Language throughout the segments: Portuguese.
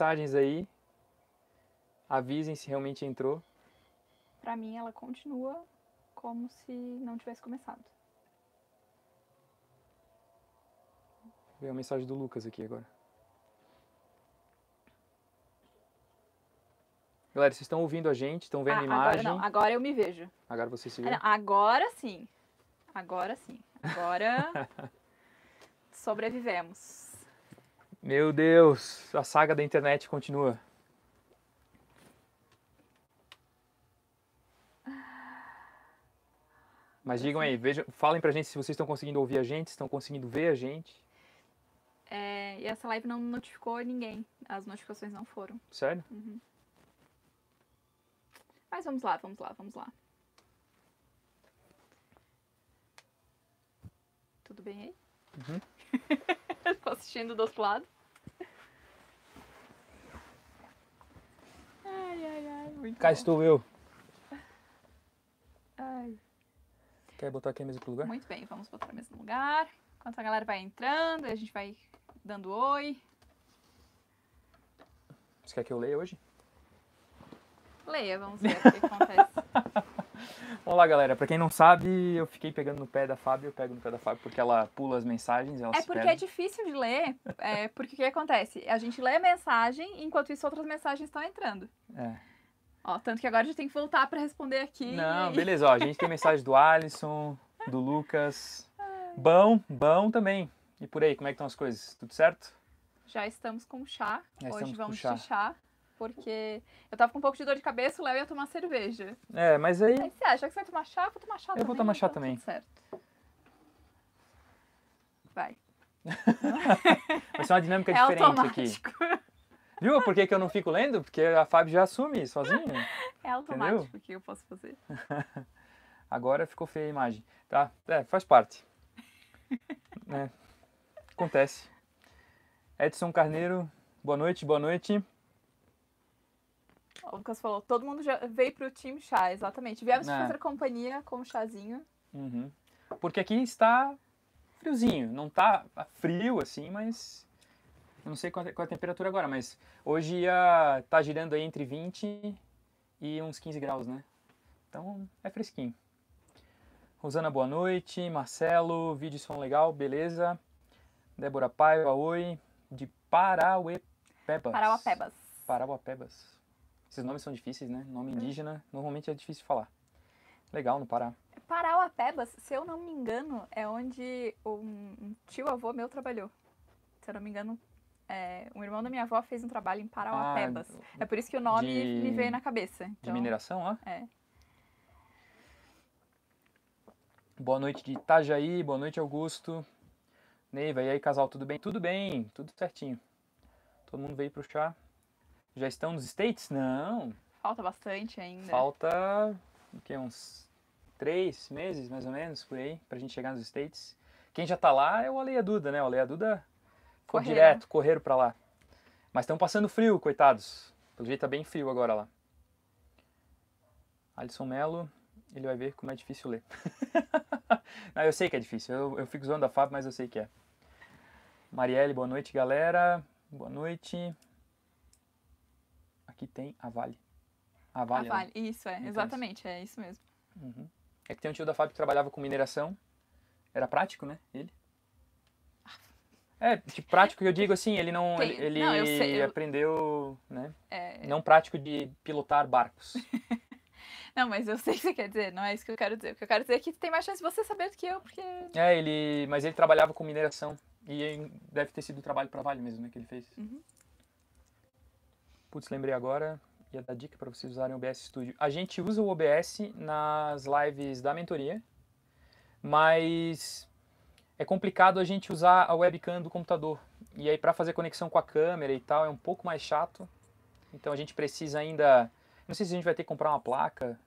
mensagens aí. Avisem se realmente entrou. Para mim, ela continua como se não tivesse começado. Veio a mensagem do Lucas aqui agora. Galera, vocês estão ouvindo a gente, estão vendo ah, a imagem. Agora não, agora eu me vejo. Agora você se vê. Ah, agora sim. Agora sim. Agora sobrevivemos. Meu Deus, a saga da internet continua. Mas tá digam aí, vejam, falem pra gente se vocês estão conseguindo ouvir a gente, estão conseguindo ver a gente. É, e essa live não notificou ninguém. As notificações não foram. Sério? Uhum. Mas vamos lá, vamos lá, vamos lá. Tudo bem aí? Uhum. Ficou assistindo do outro lado. Ai, ai, ai. Muito Cá bom. estou eu. Ai. Quer botar aqui a mesa pro lugar? Muito bem, vamos botar a mesa no lugar. Enquanto a galera vai entrando, a gente vai dando oi. Você quer que eu leia hoje? Leia, vamos ver o que acontece. Vamos lá, galera. Pra quem não sabe, eu fiquei pegando no pé da Fábio, eu pego no pé da Fábio porque ela pula as mensagens. Ela é porque é difícil de ler, é, porque o que acontece? A gente lê a mensagem, enquanto isso outras mensagens estão entrando. É. Ó, tanto que agora a gente tem que voltar pra responder aqui. Não, beleza, ó. A gente tem mensagem do Alisson, do Lucas. Ai. Bom, bom também. E por aí, como é que estão as coisas? Tudo certo? Já estamos com chá. Já Hoje vamos com chá. de chá porque eu tava com um pouco de dor de cabeça, o Léo ia tomar cerveja. É, mas aí. Aí você acha, que você vai tomar chá, eu vou tomar chá eu também. Eu vou tomar então chá tá também. certo. Vai. vai ser uma dinâmica é diferente automático. aqui. Viu por que, que eu não fico lendo? Porque a Fábio já assume sozinha. É automático entendeu? que eu posso fazer. Agora ficou feia a imagem. Tá? É, faz parte. Né? Acontece. Edson Carneiro, boa noite, boa noite. O Lucas falou, todo mundo já veio pro time chá, exatamente. Viemos é. fazer companhia com o chazinho. Uhum. Porque aqui está friozinho, não está frio assim, mas não sei é qual é a temperatura agora, mas hoje ia tá girando aí entre 20 e uns 15 graus, né? Então é fresquinho. Rosana, boa noite. Marcelo, vídeo e som legal, beleza. Débora Paiva, oi. De Parauapebas. Parauapebas. Parauapebas. Esses nomes são difíceis, né? Nome hum. indígena normalmente é difícil falar. Legal, no Pará. Parauapebas, se eu não me engano, é onde um tio-avô meu trabalhou. Se eu não me engano, é, um irmão da minha avó fez um trabalho em Parauapebas. Ah, é por isso que o nome de... me veio na cabeça. Então, de mineração, ó. É. Boa noite de Itajaí, boa noite, Augusto. Neiva, e aí, casal, tudo bem? Tudo bem, tudo certinho. Todo mundo veio pro chá. Já estão nos States? Não. Falta bastante ainda. Falta o uns três meses, mais ou menos, por aí, pra gente chegar nos States. Quem já tá lá é o Aleia Duda, né? O Aleia Duda foi correram. direto, correram pra lá. Mas estão passando frio, coitados. Pelo jeito tá bem frio agora lá. Alisson Melo, ele vai ver como é difícil ler. Não, eu sei que é difícil. Eu, eu fico zoando a Fábio, mas eu sei que é. Marielle, boa noite, galera. Boa noite que tem a Vale. A Vale. A né? Vale, isso, é, exatamente, é isso mesmo. Uhum. É que tem um tio da Fábio que trabalhava com mineração. Era prático, né? Ele. Ah. É, de prático que eu digo assim, ele não. Tem, ele não, eu sei, eu... aprendeu, né? É... Não prático de pilotar barcos. não, mas eu sei o que você quer dizer, não é isso que eu quero dizer. O que eu quero dizer é que tem mais chance de você saber do que eu, porque. É, ele. Mas ele trabalhava com mineração. E deve ter sido o trabalho para Vale mesmo, né? Que ele fez. Uhum. Putz, lembrei agora, ia dar dica para vocês usarem o OBS Studio. A gente usa o OBS nas lives da mentoria, mas é complicado a gente usar a webcam do computador. E aí para fazer conexão com a câmera e tal é um pouco mais chato. Então a gente precisa ainda, não sei se a gente vai ter que comprar uma placa,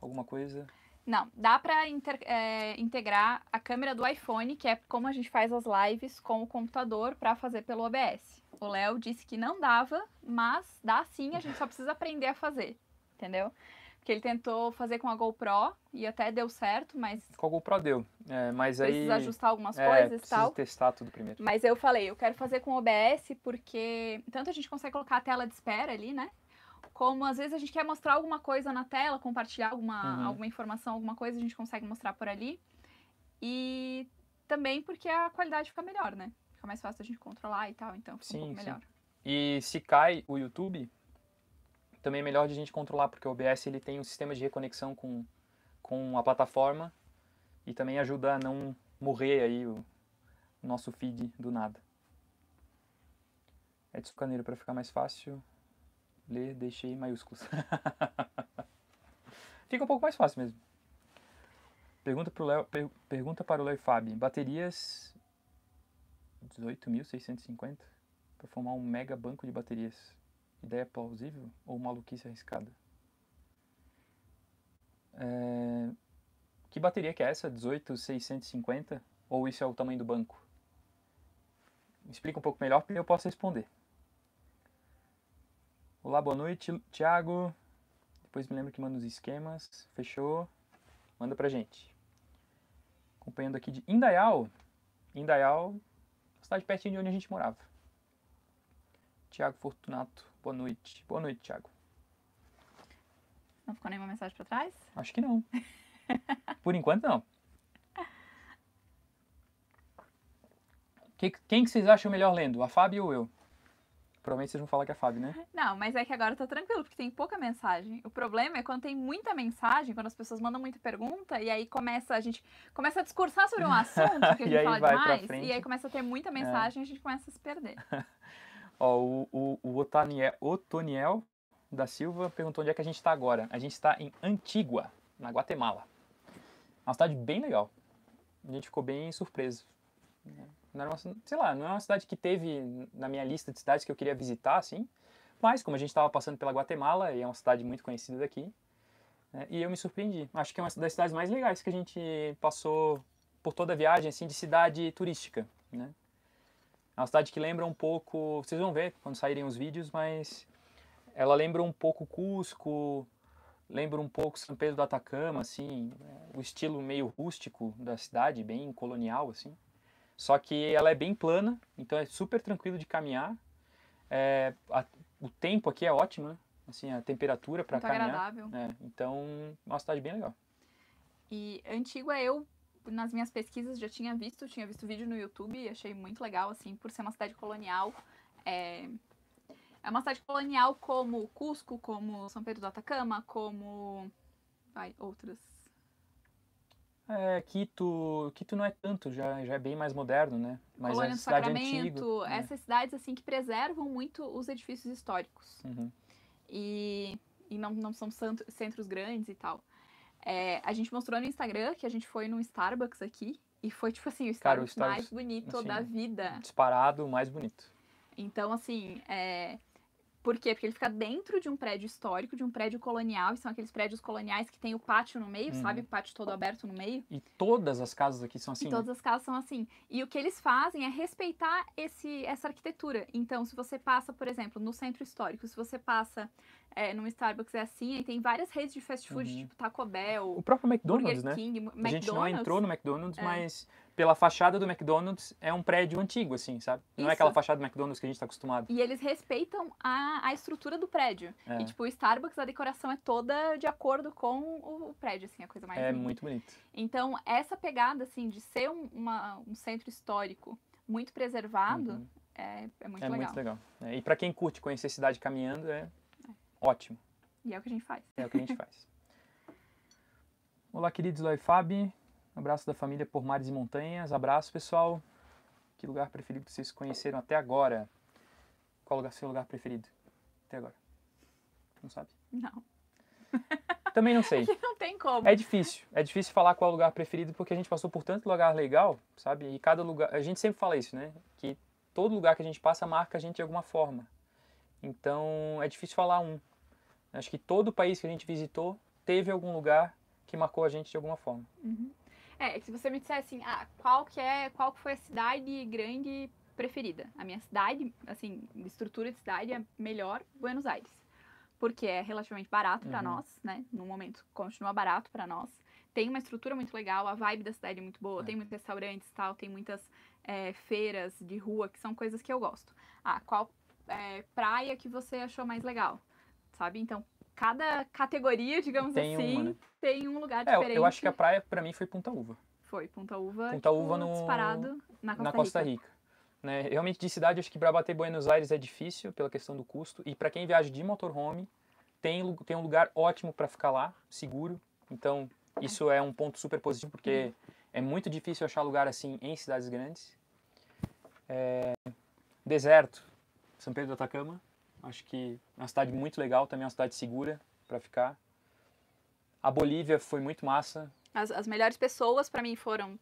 alguma coisa. Não, dá para é, integrar a câmera do iPhone, que é como a gente faz as lives com o computador para fazer pelo OBS. O Léo disse que não dava, mas dá sim, a gente só precisa aprender a fazer, entendeu? Porque ele tentou fazer com a GoPro e até deu certo, mas. Com a GoPro deu. É, mas precisa aí. Precisa ajustar algumas é, coisas e tal. testar tudo primeiro. Mas eu falei, eu quero fazer com o OBS porque tanto a gente consegue colocar a tela de espera ali, né? Como às vezes a gente quer mostrar alguma coisa na tela, compartilhar alguma, uhum. alguma informação, alguma coisa, a gente consegue mostrar por ali. E também porque a qualidade fica melhor, né? fica mais fácil a gente controlar e tal, então fica sim, um pouco melhor. Sim. E se cai o YouTube, também é melhor de a gente controlar, porque o OBS ele tem um sistema de reconexão com, com a plataforma e também ajuda a não morrer aí o nosso feed do nada. É Edson Caneiro, para ficar mais fácil, ler, deixei maiúsculos. Fica um pouco mais fácil mesmo. Pergunta, pro Leo, per, pergunta para o Léo e Fábio. Baterias 18.650 para formar um mega banco de baterias. Ideia plausível ou maluquice arriscada? É... Que bateria que é essa? 18.650? Ou isso é o tamanho do banco? Me explica um pouco melhor para eu possa responder. Olá, boa noite, Thiago. Depois me lembro que manda os esquemas. Fechou? Manda pra gente. Acompanhando aqui de Indaial. Indaial, cidade pertinho de onde a gente morava. Tiago Fortunato, boa noite. Boa noite, Tiago. Não ficou nenhuma mensagem para trás? Acho que não. Por enquanto, não. Que, quem que vocês acham melhor lendo, a Fábio ou eu? Provavelmente vocês vão falar que é Fábio, né? Não, mas é que agora eu tô tranquilo, porque tem pouca mensagem. O problema é quando tem muita mensagem, quando as pessoas mandam muita pergunta, e aí começa, a gente começa a discursar sobre um assunto que a gente fala demais, e aí começa a ter muita é. mensagem é. e a gente começa a se perder. Ó, o, o, o Otaniel, Otoniel da Silva perguntou onde é que a gente está agora. A gente está em Antigua, na Guatemala. Uma cidade bem legal. A gente ficou bem surpreso. Né? Não era uma, sei lá, não é uma cidade que teve na minha lista de cidades que eu queria visitar, assim. Mas como a gente estava passando pela Guatemala, e é uma cidade muito conhecida daqui, né, e eu me surpreendi. Acho que é uma das cidades mais legais que a gente passou por toda a viagem, assim, de cidade turística, né? É uma cidade que lembra um pouco, vocês vão ver quando saírem os vídeos, mas ela lembra um pouco Cusco, lembra um pouco São Pedro do Atacama, assim, né, o estilo meio rústico da cidade, bem colonial, assim. Só que ela é bem plana, então é super tranquilo de caminhar. É, a, o tempo aqui é ótimo, né? Assim, a temperatura para caminhar. agradável. Né? Então, é uma cidade bem legal. E Antigua, é eu, nas minhas pesquisas, já tinha visto, tinha visto vídeo no YouTube e achei muito legal, assim, por ser uma cidade colonial. É, é uma cidade colonial como Cusco, como São Pedro do Atacama, como... Vai, outras é, Quito, Quito não é tanto, já, já é bem mais moderno, né? Mas Colônia é cidade Sacramento, antiga, né? essas né? cidades assim que preservam muito os edifícios históricos. Uhum. E, e não, não são centros grandes e tal. É, a gente mostrou no Instagram que a gente foi num Starbucks aqui e foi tipo assim, o Starbucks, Cara, o Starbucks mais bonito assim, da vida. Disparado, mais bonito. Então, assim, é, por quê? Porque ele fica dentro de um prédio histórico, de um prédio colonial, e são aqueles prédios coloniais que tem o pátio no meio, uhum. sabe? O pátio todo aberto no meio. E todas as casas aqui são assim? E né? todas as casas são assim. E o que eles fazem é respeitar esse, essa arquitetura. Então, se você passa, por exemplo, no centro histórico, se você passa é, num Starbucks é assim, aí tem várias redes de fast food, uhum. tipo Taco Bell. O próprio McDonald's, Burger né? King, McDonald's. A gente não entrou no McDonald's, é. mas pela fachada do McDonald's, é um prédio antigo, assim, sabe? Não Isso. é aquela fachada do McDonald's que a gente tá acostumado. E eles respeitam a, a estrutura do prédio. É. E, tipo, o Starbucks, a decoração é toda de acordo com o, prédio, assim, a coisa mais É muito bonito. Então, essa pegada, assim, de ser um, uma, um centro histórico muito preservado, uhum. é, é, muito é legal. Muito legal. É, e para quem curte conhecer a cidade caminhando, é, é, ótimo. E é o que a gente faz. É o que a gente faz. Olá, queridos, Loi Fábio. Abraço da família por mares e montanhas. Abraço, pessoal. Que lugar preferido que vocês conheceram até agora? Qual lugar seu lugar preferido até agora? Não sabe? Não. Também não sei. não tem como. É difícil. É difícil falar qual é o lugar preferido porque a gente passou por tanto lugar legal, sabe? E cada lugar, a gente sempre fala isso, né? Que todo lugar que a gente passa marca a gente de alguma forma. Então, é difícil falar um. Acho que todo país que a gente visitou teve algum lugar que marcou a gente de alguma forma. Uhum. É, se você me dissesse assim, ah, qual que é, qual que foi a cidade grande preferida? A minha cidade, assim, estrutura de cidade é melhor Buenos Aires. Porque é relativamente barato uhum. para nós, né? No momento continua barato para nós. Tem uma estrutura muito legal, a vibe da cidade é muito boa, é. tem muitos restaurantes tal, tem muitas é, feiras de rua, que são coisas que eu gosto. Ah, qual é, praia que você achou mais legal? Sabe? Então, cada categoria, digamos tem assim, uma, né? tem um lugar é, diferente. Eu acho que a praia, para mim, foi punta Uva. Foi, punta Uva. punta tipo, Uva no... disparado na Costa, na Costa Rica. Rica. Né? Realmente, de cidade, acho que bater Buenos Aires é difícil pela questão do custo. E para quem viaja de motorhome, tem, tem um lugar ótimo para ficar lá, seguro. Então, isso é um ponto super positivo, porque uhum. é muito difícil achar lugar assim em cidades grandes. É... Deserto, São Pedro do Atacama. Acho que é uma cidade muito legal, também é uma cidade segura para ficar. A Bolívia foi muito massa. As, as melhores pessoas para mim foram uh,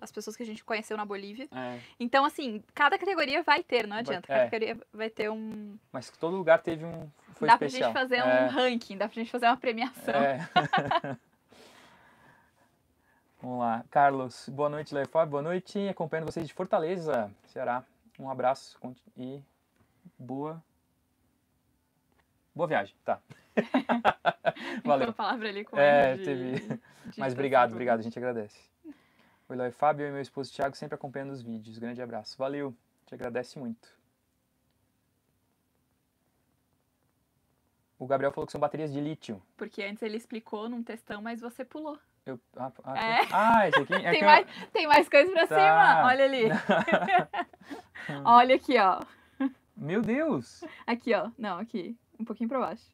as pessoas que a gente conheceu na Bolívia. É. Então, assim, cada categoria vai ter, não adianta. Cada é. categoria vai ter um. Mas todo lugar teve um. Foi dá especial. pra gente fazer é. um ranking, dá pra gente fazer uma premiação. É. Vamos lá. Carlos, boa noite, Leifab. Boa noite. Acompanhando vocês de Fortaleza, Ceará. Um abraço e boa Boa viagem, tá. Valeu. Uma palavra ali com É, de, teve. De Mas obrigado, obrigado, a gente agradece. O Eloy Fábio e meu esposo Thiago sempre acompanhando os vídeos. Grande abraço. Valeu, te agradece muito. O Gabriel falou que são baterias de lítio. Porque antes ele explicou num testão, mas você pulou. Eu, ah, ah, é. ah, esse aqui é tem, mais, eu... tem mais coisa pra tá. cima. Olha ali. Olha aqui, ó. Meu Deus! Aqui, ó. Não, aqui um pouquinho para baixo.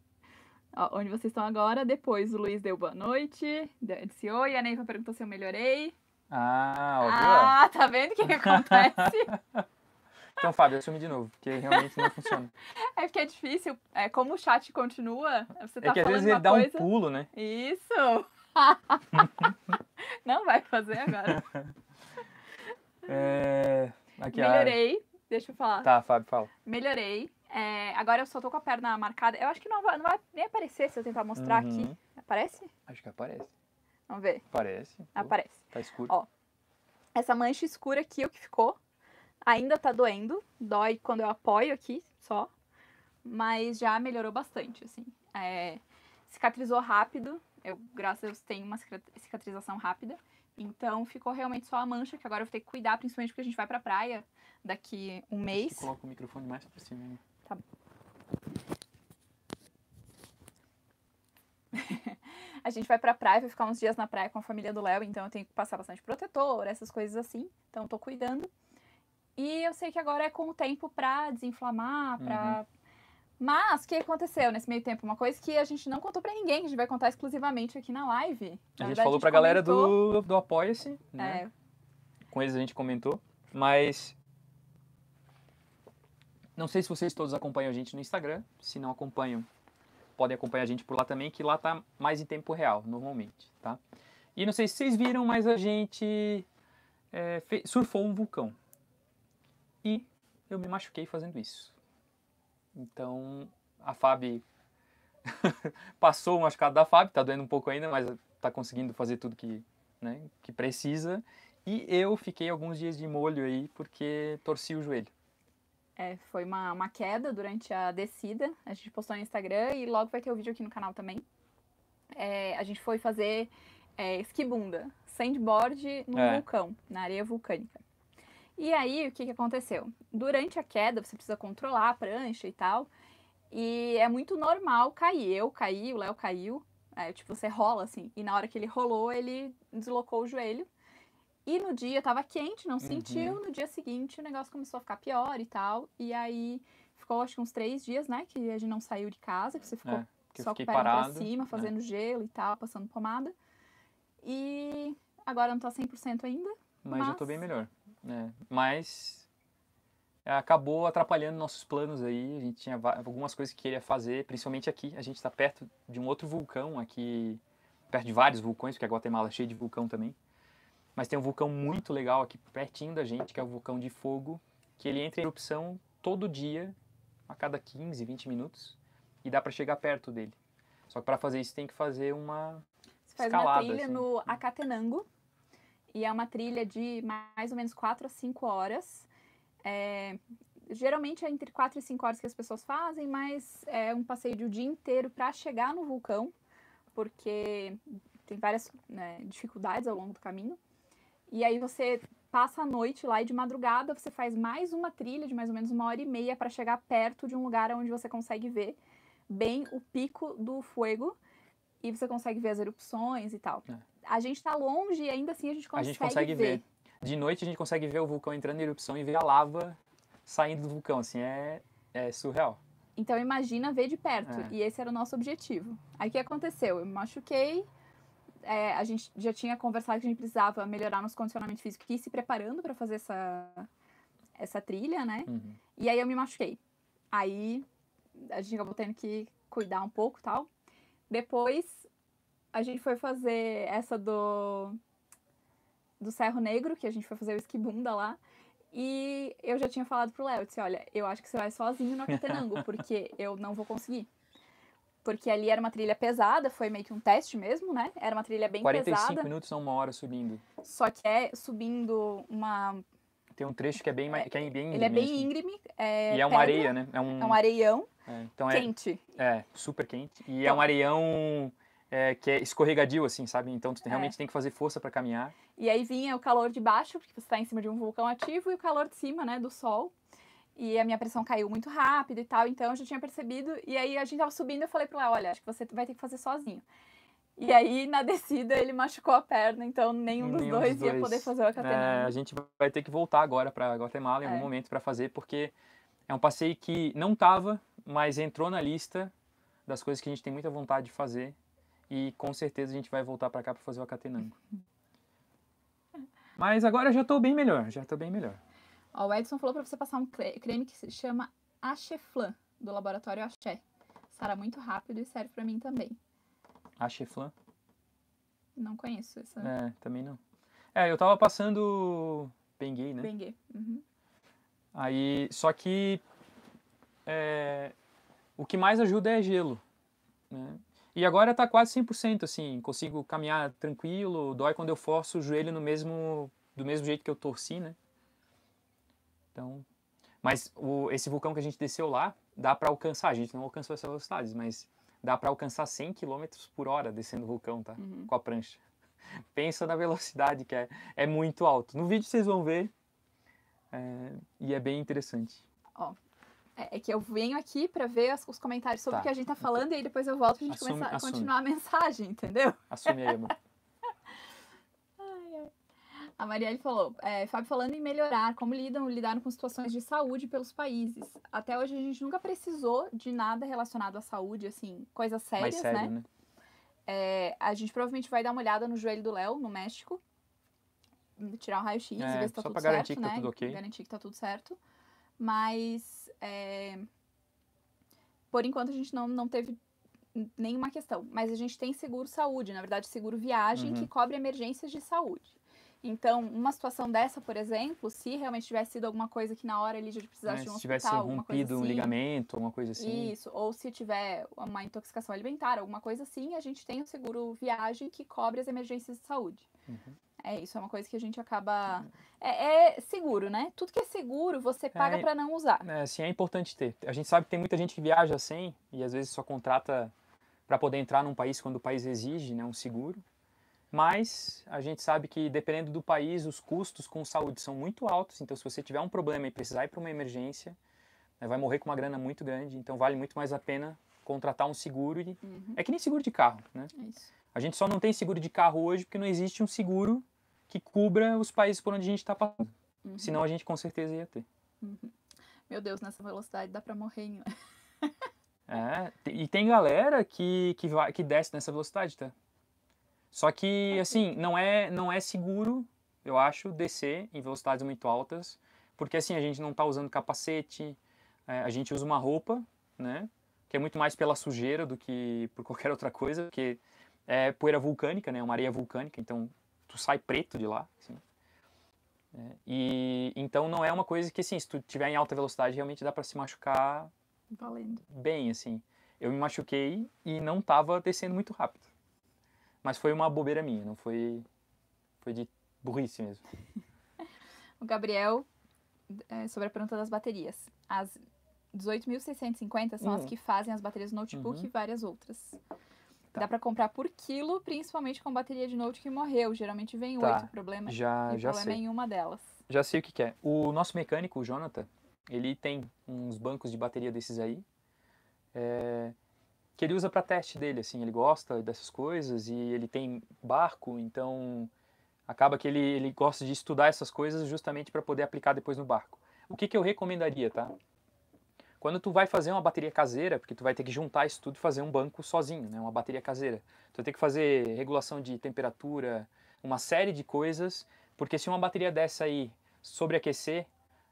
Ó, onde vocês estão agora. Depois o Luiz deu boa noite, disse oi, a Neiva perguntou se eu melhorei. Ah, óbvio. Ah, tá vendo o que, acontece? então, Fábio, assume de novo, porque realmente não funciona. É porque é difícil. É, como o chat continua, você é tá é que às vezes ele dá coisa... um pulo, né? Isso! não vai fazer agora. É... Aqui, Melhorei, a... deixa eu falar. Tá, Fábio, fala. Melhorei é, agora eu só tô com a perna marcada. Eu acho que não vai, não vai nem aparecer se eu tentar mostrar uhum. aqui. Aparece? Acho que aparece. Vamos ver. Aparece. Aparece. Tá escuro. Ó, essa mancha escura aqui, o que ficou, ainda tá doendo. Dói quando eu apoio aqui, só. Mas já melhorou bastante, assim. É, cicatrizou rápido. Eu, graças a Deus, tenho uma cicatrização rápida. Então ficou realmente só a mancha, que agora eu vou ter que cuidar, principalmente porque a gente vai pra praia daqui um mês. Coloca o microfone mais pra cima, né? Tá a gente vai pra praia, vai ficar uns dias na praia com a família do Léo, então eu tenho que passar bastante protetor, essas coisas assim. Então eu tô cuidando. E eu sei que agora é com o tempo pra desinflamar, pra. Uhum. Mas o que aconteceu nesse meio tempo? Uma coisa que a gente não contou para ninguém, a gente vai contar exclusivamente aqui na live. Na a, gente verdade, falou a gente pra comentou... galera do, do Apoia-se, né? É. Com eles a gente comentou. Mas não sei se vocês todos acompanham a gente no Instagram. Se não acompanham, podem acompanhar a gente por lá também, que lá tá mais em tempo real, normalmente, tá? E não sei se vocês viram, mas a gente é, surfou um vulcão. E eu me machuquei fazendo isso. Então, a Fábio passou o machucado da Fábio, tá doendo um pouco ainda, mas tá conseguindo fazer tudo que, né, que precisa. E eu fiquei alguns dias de molho aí porque torci o joelho. É, foi uma, uma queda durante a descida. A gente postou no Instagram e logo vai ter o vídeo aqui no canal também. É, a gente foi fazer é, esquibunda, sandboard no é. vulcão, na areia vulcânica. E aí, o que, que aconteceu? Durante a queda, você precisa controlar a prancha e tal. E é muito normal cair. Eu caí, o Léo caiu. É, tipo, você rola assim. E na hora que ele rolou, ele deslocou o joelho. E no dia tava quente, não uhum. sentiu. No dia seguinte o negócio começou a ficar pior e tal. E aí ficou acho que uns três dias, né? Que a gente não saiu de casa, que você ficou é, que só com o pé parado, pra cima, né. fazendo gelo e tal, passando pomada. E agora não tô tá 100% ainda. Mas, mas eu tô bem melhor. Né. É, mas acabou atrapalhando nossos planos aí. A gente tinha algumas coisas que queria fazer, principalmente aqui. A gente está perto de um outro vulcão aqui, perto de vários vulcões, porque a Guatemala é cheia de vulcão também. Mas tem um vulcão muito legal aqui pertinho da gente, que é o vulcão de fogo, que ele entra em erupção todo dia, a cada 15, 20 minutos, e dá para chegar perto dele. Só que para fazer isso tem que fazer uma Você faz escalada, uma trilha assim. no Acatenango, e é uma trilha de mais ou menos 4 a 5 horas. É, geralmente é entre 4 e 5 horas que as pessoas fazem, mas é um passeio de o um dia inteiro para chegar no vulcão, porque tem várias né, dificuldades ao longo do caminho. E aí você passa a noite lá e de madrugada você faz mais uma trilha de mais ou menos uma hora e meia para chegar perto de um lugar onde você consegue ver bem o pico do fogo e você consegue ver as erupções e tal. É. A gente está longe e ainda assim a gente consegue, a gente consegue ver. ver. De noite a gente consegue ver o vulcão entrando em erupção e ver a lava saindo do vulcão, assim, é, é surreal. Então imagina ver de perto, é. e esse era o nosso objetivo. Aí o que aconteceu? Eu me machuquei, é, a gente já tinha conversado que a gente precisava melhorar nosso condicionamento físico e se preparando para fazer essa, essa trilha, né? Uhum. E aí eu me machuquei. Aí a gente acabou tendo que cuidar um pouco tal. Depois a gente foi fazer essa do do Cerro Negro, que a gente foi fazer o esquibunda lá. E eu já tinha falado pro Léo, eu disse, olha, eu acho que você vai sozinho no Acatenango, porque eu não vou conseguir porque ali era uma trilha pesada, foi meio que um teste mesmo, né? Era uma trilha bem 45 pesada. 45 minutos são uma hora subindo. Só que é subindo uma. Tem um trecho que é bem, é, que é bem íngreme. Ele é bem assim. íngreme. É e é uma pedra, areia, né? É um, é um areião é, então é quente. É, super quente. E é então, é um areião que é escorregadio, assim, sabe? Então tu realmente tem que fazer força para caminhar. E aí vinha o calor de baixo, porque você está em cima de um vulcão ativo, e o calor de cima, né, do sol. E a minha pressão caiu muito rápido e tal, então eu já tinha percebido. E aí a gente tava subindo, eu falei pro Léo, olha, acho que você vai ter que fazer sozinho. E aí, na descida, ele machucou a perna, então nenhum dos, dois, dos dois, ia poder fazer o Acatenami. É, né? a gente vai ter que voltar agora para Guatemala em algum é. momento para fazer, porque é um passeio que não tava, mas entrou na lista das coisas que a gente tem muita vontade de fazer. E com certeza a gente vai voltar para cá para fazer o Acatenango. mas agora eu já estou bem melhor, já estou bem melhor. Ó, o Edson falou para você passar um creme que se chama Acheflan, do laboratório Axé. Sara muito rápido e serve para mim também. Acheflan? Não conheço essa. É, também não. É, eu tava passando Bengue, né? Bengue. Uhum. Aí, só que é, o que mais ajuda é gelo, né? E agora tá quase 100%, assim, consigo caminhar tranquilo, dói quando eu forço o joelho no mesmo, do mesmo jeito que eu torci, né? Então, mas o, esse vulcão que a gente desceu lá, dá para alcançar, a gente não alcançou essas velocidades, mas dá para alcançar 100 km por hora descendo o vulcão, tá? Uhum. Com a prancha. Pensa na velocidade que é, é muito alto. No vídeo vocês vão ver é, e é bem interessante. Ó, É, é que eu venho aqui para ver os comentários sobre tá. o que a gente tá falando e aí depois eu volto pra gente assume, começar, assume. continuar a mensagem, entendeu? Assume aí, amor. A Marielle falou, é, Fábio falando em melhorar, como lidam, lidaram com situações de saúde pelos países. Até hoje a gente nunca precisou de nada relacionado à saúde, assim, coisas sérias, sério, né? né? É, a gente provavelmente vai dar uma olhada no joelho do Léo, no México. Tirar o um raio-x é, e ver se tá tudo certo, que tá né? Tudo Garantir que tá tudo certo. Mas, é... por enquanto, a gente não, não teve nenhuma questão. Mas a gente tem seguro saúde, na verdade, seguro viagem, uhum. que cobre emergências de saúde. Então, uma situação dessa, por exemplo, se realmente tivesse sido alguma coisa que na hora ele já precisasse é, né, de um hospital, se tivesse rompido assim, um ligamento, alguma coisa assim. Isso, ou se tiver uma intoxicação alimentar, alguma coisa assim, a gente tem o um seguro viagem que cobre as emergências de saúde. Uhum. É, isso é uma coisa que a gente acaba. É, é seguro, né? Tudo que é seguro, você é, paga é, para não usar. É, sim, é importante ter. A gente sabe que tem muita gente que viaja sem e às vezes só contrata para poder entrar num país quando o país exige né, um seguro mas a gente sabe que dependendo do país, os custos com saúde são muito altos, então se você tiver um problema e precisar ir para uma emergência, né, vai morrer com uma grana muito grande, então vale muito mais a pena contratar um seguro. E... Uhum. É que nem seguro de carro, né? É isso. A gente só não tem seguro de carro hoje porque não existe um seguro que cubra os países por onde a gente está passando. Uhum. Senão a gente com certeza ia ter. Uhum. Meu Deus, nessa velocidade dá para morrer. Hein? é, e tem galera que, que, vai, que desce nessa velocidade, tá? Só que, assim, não é, não é seguro, eu acho, descer em velocidades muito altas, porque, assim, a gente não está usando capacete, é, a gente usa uma roupa, né? Que é muito mais pela sujeira do que por qualquer outra coisa, porque é poeira vulcânica, né? É uma areia vulcânica, então tu sai preto de lá, assim. É, e então não é uma coisa que, assim, se tu tiver em alta velocidade, realmente dá para se machucar Valendo. bem, assim. Eu me machuquei e não estava descendo muito rápido. Mas foi uma bobeira minha, não foi. Foi de burrice mesmo. o Gabriel, é, sobre a pergunta das baterias. As 18.650 são uhum. as que fazem as baterias do notebook uhum. e várias outras. Tá. Dá para comprar por quilo, principalmente com bateria de note que morreu. Geralmente vem tá. oito, tá. problema, já, já problema sei. em uma delas. Já sei o que, que é. O nosso mecânico, o Jonathan, ele tem uns bancos de bateria desses aí. É, que ele usa para teste dele, assim, ele gosta dessas coisas e ele tem barco, então acaba que ele, ele gosta de estudar essas coisas justamente para poder aplicar depois no barco. O que, que eu recomendaria, tá? Quando tu vai fazer uma bateria caseira, porque tu vai ter que juntar isso tudo e fazer um banco sozinho, né? Uma bateria caseira. Tu vai ter que fazer regulação de temperatura, uma série de coisas, porque se uma bateria dessa aí sobreaquecer,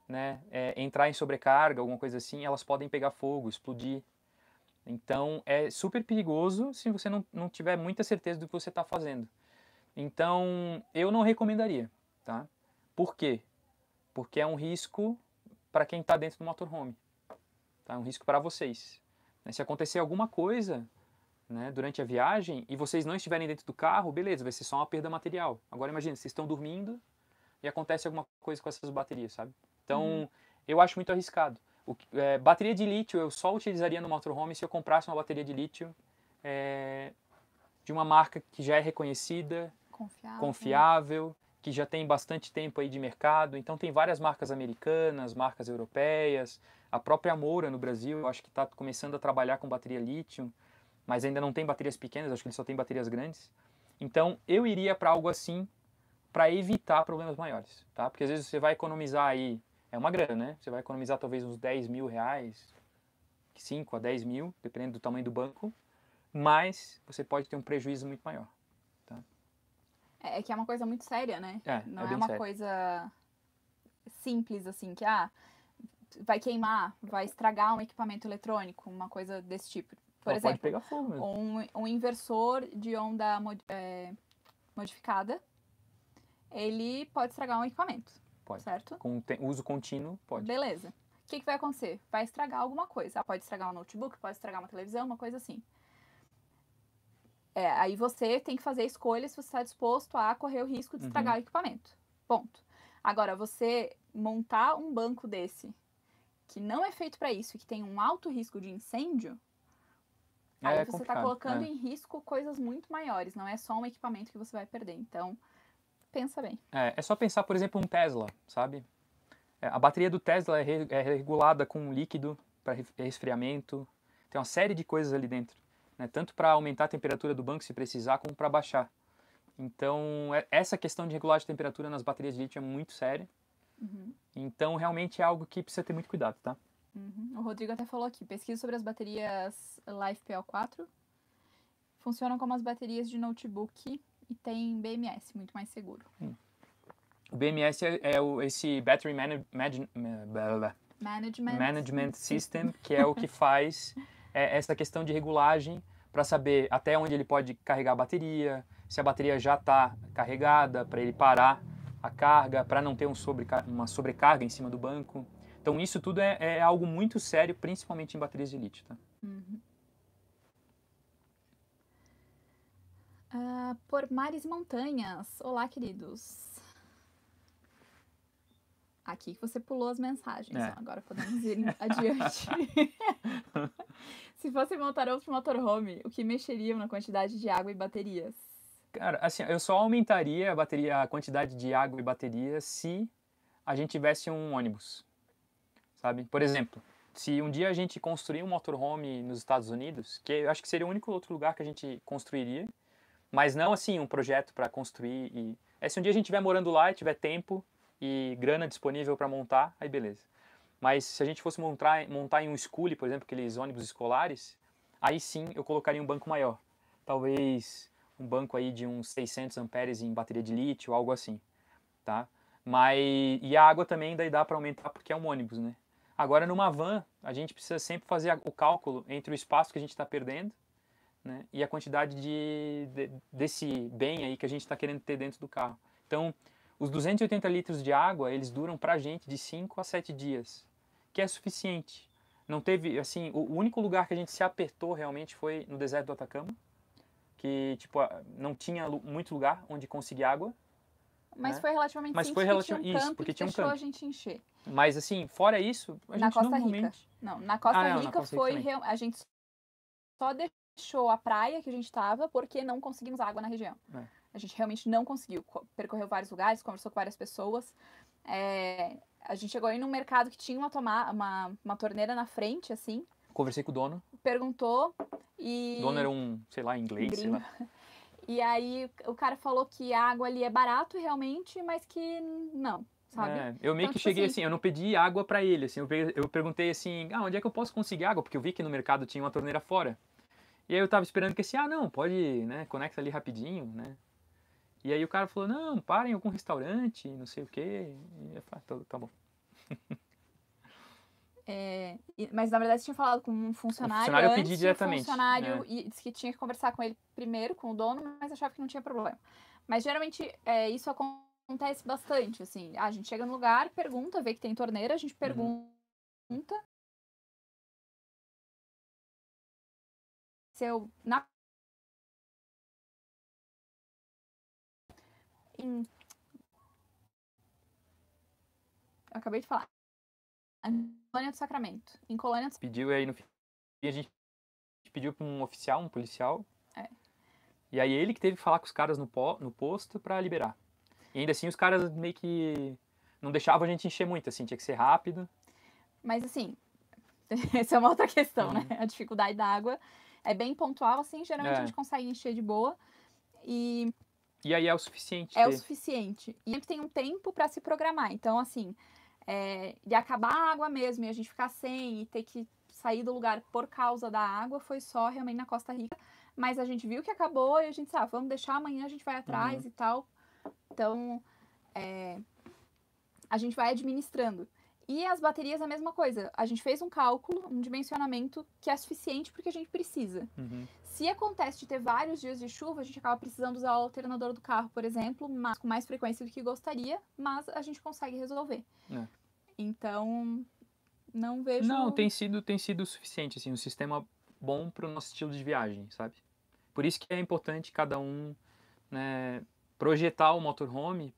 né, é, entrar em sobrecarga, alguma coisa assim, elas podem pegar fogo, explodir. Então é super perigoso se você não, não tiver muita certeza do que você está fazendo. Então eu não recomendaria, tá? Por quê? Porque é um risco para quem está dentro do motorhome, tá? É um risco para vocês. Né? Se acontecer alguma coisa né, durante a viagem e vocês não estiverem dentro do carro, beleza, vai ser só uma perda material. Agora imagina, vocês estão dormindo e acontece alguma coisa com essas baterias, sabe? Então hum. eu acho muito arriscado. O, é, bateria de lítio eu só utilizaria no motorhome se eu comprasse uma bateria de lítio é, de uma marca que já é reconhecida, confiável. confiável. que já tem bastante tempo aí de mercado. Então tem várias marcas americanas, marcas europeias, a própria Moura no Brasil, eu acho que está começando a trabalhar com bateria lítio, mas ainda não tem baterias pequenas, acho que ele só tem baterias grandes. Então eu iria para algo assim para evitar problemas maiores, tá? Porque às vezes você vai economizar aí é uma grana, né? Você vai economizar talvez uns 10 mil reais, 5 a 10 mil, dependendo do tamanho do banco, mas você pode ter um prejuízo muito maior. Tá? É, é que é uma coisa muito séria, né? É, é Não é, é uma sério. coisa simples assim, que ah, vai queimar, vai estragar um equipamento eletrônico, uma coisa desse tipo. Por Ela exemplo, pode pegar fogo mesmo. Um, um inversor de onda mod, é, modificada, ele pode estragar um equipamento. Pode. Certo? Com uso contínuo, pode. Beleza. O que, que vai acontecer? Vai estragar alguma coisa. Ah, pode estragar um notebook, pode estragar uma televisão, uma coisa assim. É, aí você tem que fazer escolhas se você está disposto a correr o risco de estragar uhum. o equipamento. Ponto. Agora, você montar um banco desse que não é feito para isso e que tem um alto risco de incêndio, é, aí você está colocando é. em risco coisas muito maiores, não é só um equipamento que você vai perder. Então, pensa bem. É, é só pensar, por exemplo, um Tesla, sabe? É, a bateria do Tesla é, re, é regulada com líquido para resfriamento, tem uma série de coisas ali dentro, né? tanto para aumentar a temperatura do banco se precisar, como para baixar. Então, é, essa questão de regular de temperatura nas baterias de lítio é muito séria. Uhum. Então, realmente é algo que precisa ter muito cuidado, tá? Uhum. O Rodrigo até falou aqui, pesquisa sobre as baterias LiFePO4. Funcionam como as baterias de notebook e tem BMS, muito mais seguro. Hum. O BMS é, é o, esse Battery Manage, Management, Management System, que é o que faz é, essa questão de regulagem para saber até onde ele pode carregar a bateria, se a bateria já está carregada, para ele parar a carga, para não ter um sobre uma sobrecarga em cima do banco. Então, isso tudo é, é, algo muito sério, principalmente em baterias de lítio. Tá? Uhum. Uh, por mares e montanhas. Olá, queridos. Aqui que você pulou as mensagens. É. agora podemos ir adiante. Se fossem montar outro motorhome, o que mexeriam na quantidade de água e baterias? Cara, assim, eu só aumentaria a, bateria, a quantidade de água e bateria se a gente tivesse um ônibus. Sabe? Por exemplo, se um dia a gente construir um motorhome nos Estados Unidos, que eu acho que seria o único outro lugar que a gente construiria, mas não assim um projeto para construir e é se um dia a gente estiver morando lá e tiver tempo e grana disponível para montar, aí beleza. Mas se a gente fosse montar, montar em um school, por exemplo, aqueles ônibus escolares, aí sim eu colocaria um banco maior. Talvez um banco aí de uns 600 amperes em bateria de lítio, algo assim, tá? Mas e a água também daí dá para aumentar porque é um ônibus, né? Agora numa van, a gente precisa sempre fazer o cálculo entre o espaço que a gente está perdendo né? e a quantidade de, de, desse bem aí que a gente está querendo ter dentro do carro. Então, os 280 litros de água, eles duram para a gente de 5 a 7 dias, que é suficiente. Não teve, assim, o único lugar que a gente se apertou realmente foi no deserto do Atacama, que, tipo, não tinha muito lugar onde conseguir água. Mas né? foi relativamente Mas foi relativamente um isso, porque tinha um campo. a gente encher. Mas, assim, fora isso, a na gente Costa normalmente... Rica. Não, na Costa ah, não, Rica na Costa foi... Rica a gente só deixou fechou a praia que a gente estava porque não conseguimos água na região. É. A gente realmente não conseguiu. Percorreu vários lugares, conversou com várias pessoas. É, a gente chegou aí num mercado que tinha uma, toma, uma, uma torneira na frente, assim. Conversei com o dono. Perguntou e... O dono era um, sei lá, inglês, Gringo. sei lá. E aí o cara falou que a água ali é barato realmente, mas que não, sabe? É, eu meio então, que tipo cheguei assim, assim, eu não pedi água para ele, assim, eu, eu perguntei assim, ah, onde é que eu posso conseguir água? Porque eu vi que no mercado tinha uma torneira fora. E aí eu tava esperando que esse, ah não, pode, né, conecta ali rapidinho, né? E aí o cara falou, não, parem algum restaurante, não sei o quê. E eu falei, ah, tá, tá, bom. É, mas na verdade você tinha falado com um funcionário. O funcionário antes, eu pedi diretamente. Um funcionário né? e disse que tinha que conversar com ele primeiro, com o dono, mas achava que não tinha problema. Mas geralmente é, isso acontece bastante, assim. Ah, a gente chega no lugar, pergunta, vê que tem torneira, a gente uhum. pergunta. Uhum. aconteceu na em... acabei de falar. Em Colônia do Sacramento. Em Colônia do... Pediu aí no fim a gente pediu para um oficial, um policial. É. E aí ele que teve que falar com os caras no, po... no posto para liberar. E ainda assim os caras meio que não deixavam a gente encher muito, assim, tinha que ser rápido. Mas assim, essa é uma outra questão, uhum. né? A dificuldade da água é bem pontual, assim, geralmente é. a gente consegue encher de boa. E. E aí é o suficiente. É ter. o suficiente. E sempre tem um tempo para se programar. Então, assim, é, de acabar a água mesmo e a gente ficar sem e ter que sair do lugar por causa da água foi só realmente na Costa Rica. Mas a gente viu que acabou e a gente sabe, ah, vamos deixar amanhã, a gente vai atrás uhum. e tal. Então, é, a gente vai administrando. E as baterias, a mesma coisa. A gente fez um cálculo, um dimensionamento que é suficiente porque a gente precisa. Uhum. Se acontece de ter vários dias de chuva, a gente acaba precisando usar o alternador do carro, por exemplo, mas com mais frequência do que gostaria, mas a gente consegue resolver. É. Então, não vejo. Não, tem sido, tem sido suficiente, assim, um sistema bom para o nosso estilo de viagem, sabe? Por isso que é importante cada um né, projetar o motorhome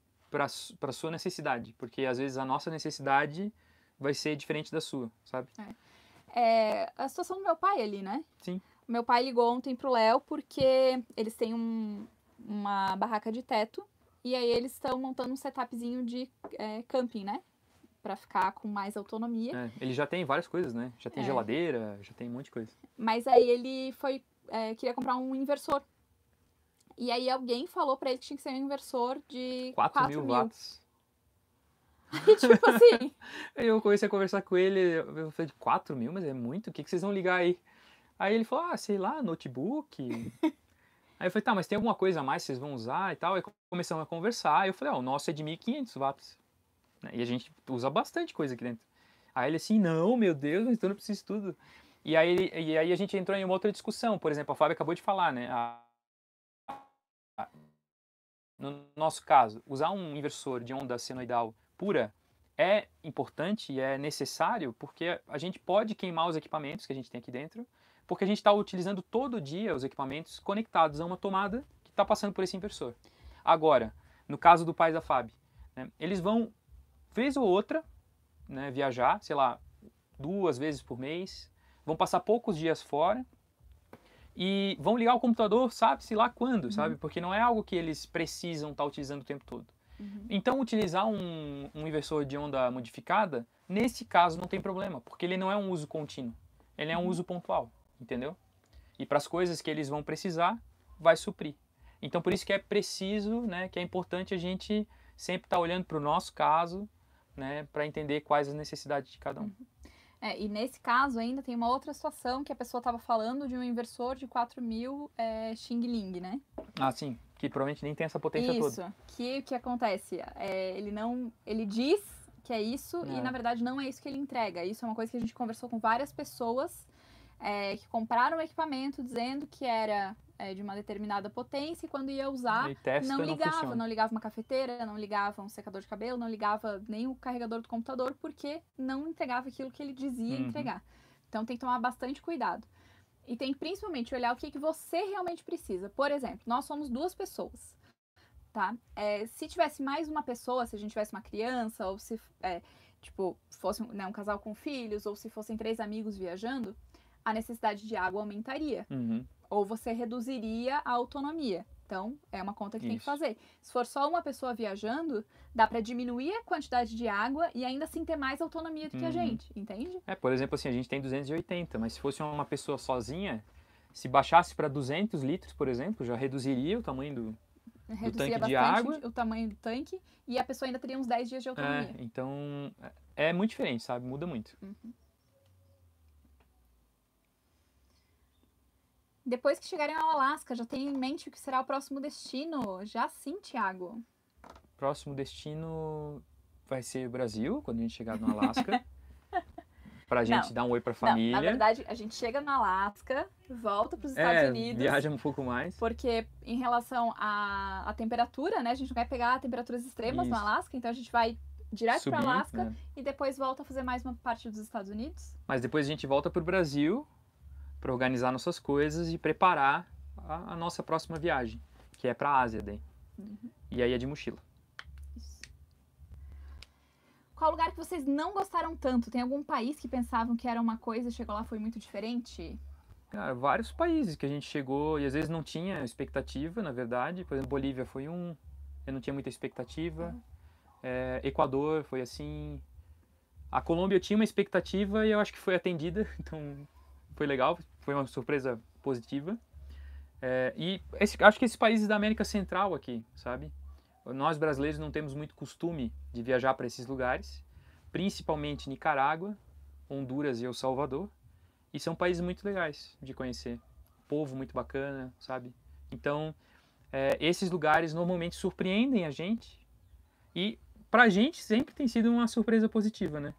para sua necessidade, porque às vezes a nossa necessidade vai ser diferente da sua, sabe? É. é a situação do meu pai ali, né? Sim. Meu pai ligou ontem pro Léo porque eles têm um, uma barraca de teto e aí eles estão montando um setupzinho de é, camping, né? para ficar com mais autonomia. É, ele já tem várias coisas, né? Já tem é. geladeira, já tem um monte de coisa. Mas aí ele foi é, queria comprar um inversor e aí alguém falou para ele que tinha que ser um inversor de 4, 4 mil, mil watts. Aí, tipo assim. aí eu comecei a conversar com ele, eu falei, 4 mil, mas é muito? O que, que vocês vão ligar aí? Aí ele falou, ah, sei lá, notebook. aí eu falei, tá, mas tem alguma coisa a mais que vocês vão usar e tal? Aí começamos a conversar, eu falei, ó, o nosso é de 1500 watts. Né? E a gente usa bastante coisa aqui dentro. Aí ele assim, não, meu Deus, então eu não preciso tudo. E aí, e aí a gente entrou em uma outra discussão. Por exemplo, a Fábio acabou de falar, né? A, no nosso caso, usar um inversor de onda senoidal pura é importante e é necessário porque a gente pode queimar os equipamentos que a gente tem aqui dentro, porque a gente está utilizando todo dia os equipamentos conectados a uma tomada que está passando por esse inversor. Agora, no caso do pai da FAB, né, eles vão, vez ou outra, né, viajar, sei lá, duas vezes por mês, vão passar poucos dias fora e vão ligar o computador, sabe-se lá quando, uhum. sabe? Porque não é algo que eles precisam estar tá utilizando o tempo todo. Uhum. Então, utilizar um, um, inversor de onda modificada, nesse caso, não tem problema, porque ele não é um uso contínuo, ele é um uhum. uso pontual, entendeu? E para as coisas que eles vão precisar, vai suprir. Então, por isso que é preciso, né, que é importante a gente sempre estar tá olhando para o nosso caso, né, para entender quais as necessidades de cada um. Uhum. É, e nesse caso ainda tem uma outra situação que a pessoa estava falando de um inversor de 4 mil é, Xing Ling, né? Ah, sim. Que provavelmente nem tem essa potência isso, toda. Isso. Que o que acontece? É, ele não. Ele diz que é isso e é. na verdade não é isso que ele entrega. Isso é uma coisa que a gente conversou com várias pessoas é, que compraram o equipamento dizendo que era é, de uma determinada potência e quando ia usar não ligava, não, não, ligava uma cafeteira, não ligava um secador de cabelo, não ligava nem o carregador do computador porque não entregava aquilo que ele dizia uhum. entregar. Então tem que tomar bastante cuidado. E tem principalmente olhar o que, que você realmente precisa. Por exemplo, nós somos duas pessoas, tá? É, se tivesse mais uma pessoa, se a gente tivesse uma criança ou se é, tipo fosse né, um casal com filhos ou se fossem três amigos viajando, a necessidade de água aumentaria. Uhum. Ou você reduziria a autonomia. Então, é uma conta que Isso. tem que fazer. Se for só uma pessoa viajando, dá para diminuir a quantidade de água e ainda assim ter mais autonomia do que uhum. a gente, entende? É, por exemplo, assim, a gente tem 280, mas se fosse uma pessoa sozinha, se baixasse para 200 litros, por exemplo, já reduziria o tamanho do, do tanque de água. o tamanho do tanque e a pessoa ainda teria uns 10 dias de é, autonomia. Então, é, então, é muito diferente, sabe? Muda muito. Uhum. Depois que chegarem ao Alasca, já tem em mente o que será o próximo destino? Já sim, Tiago. Próximo destino vai ser o Brasil, quando a gente chegar no Alasca. pra gente não, dar um oi pra família. Não, na verdade, a gente chega no Alasca, volta pros é, Estados é, Unidos. Viaja um pouco mais. Porque em relação à, à temperatura, né? A gente não vai pegar temperaturas extremas Isso. no Alasca, então a gente vai direto para Alasca é. e depois volta a fazer mais uma parte dos Estados Unidos. Mas depois a gente volta para o Brasil para organizar nossas coisas e preparar a, a nossa próxima viagem, que é para a Ásia daí. Uhum. E aí é de mochila. Isso. Qual lugar que vocês não gostaram tanto? Tem algum país que pensavam que era uma coisa e chegou lá foi muito diferente? Cara, ah, vários países que a gente chegou e às vezes não tinha expectativa, na verdade. Por exemplo, Bolívia foi um, eu não tinha muita expectativa. Uhum. É, Equador foi assim. A Colômbia eu tinha uma expectativa e eu acho que foi atendida, então foi legal foi uma surpresa positiva. É, e esse, acho que esses países da América Central aqui, sabe? Nós brasileiros não temos muito costume de viajar para esses lugares, principalmente Nicarágua, Honduras e El Salvador. E são países muito legais de conhecer. Povo muito bacana, sabe? Então, é, esses lugares normalmente surpreendem a gente. E para a gente sempre tem sido uma surpresa positiva, né?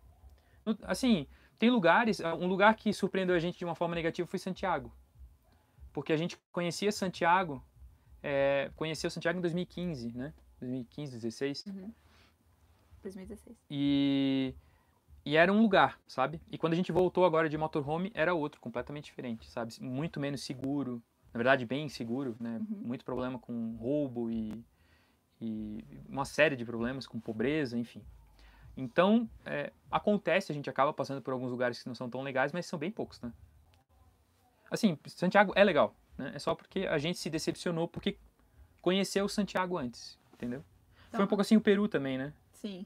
Assim, tem lugares, é, um lugar que surpreendeu a gente de uma forma negativa foi Santiago. Porque a gente conhecia Santiago, é, conheceu Santiago em 2015, né? 2015, 2016. Uhum. 2016. E, e era um lugar, sabe? E quando a gente voltou agora de motorhome, era outro, completamente diferente, sabe? Muito menos seguro, na verdade, bem seguro, né? Uhum. Muito problema com roubo e, e uma série de problemas com pobreza, enfim. Então, é, acontece, a gente acaba passando por alguns lugares que não são tão legais, mas são bem poucos, né? Assim, Santiago é legal, né? É só porque a gente se decepcionou porque conheceu o Santiago antes, entendeu? Então, foi um tá. pouco assim o Peru também, né? Sim.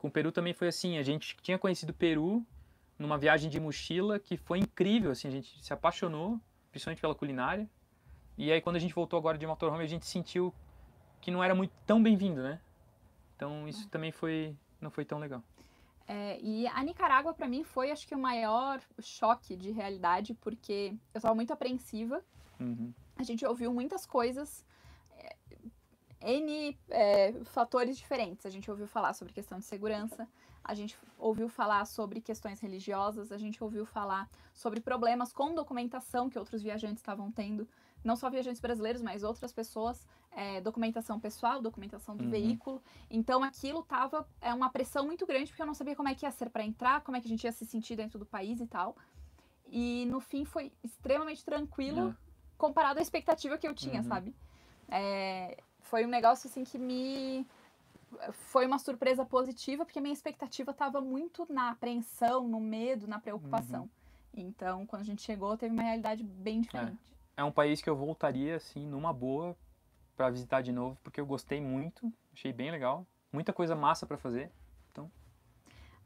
Com o Peru também foi assim, a gente tinha conhecido o Peru numa viagem de mochila que foi incrível, assim, a gente se apaixonou, principalmente pela culinária. E aí quando a gente voltou agora de motorhome, a gente sentiu que não era muito tão bem-vindo, né? Então isso uhum. também foi não foi tão legal. É, e a Nicarágua, para mim, foi acho que o maior choque de realidade, porque eu estava muito apreensiva. Uhum. A gente ouviu muitas coisas, é, N é, fatores diferentes. A gente ouviu falar sobre questão de segurança, a gente ouviu falar sobre questões religiosas, a gente ouviu falar sobre problemas com documentação que outros viajantes estavam tendo, não só viajantes brasileiros, mas outras pessoas é, documentação pessoal, documentação do uhum. veículo. Então aquilo tava é uma pressão muito grande porque eu não sabia como é que ia ser para entrar, como é que a gente ia se sentir dentro do país e tal. E no fim foi extremamente tranquilo uhum. comparado à expectativa que eu tinha, uhum. sabe? É, foi um negócio assim que me foi uma surpresa positiva porque a minha expectativa estava muito na apreensão, no medo, na preocupação. Uhum. Então, quando a gente chegou, teve uma realidade bem é. diferente. É, é um país que eu voltaria assim numa boa para visitar de novo, porque eu gostei muito, achei bem legal. Muita coisa massa para fazer. Então.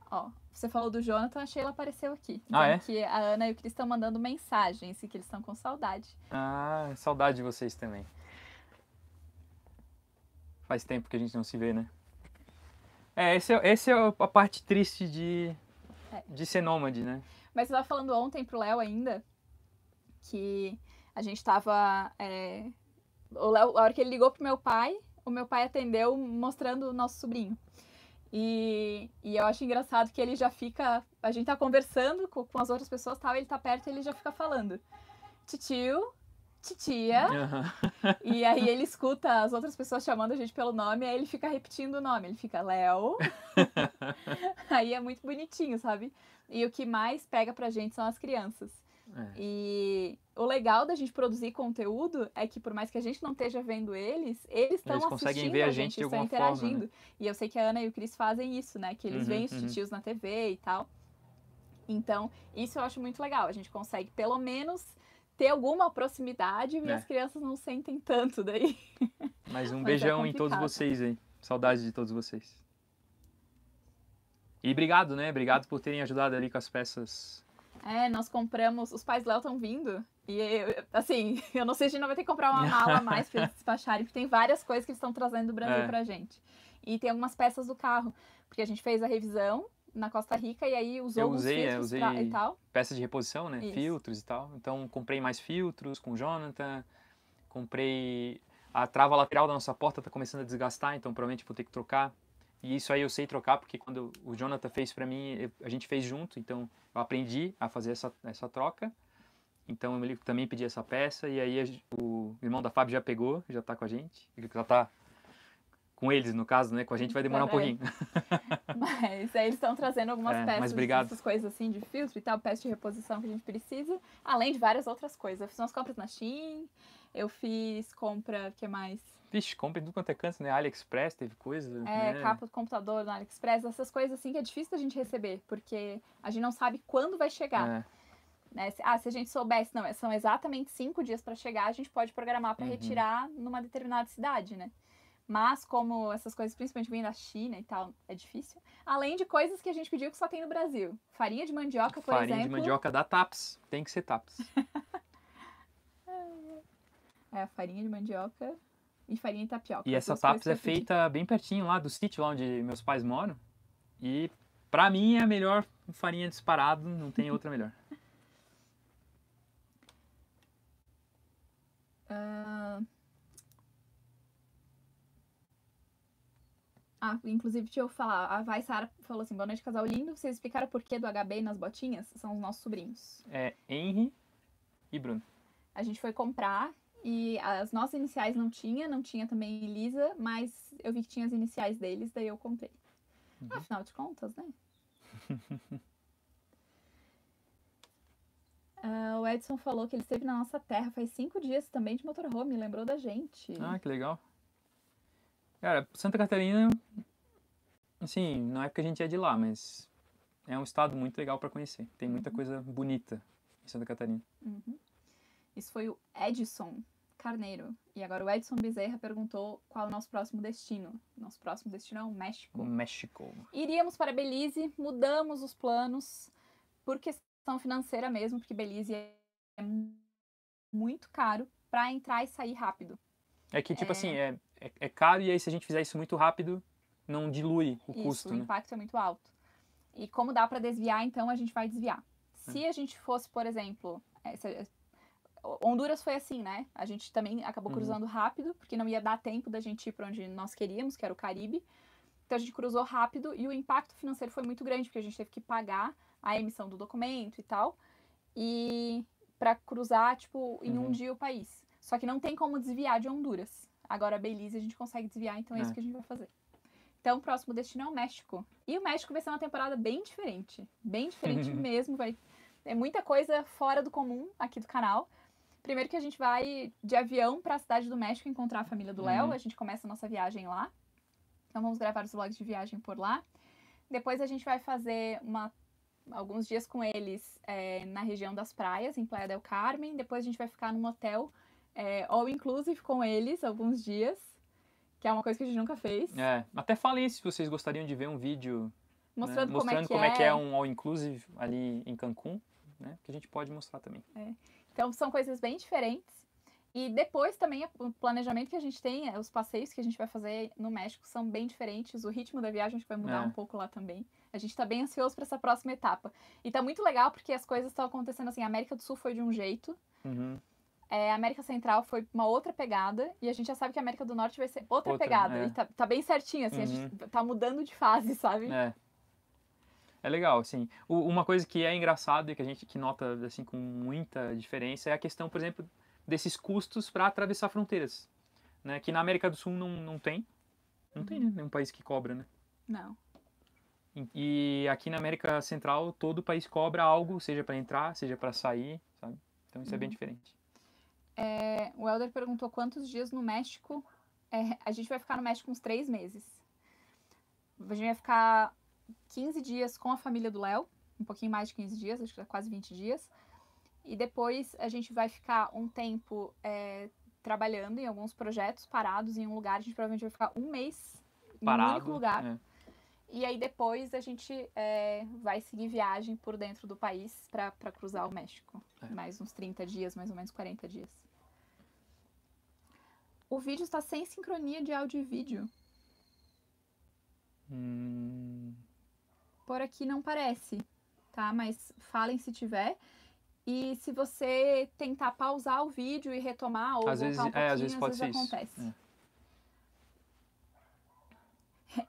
Ó, você falou do Jonathan, a Sheila apareceu aqui. Ah, é? Que a Ana e o Cris estão mandando mensagens e que eles estão com saudade. Ah, saudade de vocês também. Faz tempo que a gente não se vê, né? É, essa é, esse é a parte triste de, é. de ser nômade, né? Mas você estava falando ontem pro Léo ainda que a gente estava é, a hora que ele ligou pro meu pai, o meu pai atendeu mostrando o nosso sobrinho. E, e eu acho engraçado que ele já fica. A gente tá conversando com, com as outras pessoas, tal, ele tá perto e ele já fica falando. Titio, titia. Uhum. E aí ele escuta as outras pessoas chamando a gente pelo nome, aí ele fica repetindo o nome, ele fica Léo. aí é muito bonitinho, sabe? E o que mais pega pra gente são as crianças. É. E o legal da gente produzir conteúdo é que por mais que a gente não esteja vendo eles, eles estão assistindo ver a gente, estão interagindo. Forma, né? E eu sei que a Ana e o Cris fazem isso, né? Que eles uhum, veem os titios uhum. na TV e tal. Então, isso eu acho muito legal. A gente consegue, pelo menos, ter alguma proximidade e as é. crianças não sentem tanto daí. Mas um Mas é beijão é em todos vocês aí. Saudades de todos vocês. E obrigado, né? Obrigado por terem ajudado ali com as peças é, nós compramos. Os pais Léo estão vindo. E, eu, assim, eu não sei se a gente não vai ter que comprar uma mala a mais para eles despacharem, porque tem várias coisas que eles estão trazendo do Brasil é. pra gente. E tem algumas peças do carro, porque a gente fez a revisão na Costa Rica e aí usou eu usei, é, usei pra, e tal. Peças de reposição, né? Isso. Filtros e tal. Então, comprei mais filtros com o Jonathan, comprei. A trava lateral da nossa porta está começando a desgastar, então provavelmente vou ter que trocar. E isso aí eu sei trocar, porque quando o Jonathan fez para mim, eu, a gente fez junto, então eu aprendi a fazer essa, essa troca. Então ele também pediu essa peça, e aí a, o irmão da Fábio já pegou, já tá com a gente, já tá com eles, no caso, né? Com a gente vai demorar um né? pouquinho. Mas aí eles estão trazendo algumas é, peças, essas coisas assim de filtro e tal, peças de reposição que a gente precisa, além de várias outras coisas. Eu fiz umas compras na Shein, eu fiz compra, que mais? Vixe, compra tudo quanto é canto, né? AliExpress teve coisa. É, né? capa do computador no AliExpress, essas coisas assim que é difícil da gente receber, porque a gente não sabe quando vai chegar. É. Né? Ah, se a gente soubesse, não, são exatamente cinco dias para chegar, a gente pode programar para uhum. retirar numa determinada cidade, né? Mas como essas coisas principalmente vêm da China e tal, é difícil. Além de coisas que a gente pediu que só tem no Brasil. Farinha de mandioca, por Farinha exemplo. Farinha de mandioca da TAPS. Tem que ser TAPS. é, a farinha de mandioca e farinha e tapioca. E essa TAPS é feita bem pertinho lá do sítio lá onde meus pais moram. E para mim é a melhor farinha disparado, não tem outra melhor. uh... Ah, inclusive, deixa eu falar. A Vai Sara falou assim: boa noite, casal lindo. Vocês explicaram o porquê do HB nas botinhas? São os nossos sobrinhos. É, Henry e Bruno. A gente foi comprar e as nossas iniciais não tinha, não tinha também Elisa, mas eu vi que tinha as iniciais deles, daí eu comprei. Uhum. Afinal de contas, né? uh, o Edson falou que ele esteve na nossa terra faz cinco dias também de motorhome, lembrou da gente. Ah, que legal. Cara, Santa Catarina, assim, não é porque a gente é de lá, mas é um estado muito legal para conhecer. Tem muita uhum. coisa bonita em Santa Catarina. Uhum. Isso foi o Edson Carneiro. E agora o Edson Bezerra perguntou qual é o nosso próximo destino. Nosso próximo destino é o México. O México. Iríamos para Belize, mudamos os planos por questão financeira mesmo, porque Belize é muito caro para entrar e sair rápido. É que, tipo é... assim, é, é, é, caro e aí se a gente fizer isso muito rápido, não dilui o isso, custo. O né? impacto é muito alto. E como dá para desviar, então a gente vai desviar. É. Se a gente fosse, por exemplo, é, Honduras foi assim, né? A gente também acabou uhum. cruzando uhum. rápido, porque não ia dar tempo da gente ir para onde nós queríamos, que era o Caribe. Então a gente cruzou rápido e o impacto financeiro foi muito grande, porque a gente teve que pagar a emissão do documento e tal. E para cruzar, tipo, em uhum. um dia o país. Só que não tem como desviar de Honduras. Agora, Belize a gente consegue desviar, então é, é. isso que a gente vai fazer. Então, o próximo destino é o México. E o México vai ser uma temporada bem diferente. Bem diferente mesmo. Vai... É muita coisa fora do comum aqui do canal. Primeiro que a gente vai de avião para a cidade do México encontrar a família do Léo. Uhum. A gente começa a nossa viagem lá. Então vamos gravar os vlogs de viagem por lá. Depois a gente vai fazer uma, alguns dias com eles é, na região das praias, em Playa del Carmen. Depois a gente vai ficar num hotel é, all inclusive com eles alguns dias, que é uma coisa que a gente nunca fez. É, até falei se vocês gostariam de ver um vídeo mostrando, né? mostrando como, é, como é, que é, é um all inclusive ali em Cancún, né? Que a gente pode mostrar também. É. Então, são coisas bem diferentes. E depois também o planejamento que a gente tem, os passeios que a gente vai fazer no México são bem diferentes, o ritmo da viagem a gente vai mudar é. um pouco lá também. A gente está bem ansioso para essa próxima etapa. E tá muito legal porque as coisas estão acontecendo assim, a América do Sul foi de um jeito, uhum. é, a América Central foi uma outra pegada, e a gente já sabe que a América do Norte vai ser outra, outra pegada. É. E tá, tá, bem certinho, assim, uhum. a gente uhum. tá mudando de fase, sabe? É é legal, assim. O, uma coisa que é engraçada e que a gente que nota assim com muita diferença é a questão, por exemplo, desses custos para atravessar fronteiras, né? Que na América do Sul não, não tem, não uhum. tem né? Uhum. nenhum país que cobra, né? Não. E, e aqui na América Central todo país cobra algo, seja para entrar, seja para sair, sabe? Então isso uhum. é bem uhum. diferente. É, o Helder perguntou quantos dias no México. É, a gente vai ficar no México uns três meses. A gente vai ficar 15 dias com a família do Léo, um pouquinho mais de 15 dias, acho que é quase 20 dias. E depois a gente vai ficar um tempo é, trabalhando em alguns projetos parados em um lugar. A gente provavelmente vai ficar um mês Parado, em um único lugar. É. E aí depois a gente é, vai seguir viagem por dentro do país para cruzar o México. É. Mais uns 30 dias, mais ou menos 40 dias. O vídeo está sem sincronia de áudio e vídeo. Hum... Por aqui não parece, tá? Mas falem se tiver. E se você tentar pausar o vídeo e retomar ou às voltar vezes, um pouquinho, é, às vezes, às vezes acontece. Isso.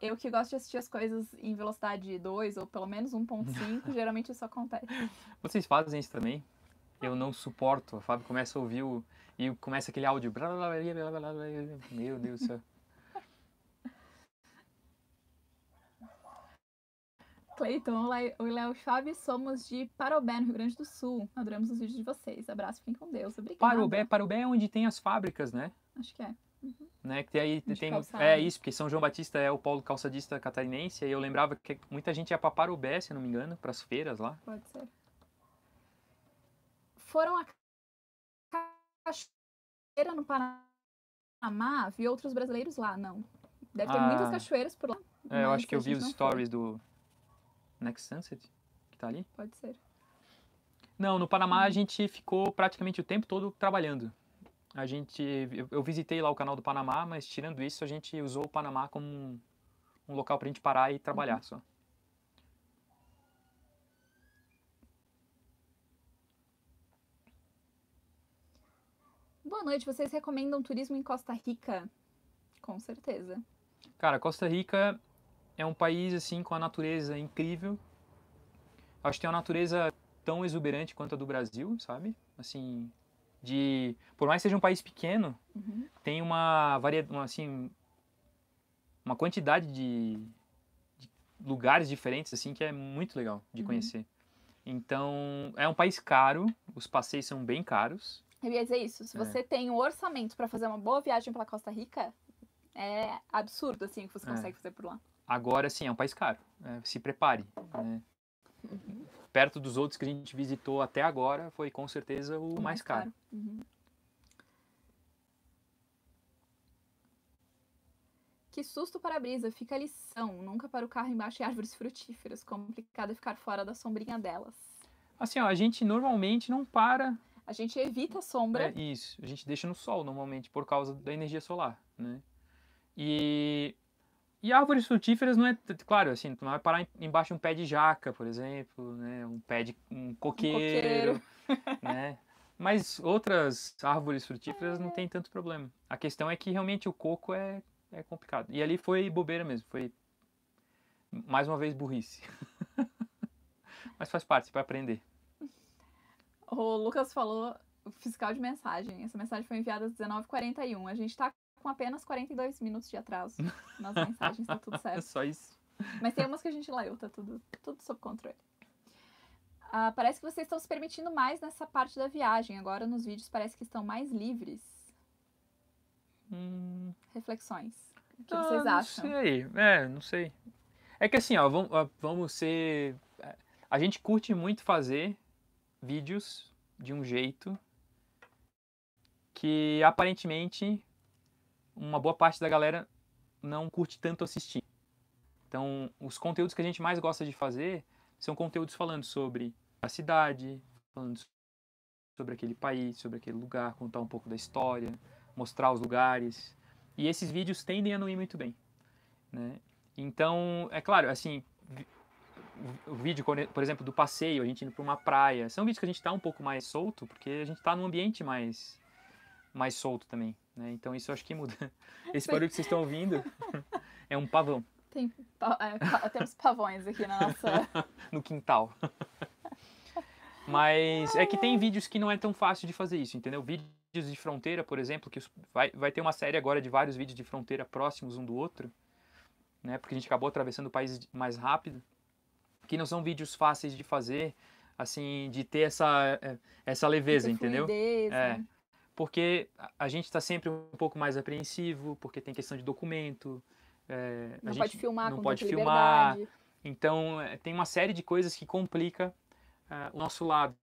Eu que gosto de assistir as coisas em velocidade 2 ou pelo menos 1.5, geralmente isso acontece. Vocês fazem isso também? Eu não suporto. a Fábio começa a ouvir o... e começa aquele áudio. Meu Deus do céu. Cleiton o Léo Chaves somos de Parobé, no Rio Grande do Sul. Adoramos os vídeos de vocês. Abraço, fiquem com Deus. Obrigada. Parobé, Parobé é onde tem as fábricas, né? Acho que é. Uhum. Né, que aí tem, é isso, porque São João Batista é o polo calçadista catarinense, e eu lembrava que muita gente ia para Parobé, se não me engano, para as feiras lá. Pode ser. Foram a cachoeira no Panamá, vi outros brasileiros lá, não. Deve ter ah. muitas cachoeiras por lá. É, eu acho que eu vi os stories foi. do, Next Sunset? Que tá ali? Pode ser. Não, no Panamá a uhum. gente ficou praticamente o tempo todo trabalhando. A gente, eu, eu visitei lá o canal do Panamá, mas tirando isso, a gente usou o Panamá como um, um local pra gente parar e trabalhar uhum. só. Boa noite, vocês recomendam turismo em Costa Rica? Com certeza. Cara, Costa Rica é um país assim com a natureza incrível. Acho que tem uma natureza tão exuberante quanto a do Brasil, sabe? Assim, de por mais que seja um país pequeno, uhum. tem uma variedade, assim, uma quantidade de, de, lugares diferentes assim que é muito legal de uhum. conhecer. Então, é um país caro, os passeios são bem caros. Eu ia dizer isso, se é. você tem um orçamento para fazer uma boa viagem pela Costa Rica, é absurdo assim que você é. consegue fazer por lá. Agora, sim, é um país caro. Né? Se prepare. Né? Uhum. Perto dos outros que a gente visitou até agora, foi com certeza o, o mais, mais, caro. caro. Uhum. Que susto para a brisa, fica a lição. Nunca para o carro embaixo de árvores frutíferas. Complicado é ficar fora da sombrinha delas. Assim, ó, a gente normalmente não para. A gente evita a sombra. É, isso, a gente deixa no sol normalmente, por causa da energia solar, né? E e árvores frutíferas não é, claro, assim, tu não vai parar embaixo de um pé de jaca, por exemplo, né? Um pé de um coqueiro, um coqueiro. né? Mas outras árvores frutíferas não tem tanto problema. A questão é que realmente o coco é, é complicado. E ali foi bobeira mesmo, foi mais uma vez burrice. Mas faz parte, para aprender. O Lucas falou fiscal de mensagem. Essa mensagem foi enviada às 19h41. A gente está com apenas 42 minutos de atraso nas mensagens, tá tudo certo. É só isso. Mas tem umas que a gente leu, tá tudo, tudo sob controle. Ah, parece que vocês estão se permitindo mais nessa parte da viagem. Agora nos vídeos parece que estão mais livres. Hum... Reflexões. O que ah, vocês não acham? Não sei, é, não sei. É que assim, ó, vamos, vamos ser. É, a gente curte muito fazer vídeos de um jeito que aparentemente uma boa parte da galera não curte tanto assistir. Então, os conteúdos que a gente mais gosta de fazer são conteúdos falando sobre a cidade, falando sobre aquele país, sobre aquele lugar, contar um pouco da história, mostrar os lugares. E esses vídeos tendem a não ir muito bem. Né? Então, é claro, assim, o vídeo, por exemplo, do passeio, a gente indo para uma praia, são vídeos que a gente está um pouco mais solto, porque a gente está num ambiente mais, mais solto também. Né? Então isso acho que muda. Esse barulho que vocês estão ouvindo é um pavão. Tem, é, temos pavões aqui na nossa. no quintal. Mas é que tem vídeos que não é tão fácil de fazer isso, entendeu? Vídeos de fronteira, por exemplo, que vai, vai ter uma série agora de vários vídeos de fronteira próximos um do outro, né? Porque a gente acabou atravessando o país mais rápido. Que não são vídeos fáceis de fazer, assim, de ter essa, é, essa leveza, entendeu? Fluidez, é. Né? porque a gente está sempre um pouco mais apreensivo, porque tem questão de documento. É, não pode filmar, não pode filmar. Liberdade. Então é, tem uma série de coisas que complica é, o nosso lado,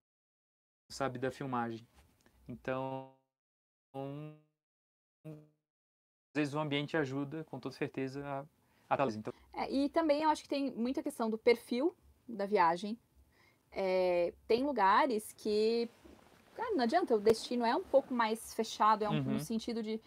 sabe, da filmagem. Então um, às vezes o ambiente ajuda, com toda certeza, a, a talvez. Então... É, e também eu acho que tem muita questão do perfil da viagem. É, tem lugares que Cara, não adianta, o destino é um pouco mais fechado, é um, uhum. no sentido de.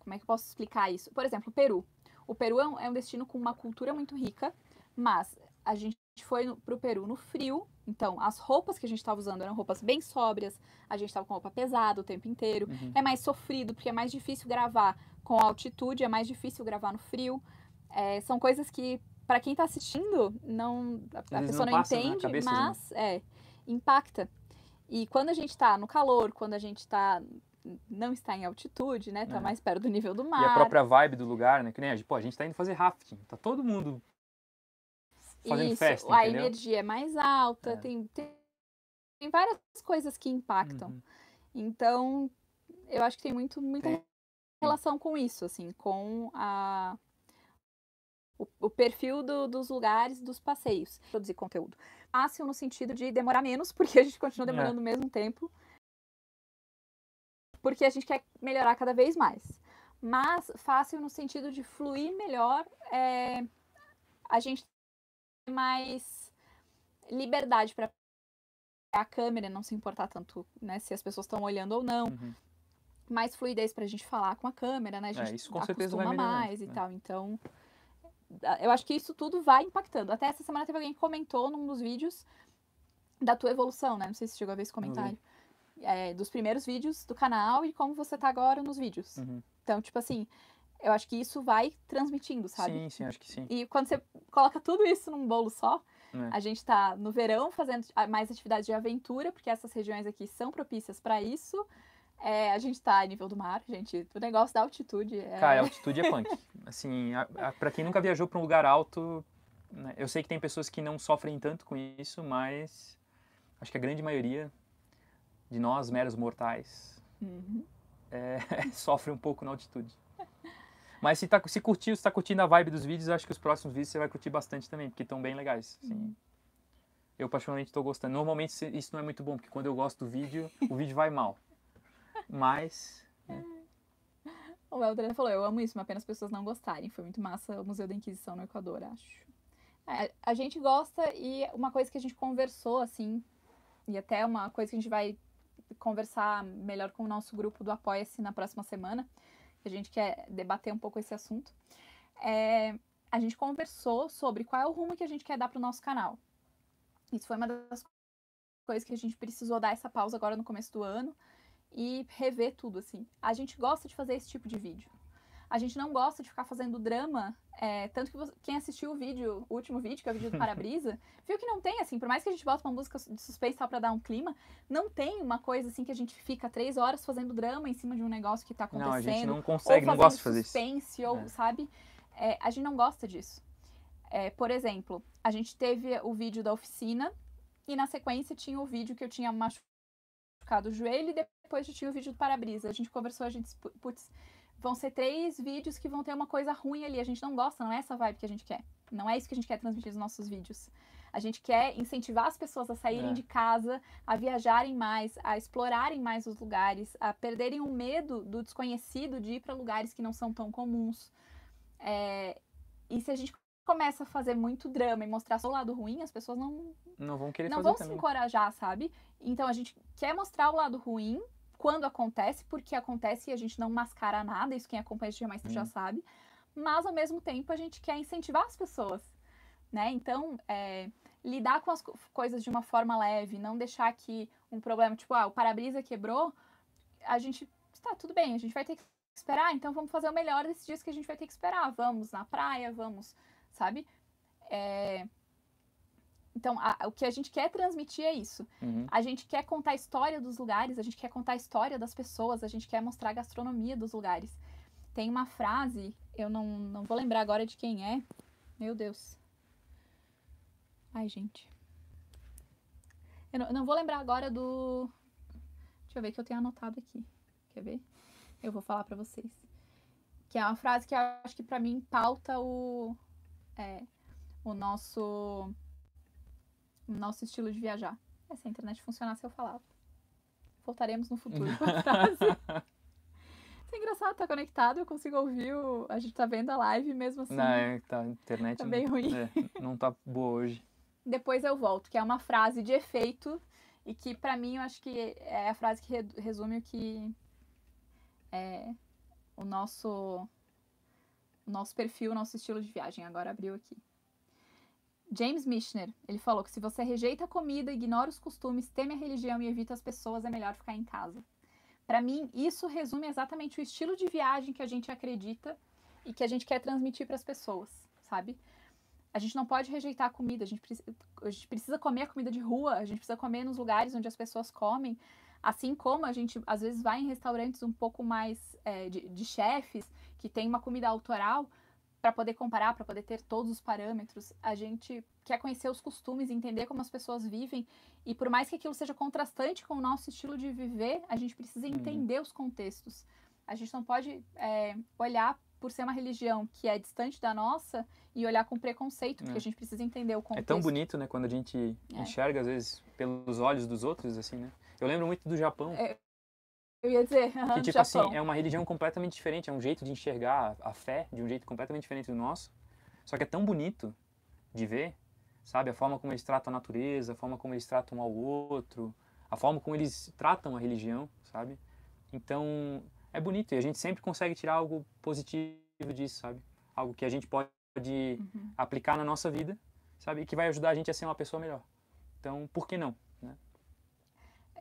Como é que eu posso explicar isso? Por exemplo, o Peru. O Peru é um, é um destino com uma cultura muito rica, mas a gente foi no, pro Peru no frio, então as roupas que a gente estava usando eram roupas bem sóbrias, a gente estava com roupa pesada o tempo inteiro. Uhum. É mais sofrido, porque é mais difícil gravar com altitude, é mais difícil gravar no frio. É, são coisas que, para quem está assistindo, não a, a pessoa não, não né, entende, cabeça, né? mas né? é, impacta. E quando a gente está no calor, quando a gente está não está em altitude, né? Tá é. mais perto do nível do mar. E a própria vibe do lugar, né? Que nem a gente, pô, a gente tá indo fazer rafting, tá todo mundo fazendo Isso, festa, a energia é mais alta, é. Tem, tem, tem várias coisas que impactam. Uhum. Então, eu acho que tem muito muita tem. relação com isso, assim, com a o, o perfil do, dos lugares, dos passeios, produzir conteúdo fácil no sentido de demorar menos, porque a gente continua demorando é. o mesmo tempo. Porque a gente quer melhorar cada vez mais. Mas fácil no sentido de fluir melhor, é... a gente tem mais liberdade para a câmera, não se importar tanto né, se as pessoas estão olhando ou não. Uhum. Mais fluidez para a gente falar com a câmera, né? A é, gente é, isso com certeza vai mais e né? tal. Então, eu acho que isso tudo vai impactando. Até essa semana teve alguém que comentou num dos vídeos da tua evolução, né? Não sei se chegou a ver esse comentário. É, dos primeiros vídeos do canal e como você tá agora nos vídeos. Uhum. Então, tipo assim, eu acho que isso vai transmitindo, sabe? Sim, sim, acho que sim. E quando você coloca tudo isso num bolo só, é. a gente tá no verão fazendo mais atividades de aventura, porque essas regiões aqui são propícias para isso. É, a gente tá a nível do mar, gente. O negócio da altitude é. Cara, altitude é punk. Assim, para quem nunca viajou para um lugar alto, né, eu sei que tem pessoas que não sofrem tanto com isso, mas acho que a grande maioria de nós, meros mortais, uhum. é, sofre um pouco na altitude. Mas se, tá, se curtiu, se tá curtindo a vibe dos vídeos, acho que os próximos vídeos você vai curtir bastante também, porque estão bem legais. Assim. Uhum. Eu particularmente estou gostando. Normalmente isso não é muito bom, porque quando eu gosto do vídeo, o vídeo vai mal. Mas. Né? O Beltrano falou: Eu amo isso, mas apenas pessoas não gostarem. Foi muito massa o Museu da Inquisição no Equador, acho. É, a gente gosta e uma coisa que a gente conversou, assim, e até uma coisa que a gente vai conversar melhor com o nosso grupo do Apoia-se na próxima semana, que a gente quer debater um pouco esse assunto. É, a gente conversou sobre qual é o rumo que a gente quer dar para o nosso canal. Isso foi uma das coisas que a gente precisou dar essa pausa agora no começo do ano, e rever tudo, assim. A gente gosta de fazer esse tipo de vídeo. A gente não gosta de ficar fazendo drama, é, tanto que você, quem assistiu o vídeo, o último vídeo, que é o vídeo do Parabrisa, viu que não tem, assim, por mais que a gente bota uma música de suspense só pra dar um clima, não tem uma coisa, assim, que a gente fica três horas fazendo drama em cima de um negócio que tá acontecendo. Não, a gente não consegue, não gosta de fazer suspense, isso. ou, é. sabe? É, a gente não gosta disso. É, por exemplo, a gente teve o vídeo da oficina, e na sequência tinha o vídeo que eu tinha machu do joelho e depois já tinha o vídeo do para-brisa. A gente conversou, a gente disse, putz, vão ser três vídeos que vão ter uma coisa ruim ali. A gente não gosta, não é essa vibe que a gente quer. Não é isso que a gente quer transmitir nos nossos vídeos. A gente quer incentivar as pessoas a saírem é. de casa, a viajarem mais, a explorarem mais os lugares, a perderem o medo do desconhecido de ir para lugares que não são tão comuns. É... E se a gente começa a fazer muito drama e mostrar seu o lado ruim, as pessoas não não vão querer não vão também. se encorajar, sabe? Então a gente quer mostrar o lado ruim quando acontece, porque acontece e a gente não mascara nada, isso quem acompanha de mais hum. já uhum. sabe. Mas ao mesmo tempo a gente quer incentivar as pessoas, né? Então é, lidar com as coisas de uma forma leve, não deixar que um problema tipo ah o para-brisa quebrou, a gente tá tudo bem, a gente vai ter que esperar, então vamos fazer o melhor desses dias que a gente vai ter que esperar. Vamos na praia, vamos sabe? É... Então, a, o que a gente quer transmitir é isso. Uhum. A gente quer contar a história dos lugares, a gente quer contar a história das pessoas, a gente quer mostrar a gastronomia dos lugares. Tem uma frase, eu não, não vou lembrar agora de quem é. Meu Deus. Ai, gente. Eu não, eu não vou lembrar agora do. Deixa eu ver o que eu tenho anotado aqui. Quer ver? Eu vou falar para vocês. Que é uma frase que eu acho que para mim pauta o, é, o nosso o nosso estilo de viajar. É, se a internet funcionasse, eu falava. Voltaremos no futuro com a frase. Isso é engraçado, tá conectado, eu consigo ouvir, o... a gente tá vendo a live mesmo assim. Não, é, tá, a internet tá bem ruim. É, não tá boa hoje. Depois eu volto, que é uma frase de efeito e que para mim eu acho que é a frase que resume o que é o nosso nosso perfil, nosso estilo de viagem. Agora abriu aqui. James Michener, ele falou que se você rejeita a comida, ignora os costumes, teme a religião e evita as pessoas, é melhor ficar em casa. Para mim, isso resume exatamente o estilo de viagem que a gente acredita e que a gente quer transmitir para as pessoas, sabe? A gente não pode rejeitar a comida, a gente, precisa, a gente precisa comer a comida de rua, a gente precisa comer nos lugares onde as pessoas comem, Assim como a gente às vezes vai em restaurantes um pouco mais é, de, de chefes que tem uma comida autoral para poder comparar, para poder ter todos os parâmetros, a gente quer conhecer os costumes, entender como as pessoas vivem e por mais que aquilo seja contrastante com o nosso estilo de viver, a gente precisa uhum. entender hum. os contextos. A gente não pode é, olhar por ser uma religião que é distante da nossa e olhar com preconceito, porque é. a gente precisa entender o contexto. É tão bonito, né, quando a gente é. enxerga às vezes pelos olhos dos outros, assim, né? Eu lembro muito do Japão. É, eu ia dizer. Que, tipo assim, é uma religião completamente diferente, é um jeito de enxergar a, a fé de um jeito completamente diferente do nosso. Só que é tão bonito de ver, sabe? A forma como eles tratam a natureza, a forma como eles tratam um ao outro, a forma como eles tratam a religião, sabe? Então, é bonito e a gente sempre consegue tirar algo positivo disso, sabe? Algo que a gente pode uhum. aplicar na nossa vida, sabe? E que vai ajudar a gente a ser uma pessoa melhor. Então, por que não?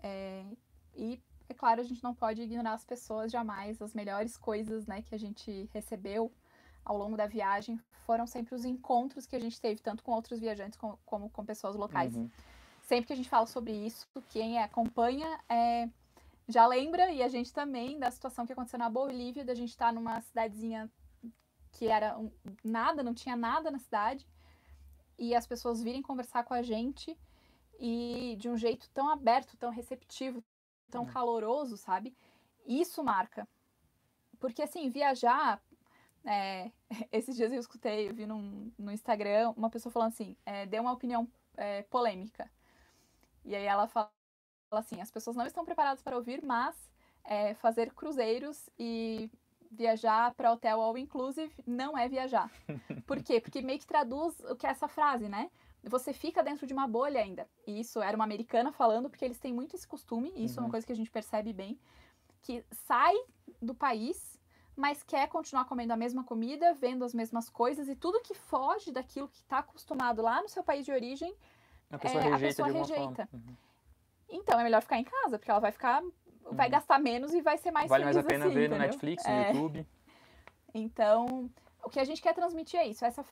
É, e, é claro, a gente não pode ignorar as pessoas jamais. As melhores coisas né, que a gente recebeu ao longo da viagem foram sempre os encontros que a gente teve, tanto com outros viajantes como, como com pessoas locais. Uhum. Sempre que a gente fala sobre isso, quem é, acompanha é, já lembra, e a gente também, da situação que aconteceu na Bolívia, da gente estar tá numa cidadezinha que era um, nada, não tinha nada na cidade, e as pessoas virem conversar com a gente e de um jeito tão aberto, tão receptivo, tão hum. caloroso, sabe? Isso marca. Porque, assim, viajar. É, esses dias eu escutei, eu vi num, no Instagram uma pessoa falando assim: é, deu uma opinião é, polêmica. E aí ela fala assim: as pessoas não estão preparadas para ouvir, mas é, fazer cruzeiros e viajar para hotel all inclusive não é viajar. Por quê? Porque meio que traduz o que é essa frase, né? você fica dentro de uma bolha ainda. E isso era uma americana falando, porque eles têm muito esse costume, e isso uhum. é uma uhum. coisa que a gente percebe bem, que sai do país, mas quer continuar comendo a mesma comida, vendo as mesmas coisas, e tudo que foge daquilo que está acostumado lá no seu país de origem, a pessoa é, rejeita. A pessoa rejeita. Uhum. Então é melhor ficar em casa, porque ela vai ficar. Uhum. Vai gastar menos e vai ser mais Vale mais a pena assim, ver entendeu? no Netflix, no é. YouTube. Então, o que a gente quer transmitir é isso, essa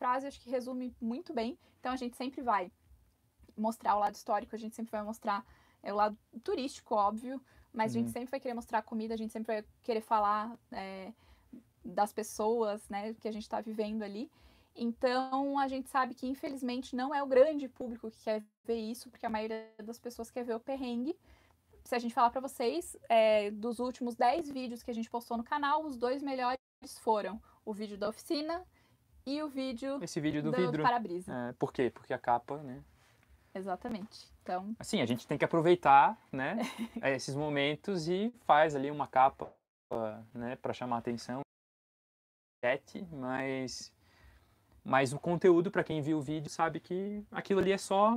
frase acho que resume muito bem. Então a gente sempre vai mostrar o lado histórico, a gente sempre vai mostrar é, o lado turístico, óbvio, mas uhum. a gente uhum. sempre vai querer mostrar a comida, a gente sempre vai querer falar é, das pessoas, né, que a gente está vivendo ali. Então a gente sabe que infelizmente não é o grande público que quer ver isso, porque a maioria das pessoas quer ver o perrengue. Se a gente falar para vocês, é, dos últimos 10 vídeos que a gente postou no canal, os dois melhores foram o vídeo da oficina e o vídeo. Esse vídeo do, do vidro. Para-brisa. É, por quê? Porque a capa, né? Exatamente. Então. Assim, a gente tem que aproveitar, né? É, esses momentos e faz ali uma capa, né? Para chamar atenção. Mas, mas o conteúdo para quem viu o vídeo sabe que aquilo ali é só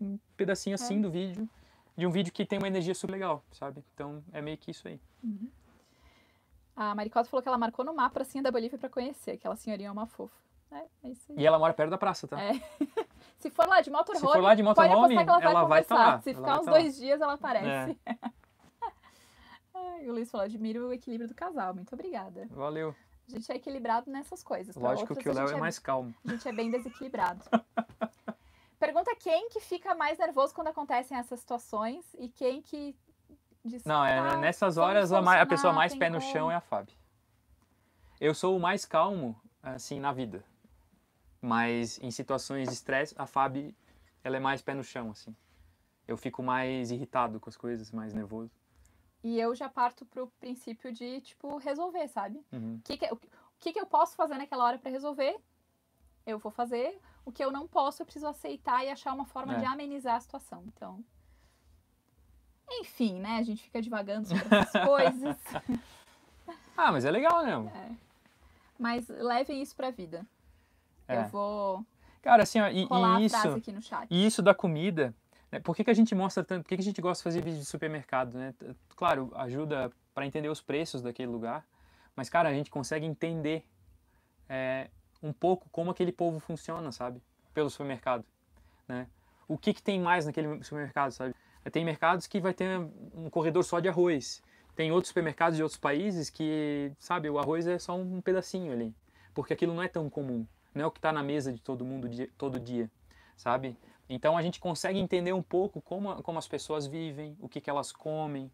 um pedacinho assim é. do vídeo, de um vídeo que tem uma energia super legal, sabe? Então é meio que isso aí. Uhum. A Maricota falou que ela marcou no mapa a assim, da Bolívia para conhecer, aquela senhorinha é uma fofa. É, é isso aí. E ela mora perto da praça, tá? É. Se for lá de motorhome, Se for lá de motorhome ela, vai tá conversar. vai Se ela ficar uns tá dois lá. dias, ela aparece. É. Ai, o Luiz falou, admiro o equilíbrio do casal. Muito obrigada. Valeu. A gente é equilibrado nessas coisas. Pra Lógico outras, que o Léo é, é mais calmo. A gente é bem desequilibrado. Pergunta quem que fica mais nervoso quando acontecem essas situações e quem que... Diz, não, é, ah, nessas horas a, pessoa ah, mais pé no como... chão é a Fábio. Eu sou o mais calmo, assim, na vida. Mas em situações de estresse, a Fábio ela é mais pé no chão, assim. Eu fico mais irritado com as coisas, mais nervoso. E eu já parto pro princípio de, tipo, resolver, sabe? Uhum. O, que que, o que, que eu posso fazer naquela hora para resolver? Eu vou fazer. O que eu não posso, eu preciso aceitar e achar uma forma é. de amenizar a situação. Então. Enfim, né? A gente fica divagando sobre as coisas. ah, mas é legal, né? É. Mas levem isso pra vida. É. Eu vou. Cara, assim, ó, e, e isso. E isso da comida. Né? Por que, que a gente mostra tanto? Por que, que a gente gosta de fazer vídeo de supermercado, né? Claro, ajuda para entender os preços daquele lugar. Mas, cara, a gente consegue entender é, um pouco como aquele povo funciona, sabe? Pelo supermercado, né? O que, que tem mais naquele supermercado, sabe? Tem mercados que vai ter um corredor só de arroz. Tem outros supermercados de outros países que, sabe, o arroz é só um pedacinho ali. Porque aquilo não é tão comum não é o que está na mesa de todo mundo de todo dia, sabe? Então a gente consegue entender um pouco como, como as pessoas vivem, o que, que elas comem,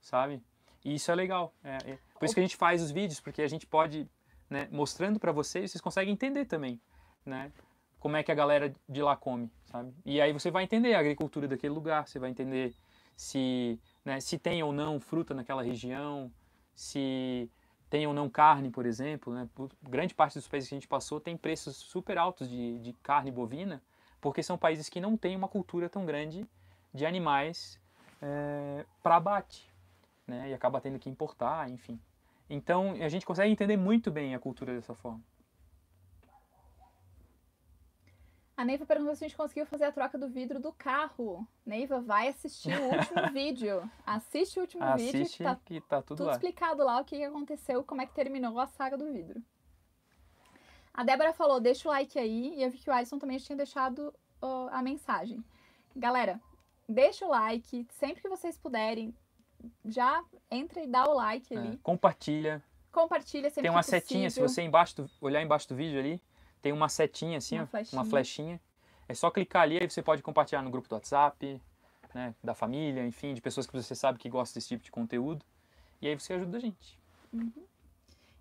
sabe? E isso é legal. É, é. Por isso que a gente faz os vídeos, porque a gente pode, né, mostrando para vocês, vocês conseguem entender também, né? Como é que a galera de lá come, sabe? E aí você vai entender a agricultura daquele lugar, você vai entender se, né, se tem ou não fruta naquela região, se tem ou não carne, por exemplo, né? grande parte dos países que a gente passou tem preços super altos de, de carne bovina, porque são países que não têm uma cultura tão grande de animais é, eh, para abate, né? e acaba tendo que importar, enfim. Então a gente consegue entender muito bem a cultura dessa forma. A Neiva perguntou se a gente conseguiu fazer a troca do vidro do carro. Neiva, vai assistir o último vídeo. Assiste o último Assiste vídeo que tá, que tá tudo, tudo lá. explicado lá o que aconteceu, como é que terminou a saga do vidro. A Débora falou, deixa o like aí, e eu vi que o Alisson também tinha deixado uh, a mensagem. Galera, deixa o like, sempre que vocês puderem, já entra e dá o like é, ali. É, compartilha. Compartilha sempre Tem uma setinha, se você embaixo do, olhar embaixo do vídeo ali, tem uma setinha assim, uma, ó, flechinha. uma flechinha. É só clicar ali, aí você pode compartilhar no grupo do WhatsApp, né, da família, enfim, de pessoas que você sabe que gostam desse tipo de conteúdo. E aí você ajuda a gente. Uhum.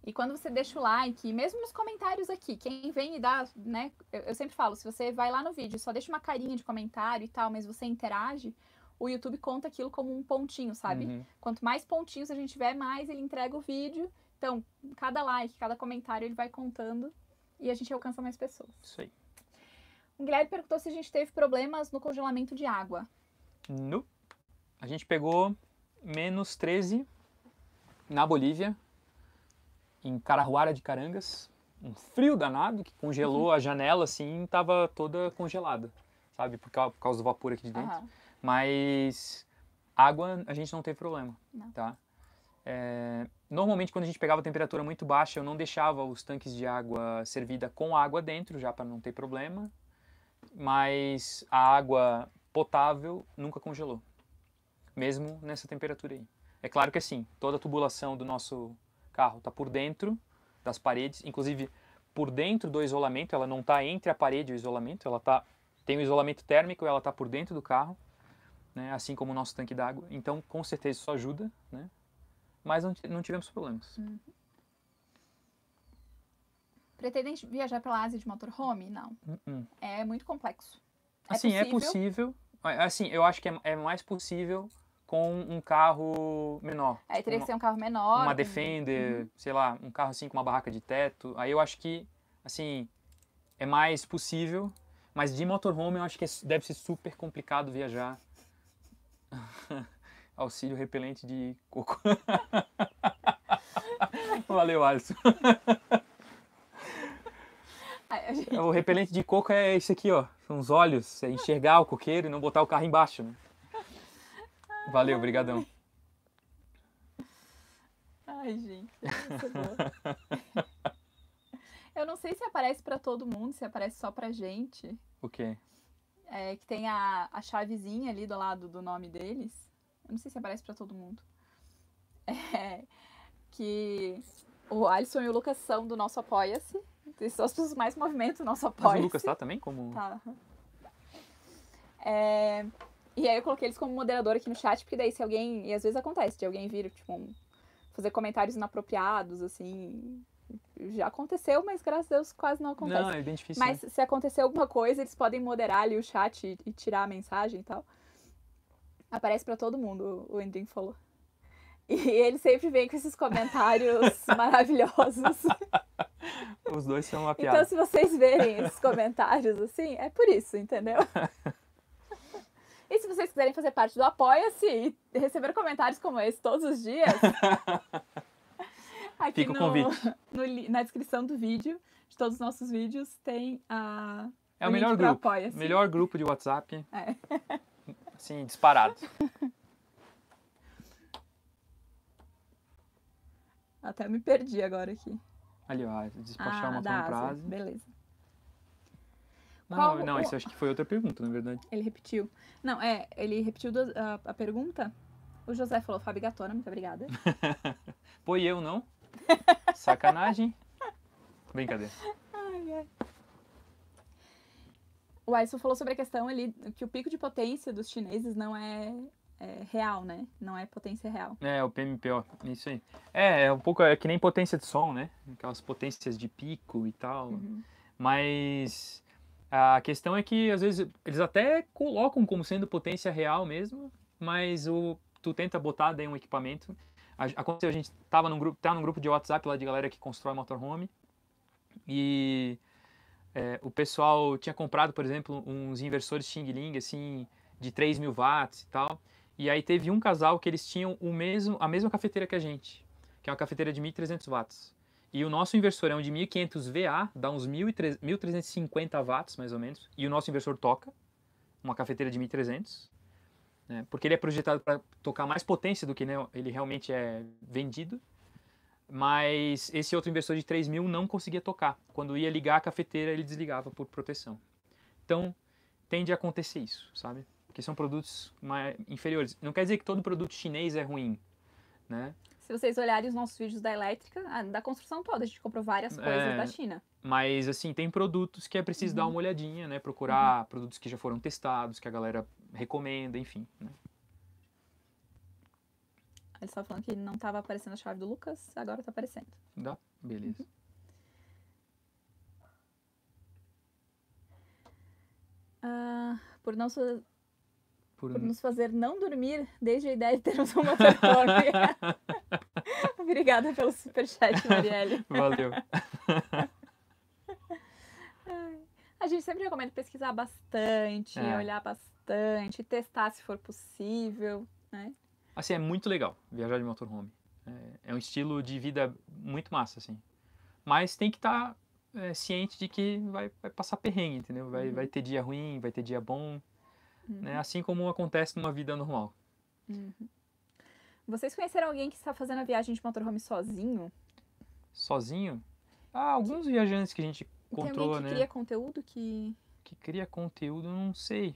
E quando você deixa o like, mesmo nos comentários aqui, quem vem e dá, né? Eu, eu, sempre falo, se você vai lá no vídeo, só deixa uma carinha de comentário e tal, mas você interage, o YouTube conta aquilo como um pontinho, sabe? Uhum. Quanto mais pontinhos a gente tiver, mais ele entrega o vídeo. Então, cada like, cada comentário, ele vai contando e a gente alcança mais pessoas. Isso aí. O Guilherme perguntou se a gente teve problemas no congelamento de água. No. A gente pegou menos 13 na Bolívia, em Carahuara de Carangas. Um frio danado que congelou uhum. a janela assim, estava toda congelada, sabe? Por causa, por causa, do vapor aqui de dentro. Uhum. Mas água a gente não teve problema, não. tá? É, Normalmente, quando a gente pegava temperatura muito baixa, eu não deixava os tanques de água servida com água dentro, já para não ter problema. Mas a água potável nunca congelou, mesmo nessa temperatura aí. É claro que assim, toda a tubulação do nosso carro está por dentro das paredes, inclusive por dentro do isolamento, ela não está entre a parede e o isolamento, ela tá, tem o isolamento térmico ela está por dentro do carro, né, assim como o nosso tanque d'água. Então, com certeza, isso ajuda, né? mas não, não tivemos problemas. Uhum. Pretendem viajar pela Ásia de motorhome? Não. Uh -uh. É muito complexo. É assim, é possível? é possível. Assim, eu acho que é, é mais possível com um carro menor. Aí é, teria uma, que ser um carro menor. Uma Defender, uhum. sei lá, um carro assim com uma barraca de teto. Aí eu acho que, assim, é mais possível. Mas de motorhome eu acho que é deve ser super complicado viajar. auxílio repelente de coco. Valeu, Alisson. Ai, gente... O repelente de coco é isso aqui, ó. São os olhos. É enxergar o coqueiro e não botar o carro embaixo. Né? Valeu, obrigadão. Ai, gente. Eu não sei se aparece para todo mundo, se aparece só pra gente. O quê? É, que tem a, a chavezinha ali do lado do nome deles. Eu não sei se aparece para todo mundo. É, que o Alisson e o Lucas são do nosso Apoia-se. São as pessoas mais movimentos do nosso Apoia-se. o Lucas tá também como... Tá. É, e aí eu coloquei eles como moderador aqui no chat, porque daí se alguém... E às vezes acontece de alguém vir, tipo, um, fazer comentários inapropriados, assim... Já aconteceu, mas graças a Deus quase não acontece. Não, é bem difícil. Mas né? se acontecer alguma coisa, eles podem moderar ali o chat e, e tirar a mensagem e tal. Aparece para todo mundo, o Endrin falou. E ele sempre vem com esses comentários maravilhosos. Os dois são uma então, piada. Então, se vocês verem esses comentários assim, é por isso, entendeu? E se vocês quiserem fazer parte do Apoia-se e receber comentários como esse todos os dias, aqui Fica o no, convite. No, na descrição do vídeo, de todos os nossos vídeos, tem a. É o melhor grupo. Melhor grupo de WhatsApp. É assim, disparado. Até me perdi agora aqui. Ali, ó, despachar ah, uma frase. Beleza. Não, Qual... não, isso acho que foi outra pergunta, na verdade. Ele repetiu. Não, é, ele repetiu a, a pergunta. O José falou, Fábio Gatona, muito obrigada. foi eu não? Sacanagem. Brincadeira. Ai, ai o Aisson falou sobre a questão ali que o pico de potência dos chineses não é, é, real, né? Não é potência real. É, o PMPO, é isso aí. É, é um pouco é que nem potência de som, né? Aquelas potências de pico e tal. Uhum. Mas a questão é que às vezes eles até colocam como sendo potência real mesmo, mas o tu tenta botar daí um equipamento. Aconteceu, a gente tava num grupo, tava tá num grupo de WhatsApp lá de galera que constrói motorhome. E é, o pessoal tinha comprado, por exemplo, uns inversores Xing Ling, assim, de 3 mil watts e tal. E aí teve um casal que eles tinham o mesmo, a mesma cafeteira que a gente, que é uma cafeteira de 1.300 watts. E o nosso inversor é um de 1.500 VA, dá uns 1.350 watts, mais ou menos. E o nosso inversor toca, uma cafeteira de 1.300, né? porque ele é projetado para tocar mais potência do que né, ele realmente é vendido. Mas esse outro inversor de 3 mil não conseguia tocar. Quando ia ligar a cafeteira, ele desligava por proteção. Então, tende a acontecer isso, sabe? Porque são produtos mais inferiores. Não quer dizer que todo produto chinês é ruim, né? Se vocês olharem os nossos vídeos da elétrica, ah, da construção toda, a gente comprou várias é, coisas é, da China. Mas, assim, tem produtos que é preciso uhum. dar uma olhadinha, né? Procurar uhum. produtos que já foram testados, que a galera recomenda, enfim. Né? Ele só falando que não estava aparecendo a chave do Lucas, agora está aparecendo. Dá? Beleza. Uhum. Uh, por não so... por... por... nos fazer não dormir desde a ideia de termos uma performance. Obrigada pelo superchat, Marielle. Valeu. a gente sempre recomenda pesquisar bastante, é. olhar bastante, testar se for possível, né? Assim, é muito legal viajar de motorhome. É, é um estilo de vida muito massa, assim. Mas tem que estar tá, é, ciente de que vai, vai passar perrengue, entendeu? Vai, uhum. vai ter dia ruim, vai ter dia bom, né? uhum. né? Assim como acontece numa vida normal. Uhum. Vocês conheceram alguém que está fazendo a viagem de motorhome sozinho? Sozinho? Ah, alguns que... viajantes que a gente encontrou, que né? que cria conteúdo que... Que cria conteúdo, não sei.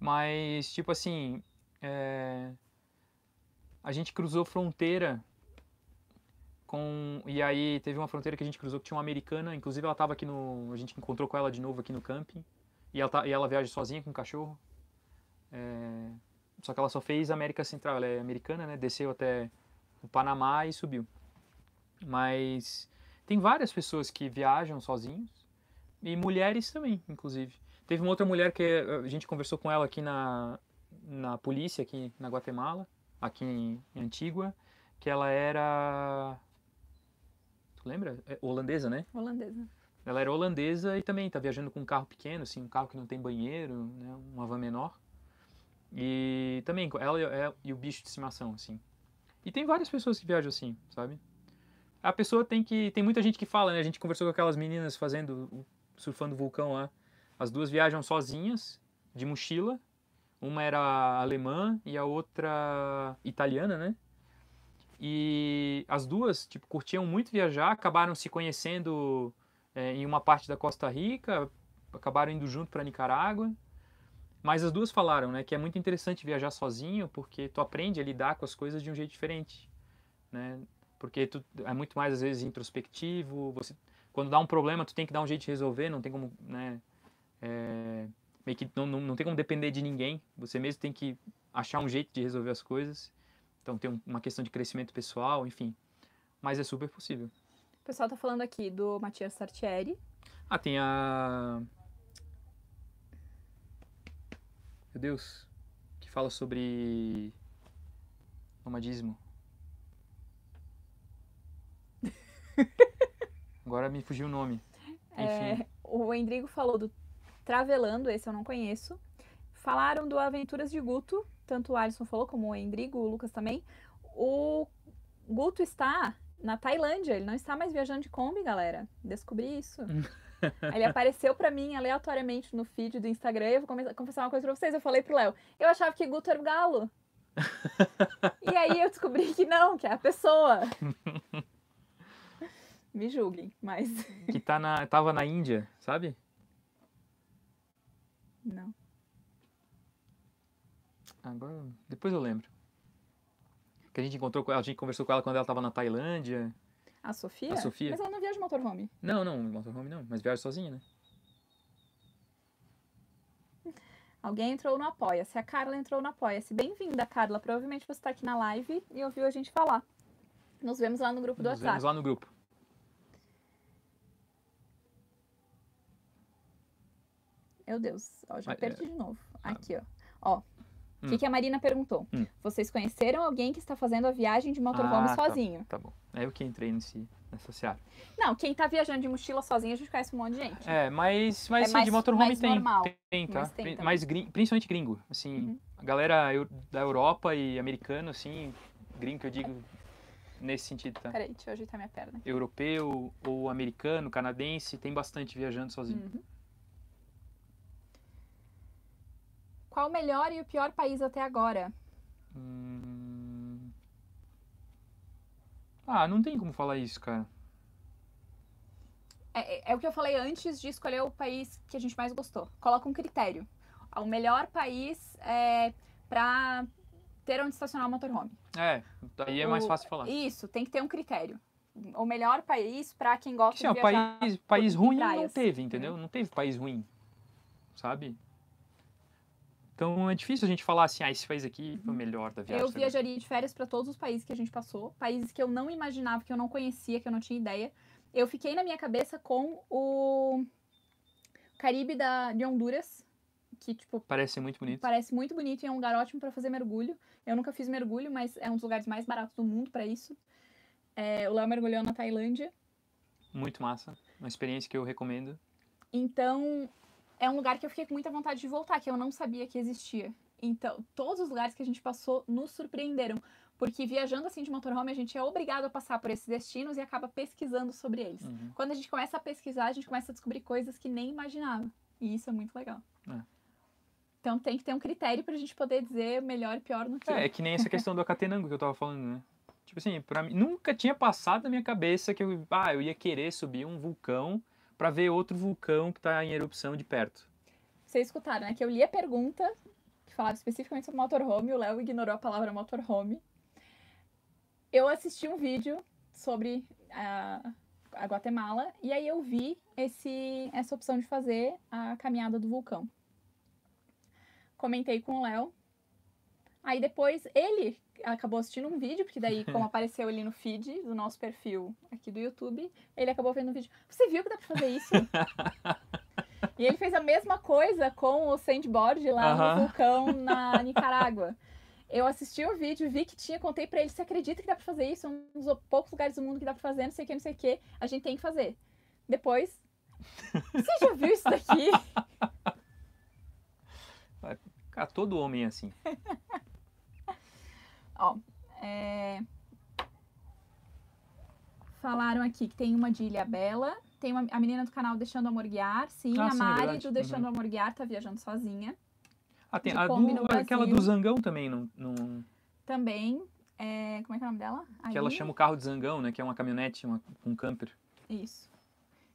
Mas, tipo assim, é, a gente cruzou fronteira com e aí teve uma fronteira que a gente cruzou que tinha uma americana, inclusive ela estava aqui no, a gente encontrou com ela de novo aqui no camping e ela, tá, e ela viaja sozinha com o cachorro. É, só que ela só fez América Central, ela é americana, né? Desceu até o Panamá e subiu. Mas tem várias pessoas que viajam sozinhos e mulheres também, inclusive. Teve uma outra mulher que a gente conversou com ela aqui na, na polícia aqui na Guatemala, aqui em Antigua, que ela era. Tu lembra? É holandesa, né? Holandesa. Ela era holandesa e também tá viajando com um carro pequeno, assim, um carro que não tem banheiro, né? Uma van menor. E também ela é, e o bicho de estimação, assim. E tem várias pessoas que viajam assim, sabe? A pessoa tem que. Tem muita gente que fala, né? A gente conversou com aquelas meninas fazendo. surfando o vulcão lá. As duas viajam sozinhas, de mochila, uma era alemã e a outra italiana, né? E as duas, tipo, curtiam muito viajar, acabaram se conhecendo é, em uma parte da Costa Rica, acabaram indo junto para Nicarágua. Mas as duas falaram, né, que é muito interessante viajar sozinho, porque tu aprende a lidar com as coisas de um jeito diferente, né? Porque tu é muito mais às vezes introspectivo, você quando dá um problema, tu tem que dar um jeito de resolver, não tem como, né, é meio que não, não, não tem como depender de ninguém, você mesmo tem que achar um jeito de resolver as coisas. Então tem uma questão de crescimento pessoal, enfim. Mas é super possível. O pessoal tá falando aqui do Matias Sartieri. Ah, tem a. Meu Deus. Que fala sobre. Nomadismo. Agora me fugiu o nome. É, o Rendrigo falou do Travelando, esse eu não conheço. Falaram do Aventuras de Guto, tanto o Alisson falou como o Endrigo, o Lucas também. O Guto está na Tailândia, ele não está mais viajando de Kombi, galera. Descobri isso. ele apareceu para mim aleatoriamente no feed do Instagram. Eu vou confessar uma coisa pra vocês. Eu falei pro Léo, eu achava que Guto era o galo. e aí eu descobri que não, que é a pessoa. Me julguem, mas. Que tá na, tava na Índia, sabe? Não. Agora, depois eu lembro. Que a gente encontrou, a gente conversou com ela quando ela estava na Tailândia. A Sofia? A Sofia. Mas ela não viaja de motorhome. Não, não, motorhome não, mas viaja sozinha, né? Alguém entrou no Apoia-se. A Carla entrou no Apoia-se. Bem-vinda, Carla. Provavelmente você está aqui na live e ouviu a gente falar. Nos vemos lá no grupo do WhatsApp. Nos vemos lá no grupo. Meu Deus, ó, já ah, perdi é... de novo. Aqui, ó. Ó. O hum. que, que, a Marina perguntou? Hum. Vocês conheceram alguém que está fazendo a viagem de motorhome ah, tá. sozinho? Tá, tá bom. É eu que entrei nesse, nessa seara. Não, quem está viajando de mochila sozinho, a gente conhece um monte de gente. É, mas, mas é sim, mais, de motorhome mais tem, normal, tem, tá? Mas tem mais gring, principalmente gringo, assim, uhum. a galera eu, da Europa e americano, assim, gringo que eu digo nesse sentido, tá? Peraí, deixa eu ajeitar minha perna. Europeu ou americano, canadense, tem bastante viajando sozinho. Uhum. Qual o melhor e o pior país até agora? Hum... Ah, não tem como falar isso, cara. É, é, é, o que eu falei antes de escolher o país que a gente mais gostou. Coloca um critério. O melhor país é para ter onde estacionar o motorhome. É, daí é o, mais fácil falar. Isso, tem que ter um critério. O melhor país para quem gosta é de sim, o País, país ruim não teve, entendeu? Uhum. Não teve país ruim, sabe? Então é difícil a gente falar assim, ah, esse país aqui foi o uhum. melhor da viagem. Eu viajaria de férias para todos os países que a gente passou, países que eu não imaginava, que eu não conhecia, que eu não tinha ideia. Eu fiquei na minha cabeça com o Caribe da, de Honduras, que tipo parece muito bonito. Parece muito bonito e é um lugar ótimo para fazer mergulho. Eu nunca fiz mergulho, mas é um dos lugares mais baratos do mundo para isso. É, o Léo mergulhou na Tailândia. Muito massa, uma experiência que eu recomendo. Então, é um lugar que eu fiquei com muita vontade de voltar, que eu não sabia que existia. Então, todos os lugares que a gente passou nos surpreenderam, porque viajando assim de motorhome, a gente é obrigado a passar por esses destinos e acaba pesquisando sobre eles. Uhum. Quando a gente começa a pesquisar, a gente começa a descobrir coisas que nem imaginava. E isso é muito legal. É. Então tem que ter um critério pra gente poder dizer melhor e pior no que. É, é que nem essa questão do Acatenango que eu tava falando, né? Tipo assim, pra mim, nunca tinha passado na minha cabeça que eu, ah, eu ia querer subir um vulcão para ver outro vulcão que está em erupção de perto. Vocês escutaram, né? Que eu li a pergunta que falava especificamente sobre motorhome, o Léo ignorou a palavra motorhome. Eu assisti um vídeo sobre a, a Guatemala e aí eu vi esse, essa opção de fazer a caminhada do vulcão. Comentei com o Léo Aí depois ele acabou assistindo um vídeo, porque daí, como apareceu ali no feed do nosso perfil aqui do YouTube, ele acabou vendo um vídeo. Você viu que dá pra fazer isso? e ele fez a mesma coisa com o sandboard lá uh -huh. no vulcão na Nicarágua. Eu assisti o vídeo, vi que tinha, contei para ele, você acredita que dá pra fazer isso? É um dos poucos lugares do mundo que dá pra fazer, não sei o que, não sei o que. A gente tem que fazer. Depois, você já viu isso daqui? Ah, todo homem é assim. Ó, é... Falaram aqui que tem uma de Ilha Bela, tem uma, a menina do canal Deixando Amor Guiar, sim, ah, a sim, é Mari é do Deixando uhum. Amor Guiar tá viajando sozinha. Ah, tem a do, é aquela do Zangão também, não... Também, é, como é que é o nome dela? Que ela chama o carro de zangão, né? Que é uma caminhonete, uma, um camper. Isso.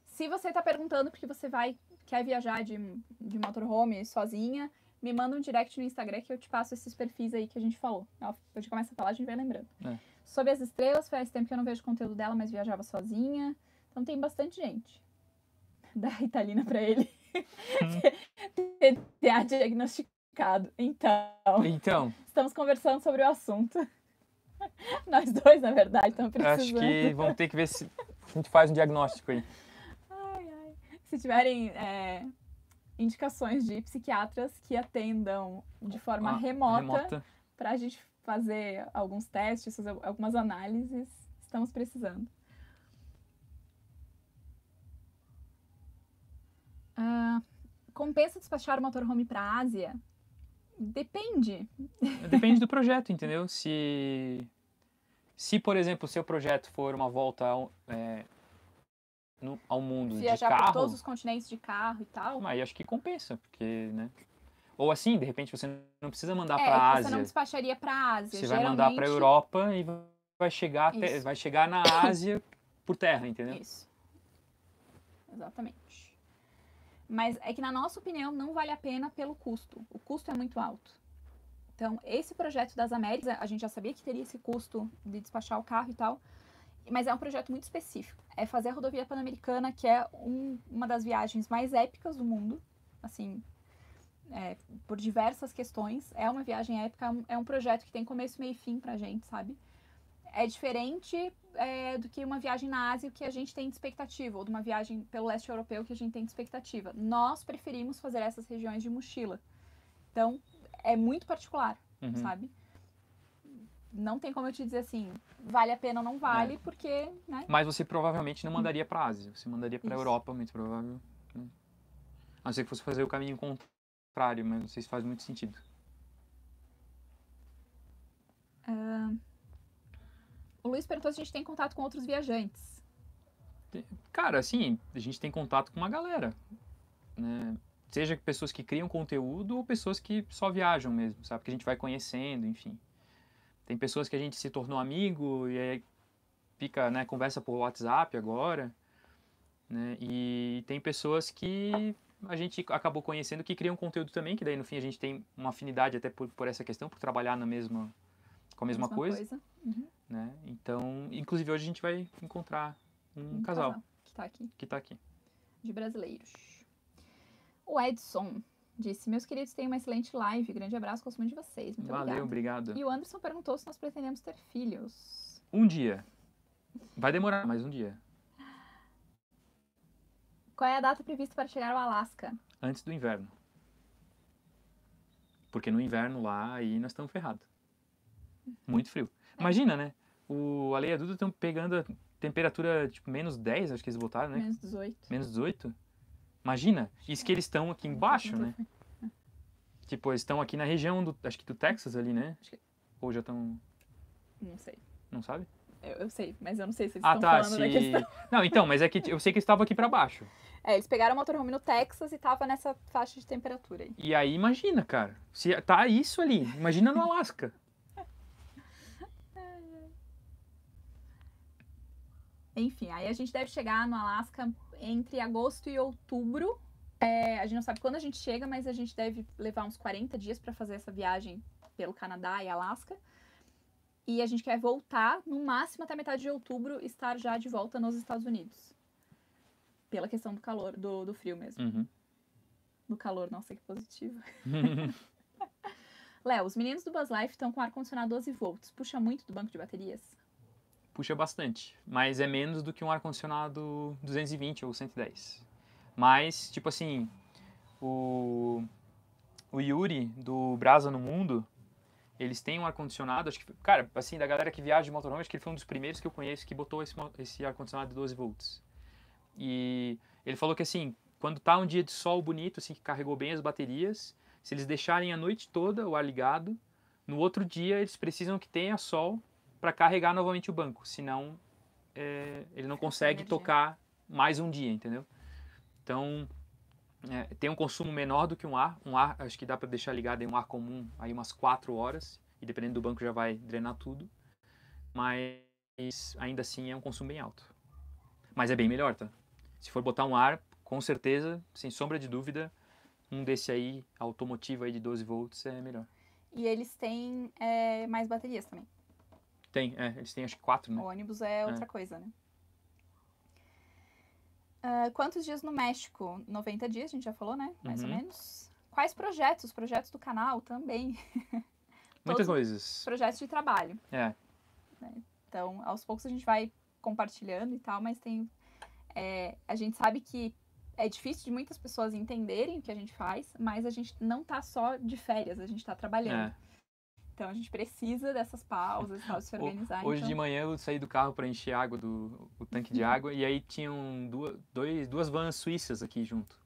Se você tá perguntando porque você vai quer viajar de, de motorhome sozinha, me manda um direct no Instagram que eu te passo esses perfis aí que a gente falou. A gente começa a falar, a gente vai lembrando. É. Sobre as estrelas, faz tempo que eu não vejo conteúdo dela, mas viajava sozinha. Então tem bastante gente. Dá italina pra ele. Hum. TDA diagnosticado. Então. Então. Estamos conversando sobre o assunto. Nós dois, na verdade, estamos precisando. Acho que vamos ter que ver se a gente faz um diagnóstico aí. Ai, ai. Se tiverem. É indicações de psiquiatras que atendam de forma ah, remota para a gente fazer alguns testes, fazer algumas análises. Estamos precisando. Uh, compensa despachar o motorhome para a Ásia? Depende. É, depende do projeto, entendeu? Se, se, por exemplo, o seu projeto for uma volta é, no, ao mundo Viajar de carro. Viajar por todos os continentes de carro e tal. Mas acho que compensa, porque, né? Ou assim, de repente você não precisa mandar é, para a Ásia. Você não despacharia para a Ásia. Você vai mandar para a Europa e vai chegar, até, vai chegar na Ásia por terra, entendeu? Isso. Exatamente. Mas é que, na nossa opinião, não vale a pena pelo custo. O custo é muito alto. Então, esse projeto das Américas, a gente já sabia que teria esse custo de despachar o carro e tal, mas é um projeto muito específico é fazer a rodovia pan-americana, que é um, uma das viagens mais épicas do mundo, assim, é, por diversas questões. É uma viagem épica, é, é um projeto que tem começo, meio e fim pra gente, sabe? É diferente é, do que uma viagem na Ásia que a gente tem de expectativa, ou de uma viagem pelo leste europeu que a gente tem de expectativa. Nós preferimos fazer essas regiões de mochila. Então, é muito particular, uhum. sabe? Não tem como eu te dizer assim, vale a pena ou não vale, é. porque. Né? Mas você provavelmente não mandaria para Ásia, você mandaria para a Europa, muito provável. Né? A não ser que fosse fazer o caminho contrário, mas não sei se faz muito sentido. Uh... O Luiz perguntou se a gente tem contato com outros viajantes. Cara, assim, a gente tem contato com uma galera. Né? Seja pessoas que criam conteúdo ou pessoas que só viajam mesmo, sabe? Que a gente vai conhecendo, enfim. Tem pessoas que a gente se tornou amigo e aí fica, né, conversa por WhatsApp agora, né? E tem pessoas que a gente acabou conhecendo que criam conteúdo também, que daí no fim a gente tem uma afinidade até por, por essa questão, por trabalhar na mesma com a mesma, mesma coisa, coisa. Uhum. né? Então, inclusive hoje a gente vai encontrar um, um casal, casal, que está aqui, que tá aqui, de brasileiros. O Edson disse: Meus queridos, tenham uma excelente live. Grande abraço, gosto muito de vocês. Muito Valeu, obrigado. obrigado. E o Anderson perguntou se nós pretendemos ter filhos. Um dia. Vai demorar, mais um dia. Qual é a data prevista para chegar ao Alasca? Antes do inverno. Porque no inverno lá, aí nós estamos ferrados. Muito frio. É. Imagina, né? O Ale e a Duda estão pegando a temperatura, tipo, menos 10, acho que eles botaram, né? Menos 18. Menos 18? Imagina, isso que eles estão aqui embaixo, né? É. Tipo, eles estão aqui na região do, acho que do Texas ali, né? Que... Ou já estão... Não sei. Não sabe? Eu, eu, sei, mas eu não sei se eles ah, estão tá, falando se... da questão. Não, então, mas é que eu sei que eles estavam aqui para baixo. É, eles pegaram o motorhome no Texas e tava nessa faixa de temperatura aí. E aí, imagina, cara. Se tá isso ali, imagina no Alasca. Enfim, aí a gente deve chegar no Alasca entre agosto e outubro. É, a gente não sabe quando a gente chega, mas a gente deve levar uns 40 dias para fazer essa viagem pelo Canadá e Alasca. E a gente quer voltar, no máximo até metade de outubro, estar já de volta nos Estados Unidos. Pela questão do calor, do, do frio mesmo. Uhum. Do calor, nossa, que positivo. Léo, os meninos do Buzz Life estão com ar-condicionado 12 volts. Puxa muito do banco de baterias? puxa bastante, mas é menos do que um ar-condicionado 220 ou 110. Mas, tipo assim, o, o Yuri do Brasa no Mundo, eles têm um ar-condicionado, acho que, cara, assim, da galera que viaja de motorhome, acho que ele foi um dos primeiros que eu conheço que botou esse, esse ar-condicionado de 12 volts. E ele falou que, assim, quando tá um dia de sol bonito, assim, que carregou bem as baterias, se eles deixarem a noite toda o ar ligado, no outro dia eles precisam que tenha sol para carregar novamente o banco, senão é, ele não consegue né? tocar mais um dia, entendeu? Então é, tem um consumo menor do que um ar, um ar acho que dá para deixar ligado em um ar comum aí umas 4 horas e dependendo do banco já vai drenar tudo, mas ainda assim é um consumo bem alto. Mas é bem melhor, tá? Se for botar um ar, com certeza, sem sombra de dúvida, um desse aí, automotivo aí de 12 volts, é melhor. E eles têm é, mais baterias também. Tem, é, eles têm acho que quatro, né? O ônibus é, é. outra é. coisa, né? Uh, quantos dias no México? 90 dias, a gente já falou, né? Mais uhum. ou menos. Quais projetos? Projetos do canal também. Muitas coisas. Projetos de trabalho. É. Né? Então, aos poucos a gente vai compartilhando e tal, mas tem. É, a gente sabe que é difícil de muitas pessoas entenderem o que a gente faz, mas a gente não tá só de férias, a gente tá trabalhando. É. Então a gente precisa dessas pausas, tal, de se organizar. Hoje então... de manhã eu saí do carro para encher água do o tanque de uhum. água e aí tinham duas, dois, duas vans suíças aqui junto.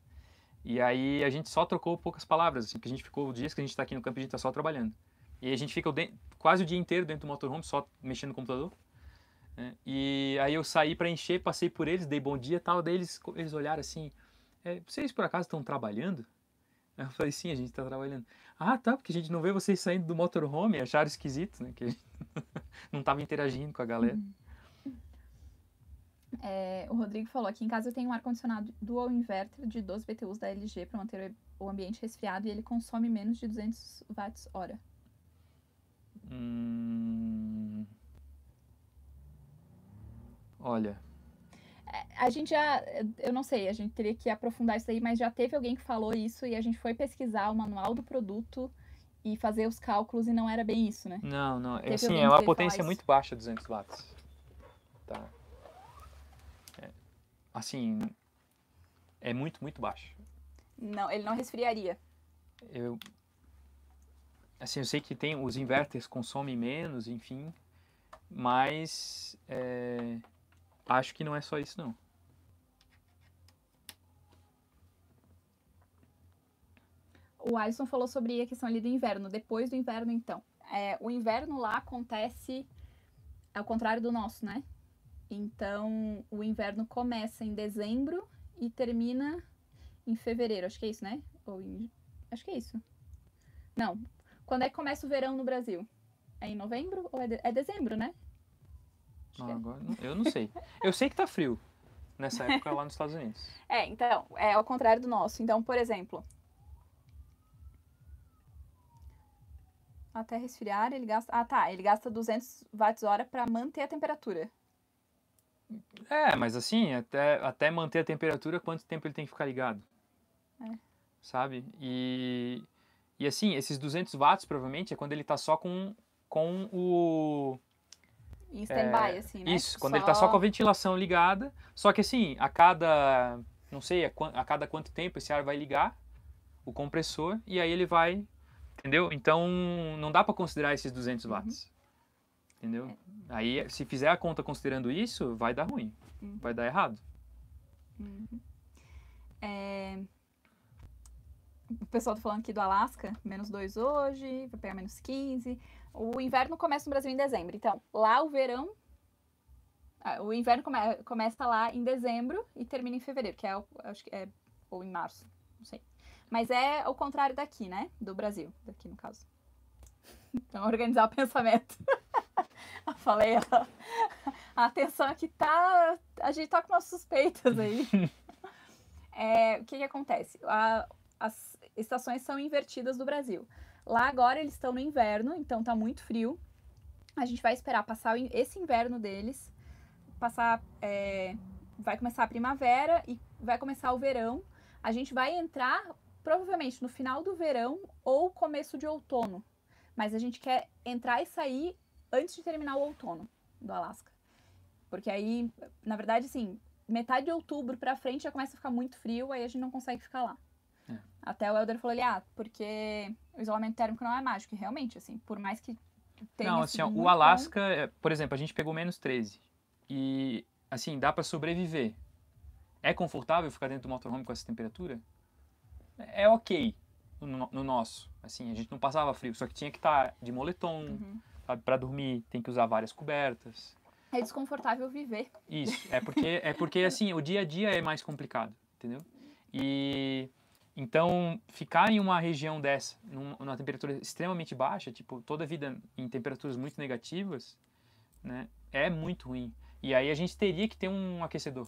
E aí a gente só trocou poucas palavras, assim, que a gente ficou dia que a gente está aqui no campo, a gente está só trabalhando. E a gente fica o de... quase o dia inteiro dentro do motorhome, só mexendo no computador. Né? E aí eu saí para encher, passei por eles, dei bom dia e tal, daí eles, eles olharam assim, é, vocês por acaso estão trabalhando? Eu falei, sim, a gente tá trabalhando. Ah, tá, porque a gente não vê vocês saindo do motorhome, acharam esquisito, né? Que a gente não tava interagindo com a galera. É, o Rodrigo falou, aqui em casa eu tenho um ar-condicionado dual inverter de 12 BTUs da LG para manter o ambiente resfriado e ele consome menos de 200 watts hora. Hum... Olha, a gente já, eu não sei, a gente teria que aprofundar isso aí, mas já teve alguém que falou isso e a gente foi pesquisar o manual do produto e fazer os cálculos e não era bem isso, né? Não, não. Teve assim, é uma potência muito baixa, 200 watts. Tá. É, assim, é muito, muito baixo. Não, ele não resfriaria. Eu, assim, eu sei que tem os inverters consomem menos, enfim, mas é, acho que não é só isso não. O Alisson falou sobre a questão ali do inverno. Depois do inverno, então. É, o inverno lá acontece ao contrário do nosso, né? Então, o inverno começa em dezembro e termina em fevereiro. Acho que é isso, né? Ou em... Acho que é isso. Não. Quando é que começa o verão no Brasil? É em novembro ou é, de... é dezembro, né? Não, é. agora eu não sei. Eu sei que tá frio nessa época lá nos Estados Unidos. É, então, é ao contrário do nosso. Então, por exemplo, até resfriar, ele gasta. Ah, tá. Ele gasta 200 watts hora para manter a temperatura. É, mas assim, até, até manter a temperatura, quanto tempo ele tem que ficar ligado? É. Sabe? E, e assim, esses 200 watts provavelmente é quando ele tá só com, com o em stand-by, é, assim, né? Isso, quando tá só... ele está só com a ventilação ligada. Só que assim, a cada, não sei, a cada quanto tempo esse ar vai ligar o compressor e aí ele vai, entendeu? Então não dá para considerar esses 200 uhum. watts. Uhum. Entendeu? É. Aí se fizer a conta considerando isso, vai dar ruim. Uhum. Vai dar errado. Uhum. É... O pessoal tá falando aqui do Alasca, menos 2 hoje, vai pegar menos 15. O inverno começa no Brasil em dezembro. Então, lá o verão. Ah, o inverno come... começa lá em dezembro e termina em fevereiro, que é, acho que é. Ou em março, não sei. Mas é o contrário daqui, né? Do Brasil, daqui no caso. Então, organizar o pensamento. Eu falei, ó, a atenção aqui tá. A gente tá com umas suspeitas aí. é, o que, que acontece? A, as estações são invertidas do Brasil. Lá agora eles estão no inverno, então tá muito frio. A gente vai esperar passar esse inverno deles, passar. É, vai começar a primavera e vai começar o verão. A gente vai entrar provavelmente no final do verão ou começo de outono. Mas a gente quer entrar e sair antes de terminar o outono do Alasca. Porque aí, na verdade, assim, metade de outubro para frente já começa a ficar muito frio, aí a gente não consegue ficar lá. Até o Elder falou ali, ah, porque o isolamento térmico não é mágico. E realmente, assim, por mais que tenha. Não, assim, o Alasca, bom... É, por exemplo, a gente pegou menos 13. E, assim, dá para sobreviver. É confortável ficar dentro do motorhome com essa temperatura? É, é ok no, no nosso. Assim, a gente não passava frio, só que tinha que estar tá de moletom, uhum. sabe, para dormir, tem que usar várias cobertas. É desconfortável viver. Isso, é porque é porque assim, o dia a dia é mais complicado, entendeu? E então, ficar em uma região dessa, numa temperatura extremamente baixa, tipo, toda a vida em temperaturas muito negativas, né, é muito ruim. E aí a gente teria que ter um aquecedor.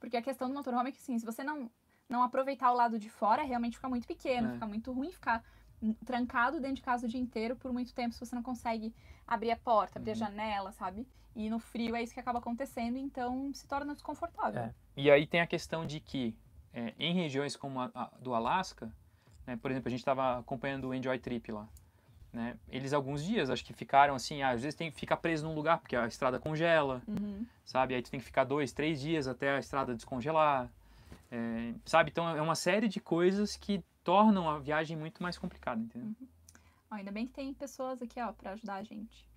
Porque a questão do motorhome é que, sim, se você não, não aproveitar o lado de fora, realmente fica muito pequeno, é. fica muito ruim ficar trancado dentro de casa o dia inteiro por muito tempo se você não consegue abrir a porta, abrir uhum. a janela, sabe? E no frio é isso que acaba acontecendo, então se torna desconfortável. É. E aí tem a questão de que é, em regiões como a, a do Alasca, né, por exemplo, a gente estava acompanhando o Enjoy Trip lá. Né, eles alguns dias acho que ficaram assim, ah, às vezes tem que ficar preso num lugar porque a estrada congela, uhum. sabe? Aí tu tem que ficar dois, três dias até a estrada descongelar, é, sabe? Então é uma série de coisas que tornam a viagem muito mais complicada, entendeu? Uhum. Ó, ainda bem que tem pessoas aqui, ó, para ajudar a gente.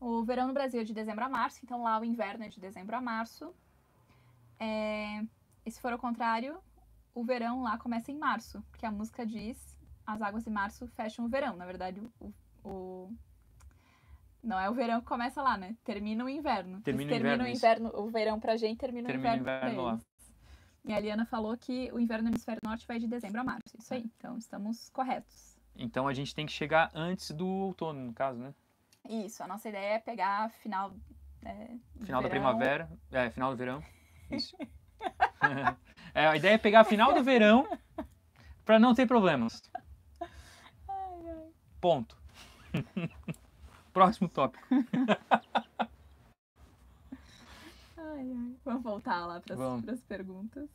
O verão no Brasil é de dezembro a março, então lá o inverno é de dezembro a março. É... E se for ao contrário, o verão lá começa em março, porque a música diz as águas de março fecham o verão. Na verdade, o, o... não é o verão que começa lá, né? Termina o inverno. Termina, o inverno, o, inverno o verão pra gente, termina, termina o inverno, inverno lá. E a Liana falou que o inverno no hemisfério norte vai de dezembro a março. Isso é. aí. Então estamos corretos. Então a gente tem que chegar antes do outono, no caso, né? Isso. A nossa ideia é pegar final. É, final verão. da primavera. É, final do verão. Isso. é, a ideia é pegar a final do verão para não ter problemas. Ponto. Próximo tópico. Ai, ai. Vamos voltar lá para as perguntas.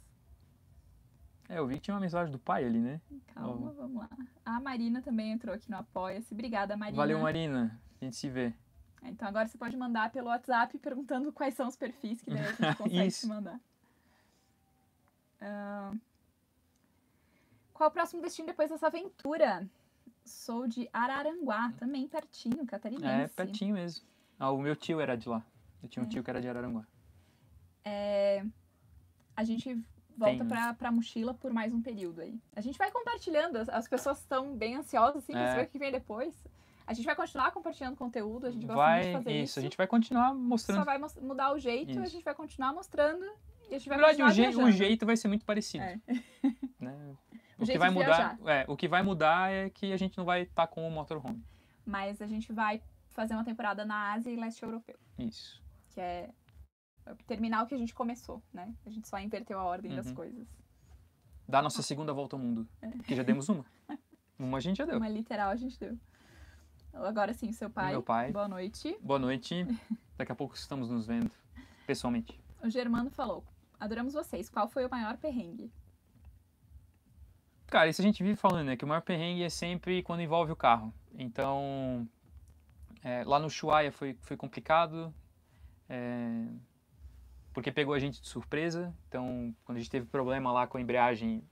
É, eu vi que tinha uma mensagem do pai ali, né? Calma, vamos lá. A Marina também entrou aqui no Apoia-se. Obrigada, Marina. Valeu, Marina. A gente se vê. É, então agora você pode mandar pelo WhatsApp perguntando quais são os perfis que daí a gente consegue te mandar. Qual o próximo destino depois dessa aventura? Sou de Araranguá, também pertinho, é, catarinense. É, pertinho mesmo. Ah, o meu tio era de lá. Eu tinha um é. tio que era de Araranguá. É... A gente volta pra, pra mochila por mais um período aí. A gente vai compartilhando, as, pessoas estão bem ansiosas, assim, é. ver o que vem depois. A gente vai continuar compartilhando conteúdo, a gente gosta vai, muito de fazer isso. Isso, a gente vai continuar mostrando. Só vai mudar o jeito, isso. a gente vai continuar mostrando e a verdade, o, je viajando. o, jeito vai ser muito parecido. É. Né? O, o que vai mudar, é, o que vai mudar é que a gente não vai estar tá com o motorhome. Mas a gente vai fazer uma temporada na Ásia e leste europeu. Isso. Que é, é terminar o que a gente começou, né? A gente só inverteu a ordem uhum. das coisas. Da nossa segunda volta ao mundo. É. Porque Que já demos uma. Uma a gente já deu. Uma literal a gente deu. Agora sim, seu pai. Meu pai. Boa noite. Boa noite. Daqui a pouco estamos nos vendo pessoalmente. O Germano falou: Adoramos vocês. Qual foi o maior perrengue? Cara, isso a gente vive falando, né? Que o maior perrengue é sempre quando envolve o carro. Então, é, lá no Chuaia foi, foi complicado, é, porque pegou a gente de surpresa. Então, quando a gente teve problema lá com a embreagem,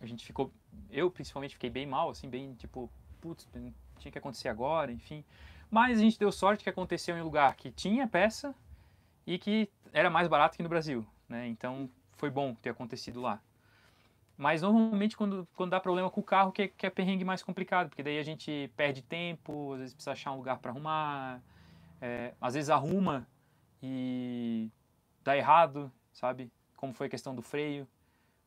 a gente ficou. Eu, principalmente, fiquei bem mal, assim, bem tipo, putz, tinha que acontecer agora, enfim. Mas a gente deu sorte que aconteceu em um lugar que tinha peça e que era mais barato que no Brasil. Né? Então foi bom ter acontecido lá. Mas normalmente quando, quando dá problema com o carro que, é, que é perrengue mais complicado, porque daí a gente perde tempo, às vezes precisa achar um lugar para arrumar, é, às vezes arruma e dá errado, sabe? Como foi a questão do freio.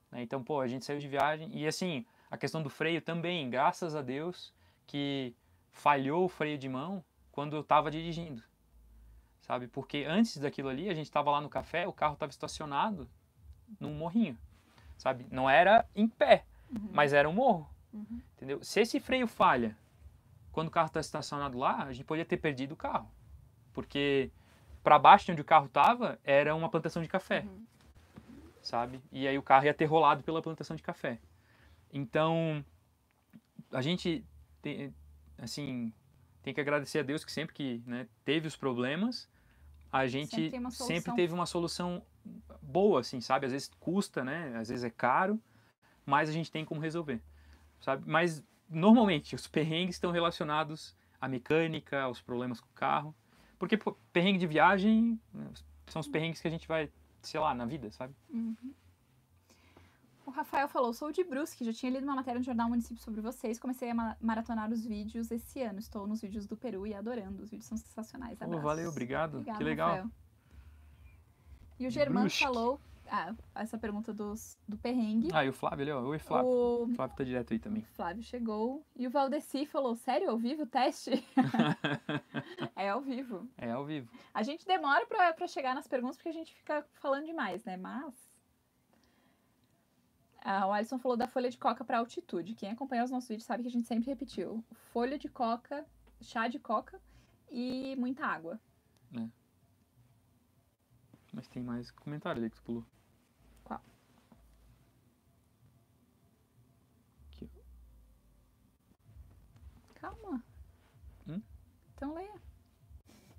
Né? Então, pô, a gente saiu de viagem e assim, a questão do freio também, graças a Deus, que falhou o freio de mão quando eu estava dirigindo sabe? Porque antes daquilo ali, a gente estava lá no café, o carro estava estacionado num morrinho, sabe? Não era em pé, uhum. mas era um morro, uhum. entendeu? Se esse freio falha, quando o carro está estacionado lá, a gente podia ter perdido o carro, porque para baixo de onde o carro estava era uma plantação de café, uhum. sabe? E aí o carro ia ter rolado pela plantação de café. Então a gente tem, assim tem que agradecer a Deus que sempre que né, teve os problemas, a gente sempre, sempre, teve uma solução boa, assim, sabe? Às vezes custa, né? Às vezes é caro, mas a gente tem como resolver, sabe? Mas normalmente os perrengues estão relacionados à mecânica, aos problemas com o carro, porque perrengue de viagem né, são os perrengues que a gente vai, sei lá, na vida, sabe? Uhum. O Rafael falou: sou de Brusque, já tinha lido uma matéria no Jornal Município sobre vocês. Comecei a maratonar os vídeos esse ano. Estou nos vídeos do Peru e adorando. Os vídeos são sensacionais. Oh, valeu, obrigado. obrigado que legal. Rafael. E o Germano falou. Ah, essa pergunta dos, do perrengue. Ah, e o Flávio ali, ó. É oi, Flávio. O... o Flávio tá direto aí também. O Flávio chegou. E o Valdeci falou: Sério, ao vivo o teste? é ao vivo. É ao vivo. A gente demora para pra chegar nas perguntas porque a gente fica falando demais, né? Mas ah, o Alisson falou da folha de coca para altitude. Quem acompanha os nossos vídeos sabe que a gente sempre repetiu: folha de coca, chá de coca e muita água. É. Mas tem mais comentário ali que tu pulou. Qual? Aqui. Calma. Hum? Então leia.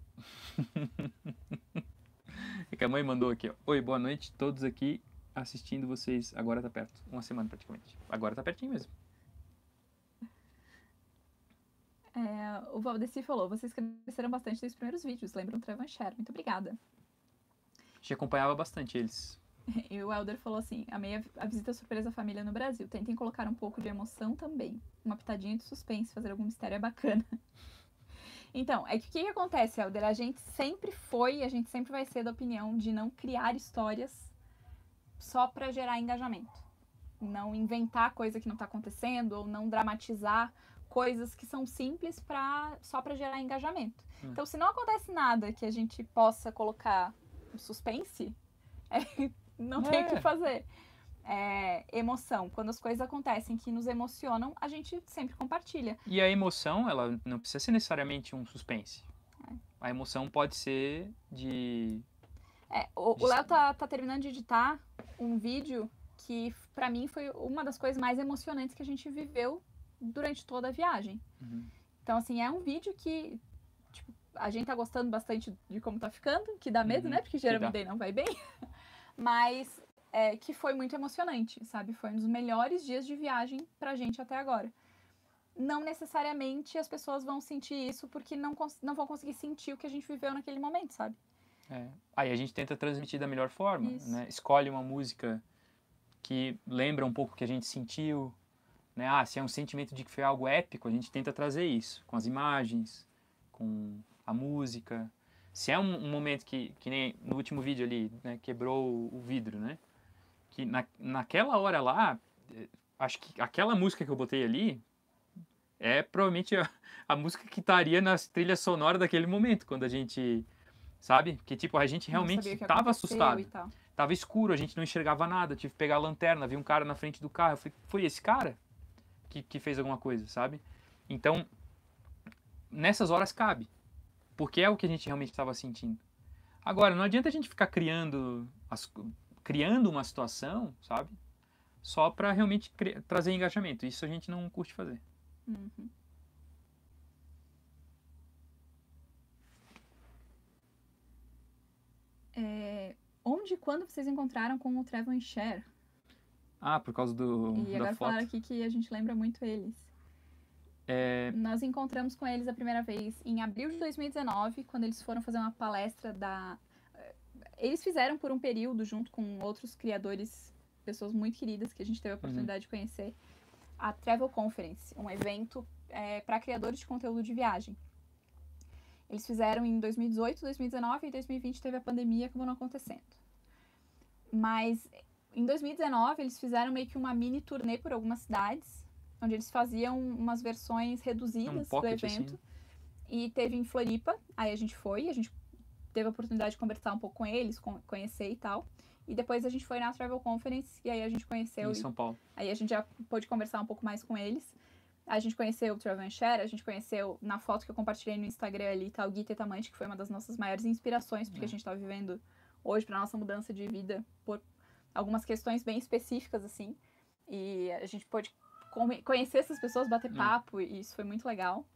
é que a mãe mandou aqui, ó. Oi, boa noite todos aqui assistindo vocês. Agora tá perto. Uma semana praticamente. Agora tá pertinho mesmo. É, o Valdeci falou: vocês cresceram bastante nos primeiros vídeos, lembram do Travancher? Muito obrigada. A gente acompanhava bastante eles. E o Elder falou assim: amei a, a visita surpresa à família no Brasil. Tentem colocar um pouco de emoção também. Uma pitadinha de suspense, fazer algum mistério é bacana. Então, é que o que, que acontece, Elder? A gente sempre foi, a gente sempre vai ser da opinião de não criar histórias só para gerar engajamento. Não inventar coisa que não está acontecendo ou não dramatizar coisas que são simples pra, só para gerar engajamento. Hum. Então, se não acontece nada que a gente possa colocar suspense, é, não é. tem o que é. fazer. É, emoção. Quando as coisas acontecem que nos emocionam, a gente sempre compartilha. E a emoção, ela não precisa ser necessariamente um suspense. É. A emoção pode ser de é, o Léo tá, tá terminando de editar um vídeo que, para mim, foi uma das coisas mais emocionantes que a gente viveu durante toda a viagem. Uhum. Então, assim, é um vídeo que tipo, a gente tá gostando bastante de como tá ficando, que dá medo, uhum. né? Porque geralmente não vai bem. Mas é, que foi muito emocionante, sabe? Foi um dos melhores dias de viagem pra gente até agora. Não necessariamente as pessoas vão sentir isso porque não, não vão conseguir sentir o que a gente viveu naquele momento, sabe? É. Aí a gente tenta transmitir da melhor forma, né? Escolhe uma música que lembra um pouco o que a gente sentiu, né? Ah, se é um sentimento de que foi algo épico, a gente tenta trazer isso, com as imagens, com a música. Se é um, um momento que, que nem no último vídeo ali, né? Quebrou o, o vidro, né? Que na, naquela hora lá, é, acho que aquela música que eu botei ali é provavelmente a, a música que estaria na trilha sonora daquele momento, quando a gente sabe? Porque, tipo, a gente realmente tava assustado. Tava escuro, a gente não enxergava nada. Tive que pegar a lanterna, vi um cara na frente do carro. Eu falei, foi esse cara que, que fez alguma coisa, sabe? Então, nessas horas cabe. Porque é o que a gente realmente estava sentindo. Agora, não adianta a gente ficar criando, as, criando uma situação, sabe? Só para realmente trazer engajamento. Isso a gente não curte fazer. Uhum. é, onde e quando vocês encontraram com o Trevor Share? Ah, por causa do. E da agora foto. falaram aqui que a gente lembra muito eles. É... Nós encontramos com eles a primeira vez em abril de 2019, quando eles foram fazer uma palestra da. Eh, eles fizeram por um período, junto com outros criadores, pessoas muito queridas que a gente teve a uhum. oportunidade uhum. de conhecer, a Travel Conference, um evento é, eh, para criadores de conteúdo de viagem. Eles fizeram em 2018, 2019 e 2020 teve a pandemia, acabou não acontecendo. Mas em 2019 eles fizeram meio que uma mini turnê por algumas cidades, onde eles faziam umas versões reduzidas um do assim, evento. Assim. E teve em Floripa, aí a gente foi, a gente teve a oportunidade de conversar um pouco com eles, conhecer e tal. E depois a gente foi na Travel Conference e aí a gente conheceu. Em São Paulo. E, aí a gente já pôde conversar um pouco mais com eles. A gente conheceu o Travan Sher a gente conheceu na foto que eu compartilhei no Instagram ali, tá? O Gui Tetamante, que foi uma das nossas maiores inspirações, porque é. a gente tá vivendo hoje pra nossa mudança de vida por algumas questões bem específicas, assim. E a gente pôde conhecer essas pessoas, bater é. papo, e isso foi muito legal.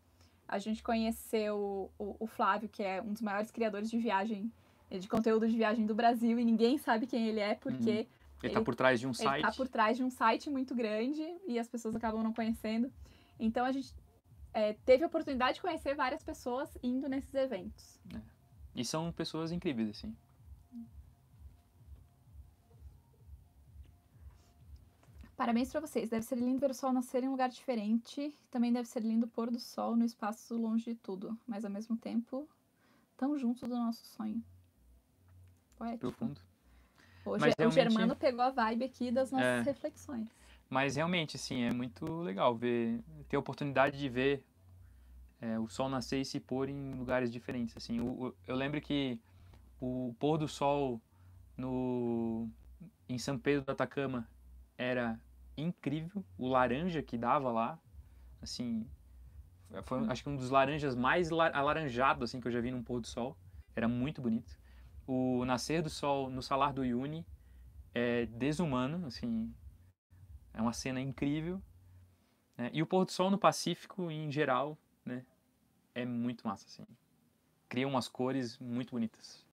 A gente conheceu o, o Flávio, que é um dos maiores criadores de viagem, eh, de conteúdo de viagem do Brasil, e ninguém sabe quem ele é, porque. Uhum. Ele, tá ele tá por trás de um site. Ele tá por trás de um site muito grande e as pessoas acabam não conhecendo. Então a gente é, teve a oportunidade de conhecer várias pessoas indo nesses eventos. É. E são pessoas incríveis, assim. Parabéns para vocês. Deve ser lindo ver o sol nascer em um lugar diferente. Também deve ser lindo pôr do sol no espaço longe de tudo, mas ao mesmo tempo tão junto do nosso sonho. Poético. Profundo. Hoje mas, é, o Germano pegou a vibe aqui das é. nossas é... reflexões. Mas realmente, assim, é muito legal ver, ter a oportunidade de ver é, o sol nascer e se pôr em lugares diferentes. Assim, eu lembro que o pôr do sol no em São Pedro do Atacama era incrível, o laranja que dava lá, assim, foi acho que um dos laranjas mais alaranjado assim que eu já vi num pôr do sol, era muito bonito. O nascer do sol no Salar do Uyuni é desumano, assim, é uma cena incrível. Né? E o pôr do sol no Pacífico, em geral, né? é muito massa. Assim. Cria umas cores muito bonitas.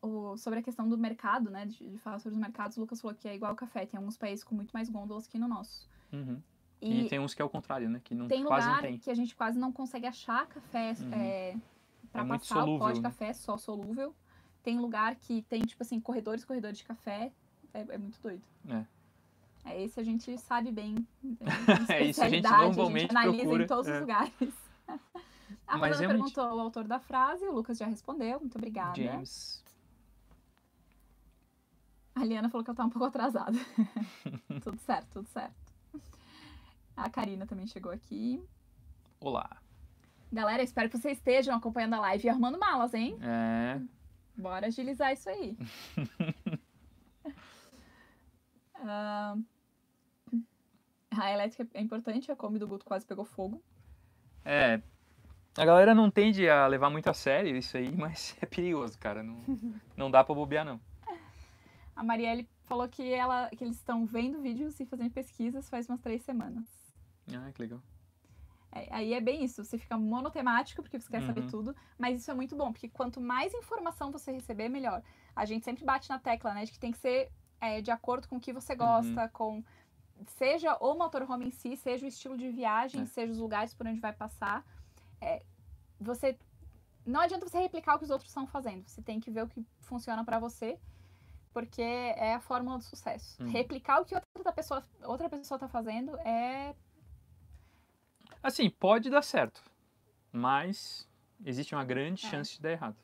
O, sobre a questão do mercado, né? De, de, falar sobre os mercados, o Lucas falou que é igual o café. Tem alguns países com muito mais gôndolas que no nosso. Uhum. E, e, tem uns que é o contrário, né? Que não, tem quase lugar não tem. que a gente quase não consegue achar café uhum. é, para é passar solúvel, o pó de né? café só solúvel. Tem lugar que tem, tipo assim, corredores, corredores de café. É, é muito doido. É. É, esse a gente sabe bem. É isso, a gente normalmente a gente analisa procura, em todos é. os lugares. A Mas Fernanda é perguntou o autor da frase, o Lucas já respondeu, muito obrigada. James. A Liana falou que eu tava tá um pouco atrasada. tudo certo, tudo certo. A Karina também chegou aqui. Olá. Galera, espero que vocês estejam acompanhando a live e arrumando malas, hein? É. Bora agilizar isso aí. uh, a elétrica é importante, a Kombi do Guto quase pegou fogo. É. A galera não tende a levar muito a sério isso aí, mas é perigoso, cara. Não, não dá pra bobear, não. A Marielle falou que, ela, que eles estão vendo vídeos e fazendo pesquisas faz umas três semanas. Ah, que legal. É, aí é bem isso, você fica monotemático, porque você quer uhum. saber tudo, mas isso é muito bom, porque quanto mais informação você receber, melhor. A gente sempre bate na tecla, né, de que tem que ser é, de acordo com o que você gosta, uhum. com. Seja o motorhome em si, seja o estilo de viagem, é. seja os lugares por onde vai passar. É, você. Não adianta você replicar o que os outros estão fazendo, você tem que ver o que funciona para você porque é a fórmula do sucesso. Uhum. Replicar o que outra pessoa, outra pessoa tá fazendo é Assim, pode dar certo, mas existe uma grande é. chance de dar errado.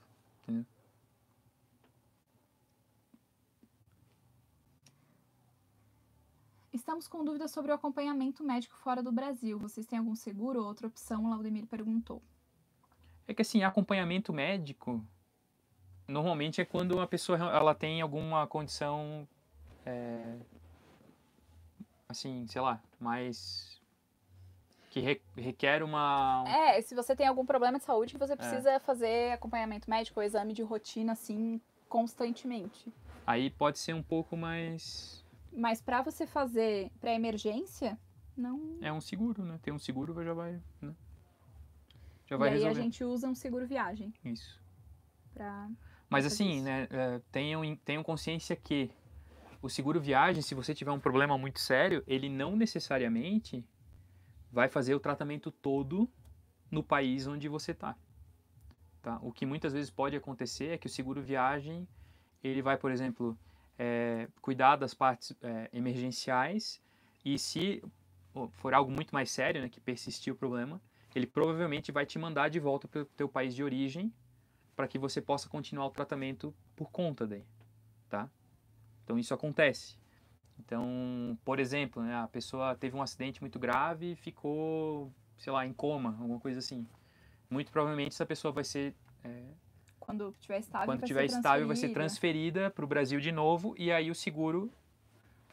Entendeu? Estamos com dúvidas sobre o acompanhamento médico fora do Brasil. Vocês têm algum seguro ou outra opção? Laudemir perguntou. É que assim, acompanhamento médico normalmente é quando uma pessoa ela tem alguma condição é, assim, sei lá, mais que requer uma. É, se você tem algum problema de saúde que você é. precisa é. fazer acompanhamento médico, ou exame de rotina, assim, constantemente. Aí pode ser um pouco mais. Mas para você fazer para emergência, não. É um seguro, né? Tem um seguro, já vai. Né? Já vai e aí resolver. a gente usa um seguro viagem. Isso. Pra. Mas assim, isso. né? É, tenham, tenham consciência que o seguro viagem, se você tiver um problema muito sério, ele não necessariamente vai fazer o tratamento todo no país onde você está. Tá? O que muitas vezes pode acontecer é que o seguro viagem ele vai, por exemplo, é, cuidar das partes é, emergenciais e se for algo muito mais sério, né, que persistir o problema, ele provavelmente vai te mandar de volta para o teu país de origem para que você possa continuar o tratamento por conta dele, tá? Então isso acontece. Então, por exemplo, né, a pessoa teve um acidente muito grave e ficou, sei lá, em coma, alguma coisa assim. Muito provavelmente essa pessoa vai ser. É, quando tiver estável, quando vai, tiver ser estável vai ser transferida para o Brasil de novo e aí o seguro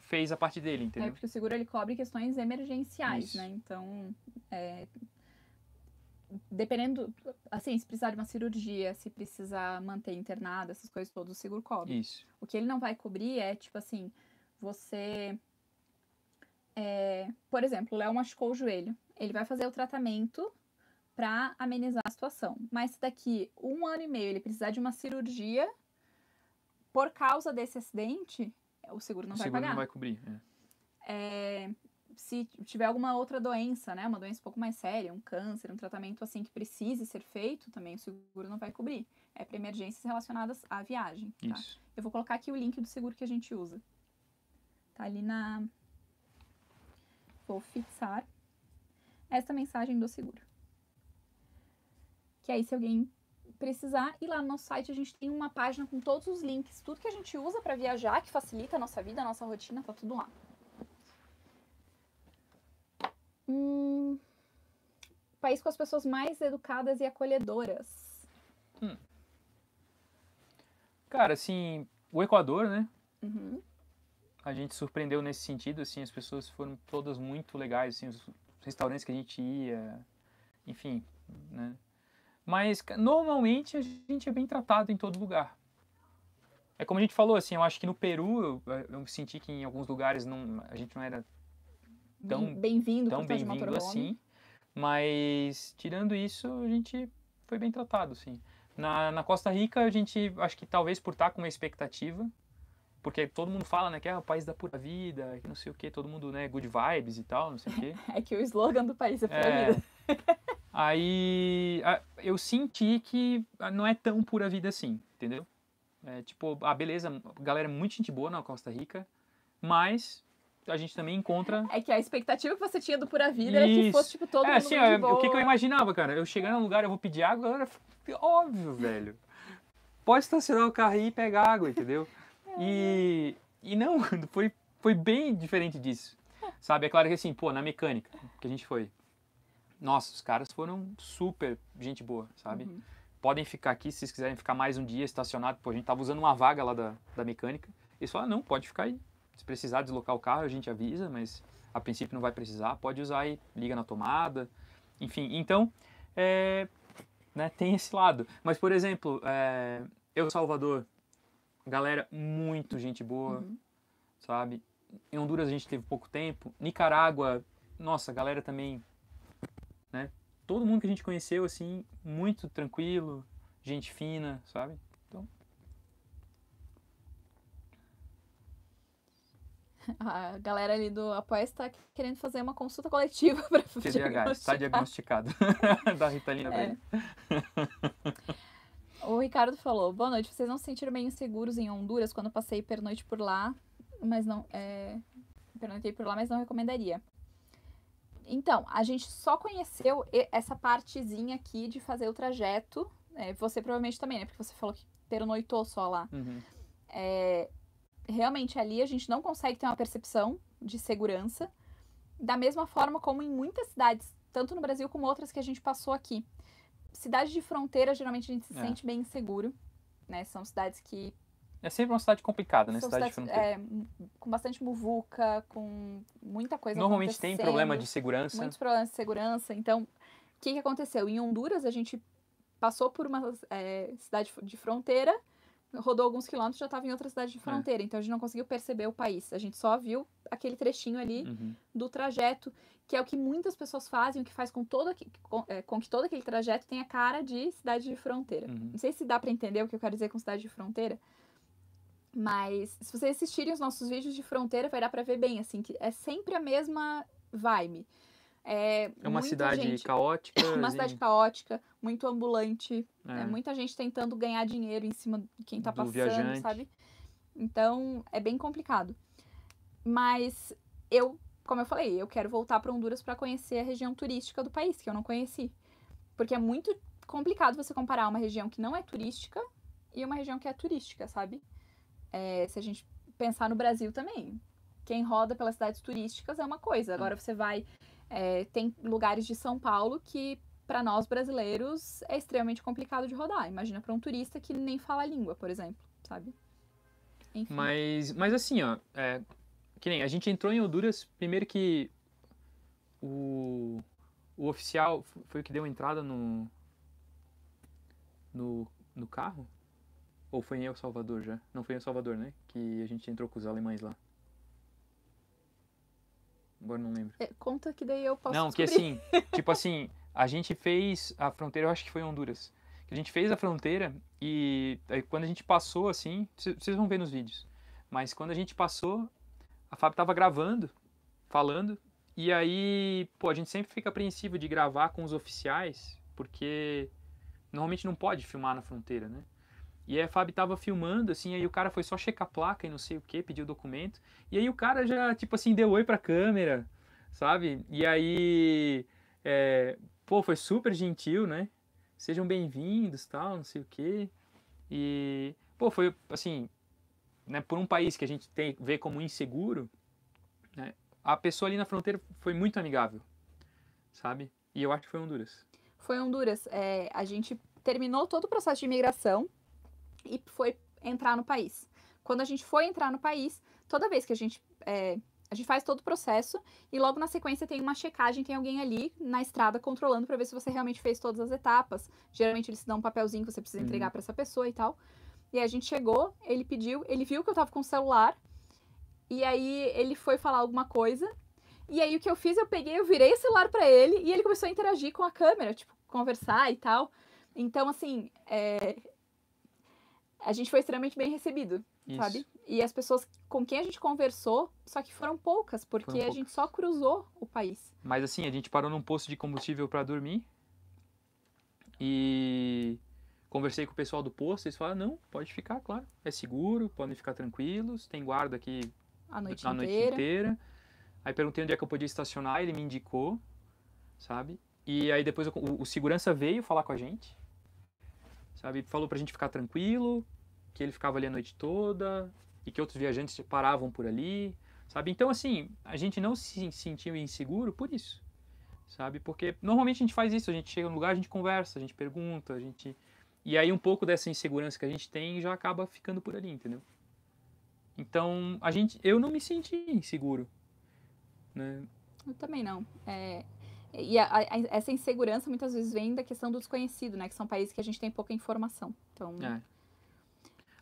fez a parte dele, é, entendeu? É porque o seguro ele cobre questões emergenciais, Isso. né? Então, é, dependendo, assim, se precisar de uma cirurgia, se precisar manter internado, essas coisas todas, o seguro cobre. Isso. O que ele não vai cobrir é, tipo assim, você. É, por exemplo, o Léo machucou o joelho. Ele vai fazer o tratamento para amenizar a situação. Mas se daqui um ano e meio ele precisar de uma cirurgia, por causa desse acidente, o seguro não o vai seguro pagar. não vai cobrir. É. É, se tiver alguma outra doença, né, uma doença um pouco mais séria, um câncer, um tratamento assim que precise ser feito, também o seguro não vai cobrir. É para emergências relacionadas à viagem. Tá? Eu vou colocar aqui o link do seguro que a gente usa. Tá ali na... Vou fixar esta mensagem do seguro. Que aí, se alguém precisar, e lá no nosso site, a gente tem uma página com todos os links, tudo que a gente usa para viajar, que facilita a nossa vida, a nossa rotina, tá tudo lá. Hum, país com as pessoas mais educadas e acolhedoras. Hum. Cara, assim, o Equador, né? Uhum a gente surpreendeu nesse sentido, assim, as pessoas foram todas muito legais, assim, os restaurantes que a gente ia, enfim, né? Mas normalmente a gente é bem tratado em todo lugar. É como a gente falou, assim, eu acho que no Peru eu, eu senti que em alguns lugares não, a gente não era tão bem-vindo tão bem-vindo assim. Mas tirando isso, a gente foi bem tratado, sim. Na, na Costa Rica, a gente, acho que talvez por estar com uma expectativa, porque todo mundo fala, né, que é o país da pura vida, que não sei o que, todo mundo, né, good vibes e tal, não sei o que. É que o slogan do país é pura é... vida. Aí eu senti que ah, não é tão pura vida assim, entendeu? É, tipo, ah, beleza, galera é muito gente boa na Costa Rica, mas a gente também encontra. É que a expectativa que você tinha do Pura Vida Isso. era que fosse, tipo, todo é, mundo. Assim, é, o que, que, eu imaginava, cara? Eu chegando num lugar, eu vou pedir água, galera. Óbvio, velho. Pode estacionar o carro aí e pegar água, entendeu? E, e não, foi, foi bem diferente disso. Sabe? É claro que assim, pô, na mecânica que a gente foi. Nossa, os caras foram super gente boa, sabe? Uhum. Podem ficar aqui se vocês quiserem ficar mais um dia estacionado. Pô, a gente tava usando uma vaga lá da, da mecânica. Eles falaram, não, pode ficar aí. Se precisar deslocar o carro, a gente avisa, mas a princípio não vai precisar. Pode usar aí, liga na tomada. Enfim, então, é, né, tem esse lado. Mas, por exemplo, é, eu, Salvador, Galera, muito gente boa, uhum. sabe? Em Honduras a gente teve pouco tempo. Nicarágua, nossa, galera também, né? Todo mundo que a gente conheceu, assim, muito tranquilo, gente fina, sabe? Então... A galera ali do Apoia está querendo fazer uma consulta coletiva para TDAH, está diagnosticado. da Ritalina é. O Ricardo falou: Boa noite, vocês não se sentiram meio inseguros em Honduras quando passei pernoite por lá, mas não. É... Pernoitei por lá, mas não recomendaria. Então, a gente só conheceu essa partezinha aqui de fazer o trajeto. É, você provavelmente também, né? Porque você falou que pernoitou só lá. Uhum. É, realmente, ali a gente não consegue ter uma percepção de segurança. Da mesma forma como em muitas cidades, tanto no Brasil como outras que a gente passou aqui cidade de fronteira, geralmente a gente se é. sente bem inseguro, né? São cidades que... É sempre uma cidade complicada, né? São cidade cidades, é, com bastante muvuca, com muita coisa Normalmente tem problema de segurança. Muitos problemas de segurança. Então, o que, que aconteceu? Em Honduras, a gente passou por uma é, cidade de fronteira rodou alguns quilômetros já estava em outra cidade de é. fronteira. É. Então a gente não conseguiu perceber o país. A gente só viu aquele trechinho ali uhum. do trajeto, que é o que muitas pessoas fazem, o que faz com, todo, com, é, com que todo aquele trajeto tenha cara de cidade de fronteira. Uhum. Não sei se dá para entender o que eu quero dizer com cidade de fronteira. Mas se vocês assistirem os nossos vídeos de fronteira, vai dar para ver bem, assim, que é sempre a mesma vibe. É, é uma cidade gente, caótica. Uma cidade caótica, muito ambulante, é. né? muita gente tentando ganhar dinheiro em cima de quem está passando, viajante. sabe? Então é bem complicado. Mas eu, como eu falei, eu quero voltar para Honduras para conhecer a região turística do país, que eu não conheci. Porque é muito complicado você comparar uma região que não é turística e uma região que é turística, sabe? É, se a gente pensar no Brasil também. Quem roda pelas cidades turísticas é uma coisa. Agora hum. você vai é, tem lugares de São Paulo que, para nós brasileiros, é extremamente complicado de rodar. Imagina para um turista que nem fala a língua, por exemplo, sabe? Enfim. Mas, mas assim, ó, é, que nem a gente entrou em Honduras, primeiro que o, o oficial foi o que deu entrada no, no, no carro? Ou foi em El Salvador já? Não foi em El Salvador, né? Que a gente entrou com os alemães lá. Agora não lembro. É, conta que daí eu posso Não, que assim, tipo assim, a gente fez a fronteira, eu acho que foi em Honduras. A gente fez a fronteira e aí, quando a gente passou, assim, vocês vão ver nos vídeos. Mas quando a gente passou, a Fábio tava gravando, falando, e aí, pô, a gente sempre fica apreensivo de gravar com os oficiais, porque normalmente não pode filmar na fronteira, né? E a Fábio tava filmando, assim, aí o cara foi só checar a placa e não sei o que, pediu o documento. E aí o cara já, tipo assim, deu oi pra câmera, sabe? E aí, é, pô, foi super gentil, né? Sejam bem-vindos, tal, não sei o que. E, pô, foi, assim, né, por um país que a gente tem, vê como inseguro, né, a pessoa ali na fronteira foi muito amigável, sabe? E eu acho que foi Honduras. Foi Honduras. É, a gente terminou todo o processo de imigração e foi entrar no país. Quando a gente foi entrar no país, toda vez que a gente. É, a gente faz todo o processo e logo na sequência tem uma checagem, tem alguém ali na estrada controlando para ver se você realmente fez todas as etapas. Geralmente eles dão um papelzinho que você precisa uhum. entregar para essa pessoa e tal. E a gente chegou, ele pediu, ele viu que eu tava com o celular. E aí ele foi falar alguma coisa. E aí o que eu fiz, eu peguei, eu virei o celular para ele e ele começou a interagir com a câmera, tipo, conversar e tal. Então, assim, é, a gente foi extremamente bem recebido, Isso. sabe? E as pessoas com quem a gente conversou, só que foram poucas, porque foram poucas. a gente só cruzou o país. Mas assim, a gente parou num posto de combustível para dormir e conversei com o pessoal do posto, eles falaram, não, pode ficar, claro, é seguro, podem ficar tranquilos, tem guarda aqui a noite, a inteira. noite inteira. Aí perguntei onde é que eu podia estacionar, ele me indicou, sabe? E aí depois eu, o, o segurança veio falar com a gente, sabe? Falou pra gente ficar tranquilo, que ele ficava ali a noite toda e que outros viajantes paravam por ali, sabe? Então, assim, a gente não se sentiu inseguro por isso, sabe? Porque normalmente a gente faz isso, a gente chega no lugar, a gente conversa, a gente pergunta, a gente... E aí um pouco dessa insegurança que a gente tem já acaba ficando por ali, entendeu? Então, a gente... Eu não me senti inseguro, né? Eu também não. É, e a, a, essa insegurança muitas vezes vem da questão do desconhecido, né? Que são países que a gente tem pouca informação. Então. É.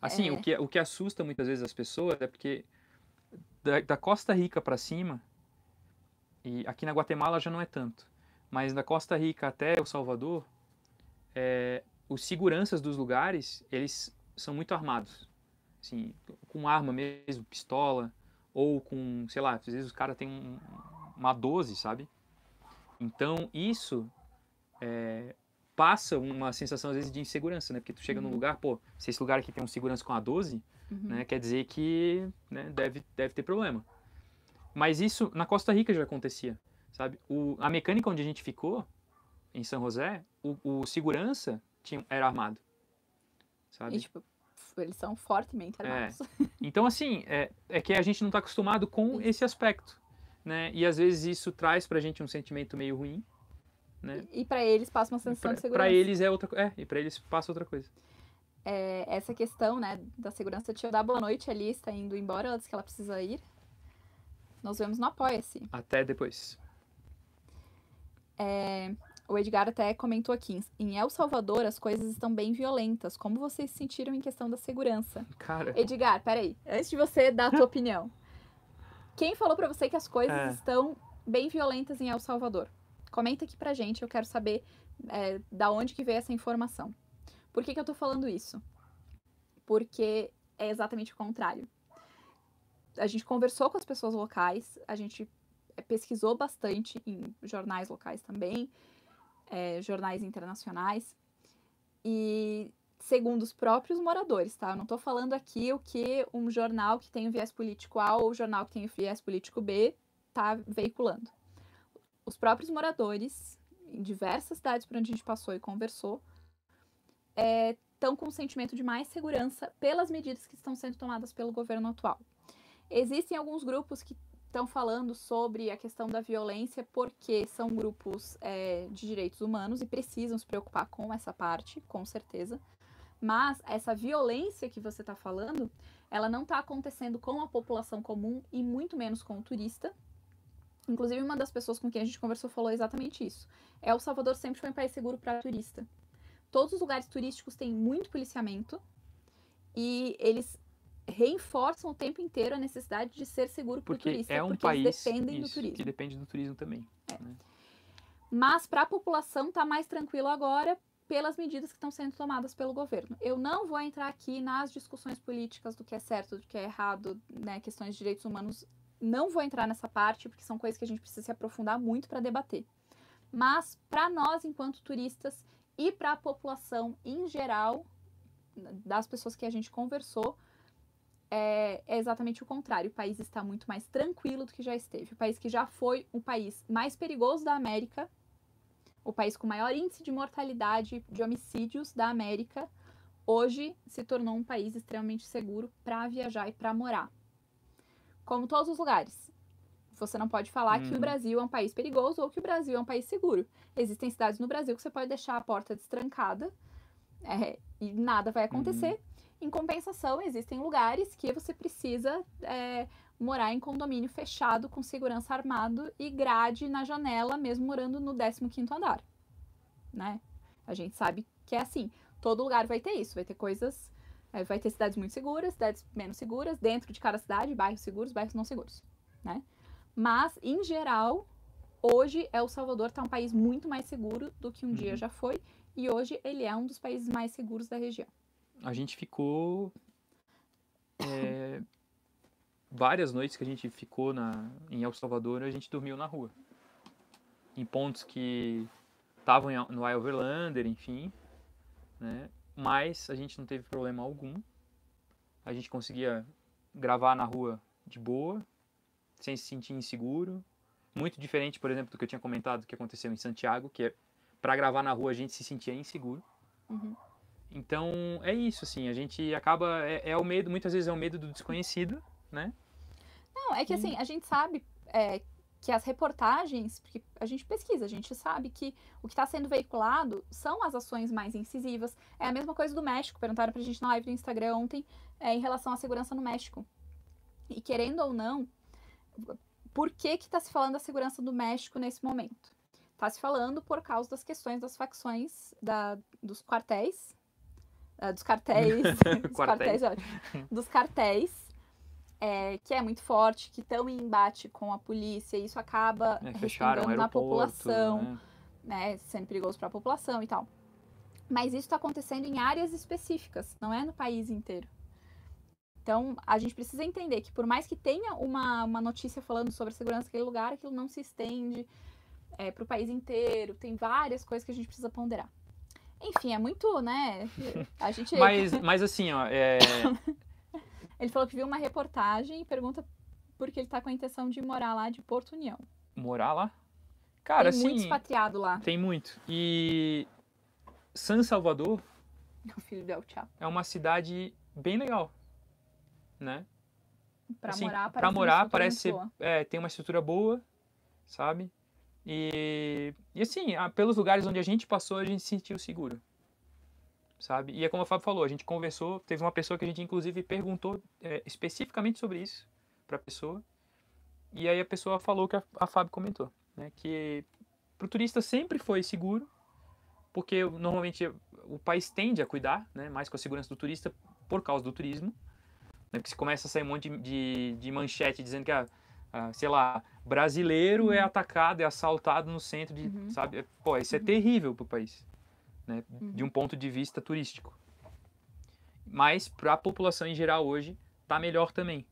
Assim, é... O, que, o que assusta muitas vezes as pessoas é porque da, da Costa Rica para cima, e aqui na Guatemala já não é tanto, mas da Costa Rica até El Salvador, é, os seguranças dos lugares, eles são muito armados. Assim, com arma mesmo, pistola, ou com, sei lá, às vezes os caras têm um, uma 12, sabe? Então, isso é, passa uma sensação, às vezes, de insegurança, né? Porque tu chega uhum. num lugar, pô, se esse lugar aqui tem um segurança com a 12, uhum. né? Quer dizer que né, deve, deve ter problema. Mas isso, na Costa Rica já acontecia, sabe? O, a mecânica onde a gente ficou, em São José, o, o segurança tinha, era armado, sabe? E, tipo, eles são fortemente é. armados. É. Então, assim, é, é que a gente não está acostumado com esse aspecto, né? E às vezes isso traz pra gente um sentimento meio ruim, né? E, e para eles passa uma sensação pra, de segurança. Para eles é outra, é, e para eles passa outra coisa. É, essa questão, né, da segurança, tia, dá dar boa noite, a está indo embora, ela disse que ela precisa ir. Nos vemos no Apoia-se. Até depois. É, o Edgar até comentou aqui: em El Salvador as coisas estão bem violentas. Como vocês se sentiram em questão da segurança? Cara. Edgar, peraí. Antes de você dar a tua opinião, quem falou para você que as coisas é. estão bem violentas em El Salvador? Comenta aqui pra gente, eu quero saber é, da onde que veio essa informação. Por que, que eu tô falando isso? Porque é exatamente o contrário. A gente conversou com as pessoas locais, a gente é, pesquisou bastante em jornais locais também, é, jornais internacionais, e segundo os próprios moradores, tá? Eu não estou falando aqui o que um jornal que tem viés político A ou o jornal que tem viés político B está veiculando. Os próprios moradores, em diversas cidades por onde a gente passou e conversou, estão é, com um sentimento de mais segurança pelas medidas que estão sendo tomadas pelo governo atual. Existem alguns grupos que estão falando sobre a questão da violência porque são grupos é, de direitos humanos e precisam se preocupar com essa parte, com certeza. Mas essa violência que você está falando, ela não está acontecendo com a população comum e muito menos com o turista. Inclusive, uma das pessoas com quem a gente conversou falou exatamente isso. É o Salvador sempre foi um país seguro para turista. Todos os lugares turísticos têm muito policiamento e eles reforçam o tempo inteiro a necessidade de ser seguro para o turista, é um porque país eles dependem isso, do turismo. que depende do turismo também. É. Né? Mas para a população está mais tranquilo agora, pelas medidas que estão sendo tomadas pelo governo. Eu não vou entrar aqui nas discussões políticas do que é certo, do que é errado, né, questões de direitos humanos. Não vou entrar nessa parte, porque são coisas que a gente precisa se aprofundar muito para debater. Mas para nós, enquanto turistas, e para a população em geral, das pessoas que a gente conversou, é, é, exatamente o contrário. O país está muito mais tranquilo do que já esteve. O país que já foi o país mais perigoso da América o país com maior índice de mortalidade de homicídios da América, hoje se tornou um país extremamente seguro para viajar e para morar. Como todos os lugares, você não pode falar hum. que o uhum. Brasil é um país perigoso ou que o Brasil é um país seguro. Existem cidades no Brasil que você pode deixar a porta destrancada é, e nada vai acontecer. Hum. Em compensação, existem lugares que você precisa é, morar em condomínio fechado com segurança armado e grade na janela, mesmo morando no 15 andar, né? A gente sabe que é assim, todo lugar vai ter isso, vai ter coisas, é, vai ter cidades muito seguras, cidades menos seguras, dentro de cada cidade, bairros seguros, bairros não seguros, né? Mas, em geral, hoje El é Salvador está um país muito mais seguro do que um uhum. dia já foi, e hoje ele é um dos países mais seguros da região. A gente ficou é, várias noites que a gente ficou na, em El Salvador, a gente dormiu na rua. Em pontos que estavam no Overlander, enfim. Né? Mas a gente não teve problema algum. A gente conseguia gravar na rua de boa, sem se sentir inseguro. Muito diferente, por exemplo, do que eu tinha comentado que aconteceu em Santiago, que é, para gravar na rua a gente se sentia inseguro. Uhum. Então é isso, assim, a gente acaba. É, é o medo, muitas vezes é o medo do desconhecido, né? Não, é que assim, uhum. a gente sabe é, que as reportagens, porque a gente pesquisa, a gente sabe que o que está sendo veiculado são as ações mais incisivas. É a mesma coisa do México. Perguntaram para a gente na live do Instagram ontem é, em relação à segurança no México. E querendo ou não, por que que está se falando da segurança do México nesse momento? Está se falando por causa das questões das facções, da, dos quartéis, ah, dos cartéis, dos, quartéis, ó, dos cartéis é, que é muito forte, que estão em embate com a polícia, e isso acaba é, respingando na população, né? né? É sendo perigoso para a população e tal. Mas isso está acontecendo em áreas específicas, não é no país inteiro. Então, a gente precisa entender que, por mais que tenha uma, uma notícia falando sobre a segurança daquele lugar, aquilo não se estende é, para o país inteiro. Tem várias coisas que a gente precisa ponderar. Enfim, é muito, né? A gente. mas, mas assim, ó, é... Ele falou que viu uma reportagem e pergunta porque ele tá com a intenção de morar lá de Porto União. Morar lá? Cara, tem assim. Tem muito expatriado lá. Tem muito. E. San Salvador. O filho do El Chapo. É uma cidade bem legal. Né? Pra assim, morar, parece, pra morar, parece ser, é, tem uma estrutura boa, sabe? E, e assim, pelos lugares onde a gente passou, a gente se sentiu seguro sabe? E é como o Fábio falou, a gente conversou, teve uma pessoa que a gente inclusive perguntou é, especificamente sobre isso para a pessoa, e aí a pessoa falou que a, a Fábio comentou, né? Que para o turista sempre foi seguro, porque normalmente o país tende a cuidar, né? Mais com a segurança do turista por causa do turismo, né? Porque se começa a sair um monte de, de, de manchete dizendo que a sei lá, brasileiro é uhum. é atacado, é assaltado no centro de, uhum. sabe? É, pô, isso é uhum. terrível pro país né, uhum. de um uhum. ponto de vista turístico. Mas para a população em geral hoje tá melhor também.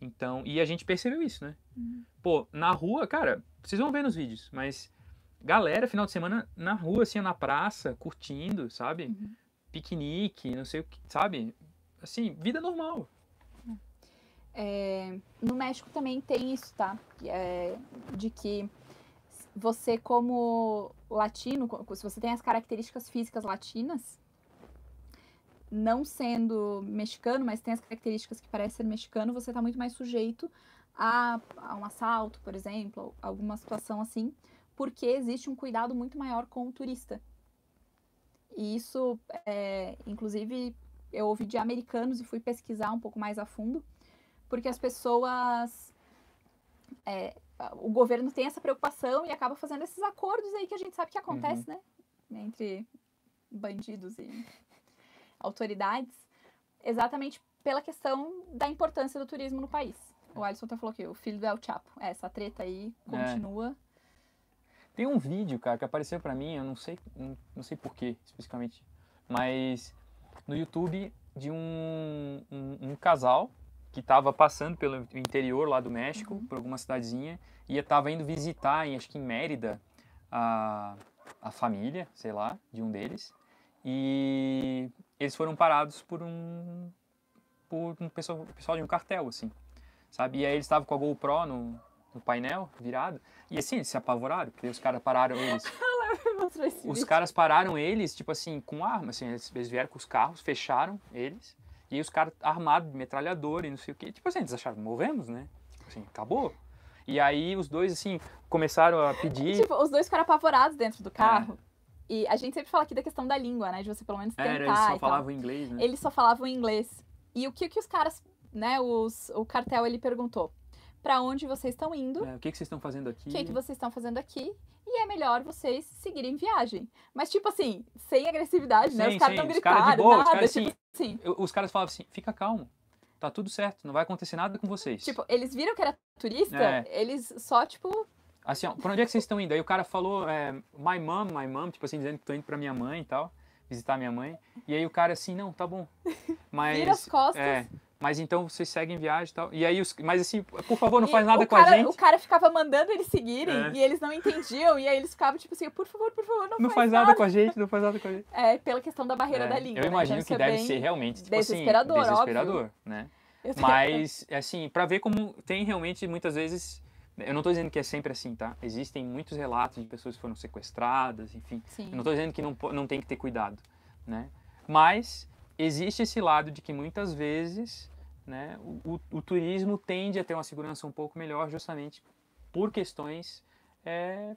Então, e a gente percebeu isso, né? Uhum. Pô, na rua, cara, vocês vão ver nos vídeos, mas galera, final de semana na rua, assim, na praça, curtindo, sabe? Uhum. Piquenique, não sei o que, sabe? Assim, vida normal. É, é no México também tem isso, tá? É, de que você como latino, se você tem as características físicas latinas, não sendo mexicano, mas tem as características que parece ser mexicano, você está muito mais sujeito a, a, um assalto, por exemplo, alguma situação assim, porque existe um cuidado muito maior com o turista. E isso, é, inclusive, eu ouvi de americanos e fui pesquisar um pouco mais a fundo, porque as pessoas é, o governo tem essa preocupação e acaba fazendo esses acordos aí que a gente sabe que acontece, uhum. né? Entre bandidos e autoridades, exatamente pela questão da importância do turismo no país. O é. Alisson até falou que o filho do El Chapo, é, essa treta aí é. continua. É. Tem um vídeo, cara, que apareceu para mim, eu não sei, não, não sei porquê especificamente, mas no YouTube de um, um, um casal que estava passando pelo interior lá do México, uhum. por alguma cidadezinha, e estava indo visitar, em, acho que em Mérida, a, a família, sei lá, de um deles. E eles foram parados por um por um pessoal, pessoal de um cartel, assim, sabe? E aí eles estavam com a GoPro no, no painel virado, e assim, eles se apavoraram, porque os caras pararam eles. os caras pararam eles, tipo assim, com arma, assim, eles, eles vieram com os carros, fecharam eles, e os caras armados de metralhadora e não sei o que Tipo assim, eles acharam, morremos, né? Tipo assim, acabou. E aí os dois, assim, começaram a pedir. Tipo, os dois ficaram apavorados dentro do carro. É. E a gente sempre fala aqui da questão da língua, né? De você pelo menos tentar. Era, eles só falavam inglês, né? Eles só falavam inglês. E o que, que os caras, né? Os, o cartel ele perguntou: para onde vocês estão indo? É, o que, que vocês estão fazendo aqui? O que, que vocês estão fazendo aqui? e é melhor vocês seguirem viagem. Mas, tipo assim, sem agressividade, sim, né? Os caras estão gritando, cara nada, cara, tipo assim, assim. Os caras falavam assim, fica calmo. Tá tudo certo, não vai acontecer nada com vocês. Tipo, eles viram que era turista, é. eles só, tipo, assim, ó, pra onde é que vocês estão indo? Aí o cara falou, é, my mom, my mom, tipo assim, dizendo que tô indo pra minha mãe e tal, visitar minha mãe. E aí o cara assim, não, tá bom. Mas. Vira as costas. É, mas então vocês seguem viagem e tal. E aí, os, mas assim, por favor, não e faz nada com a gente. O cara ficava mandando eles seguirem é. e eles não entendiam. E aí eles ficavam tipo assim, por favor, por favor, não, não faz, faz nada. nada. com a gente, não faz nada com a gente. É, pela questão da barreira é. da língua. Eu né? Então imagino né? que é deve ser realmente tipo, desesperador, assim, desesperador, óbvio. né? Mas, assim, para ver como tem realmente muitas vezes. Eu não estou dizendo que é sempre assim, tá? Existem muitos relatos de pessoas que foram sequestradas, enfim. Sim. Eu não estou dizendo que não, não tem que ter cuidado, né? Mas existe esse lado de que muitas vezes né, o, o, o, turismo tende a ter uma segurança um pouco melhor justamente por questões é...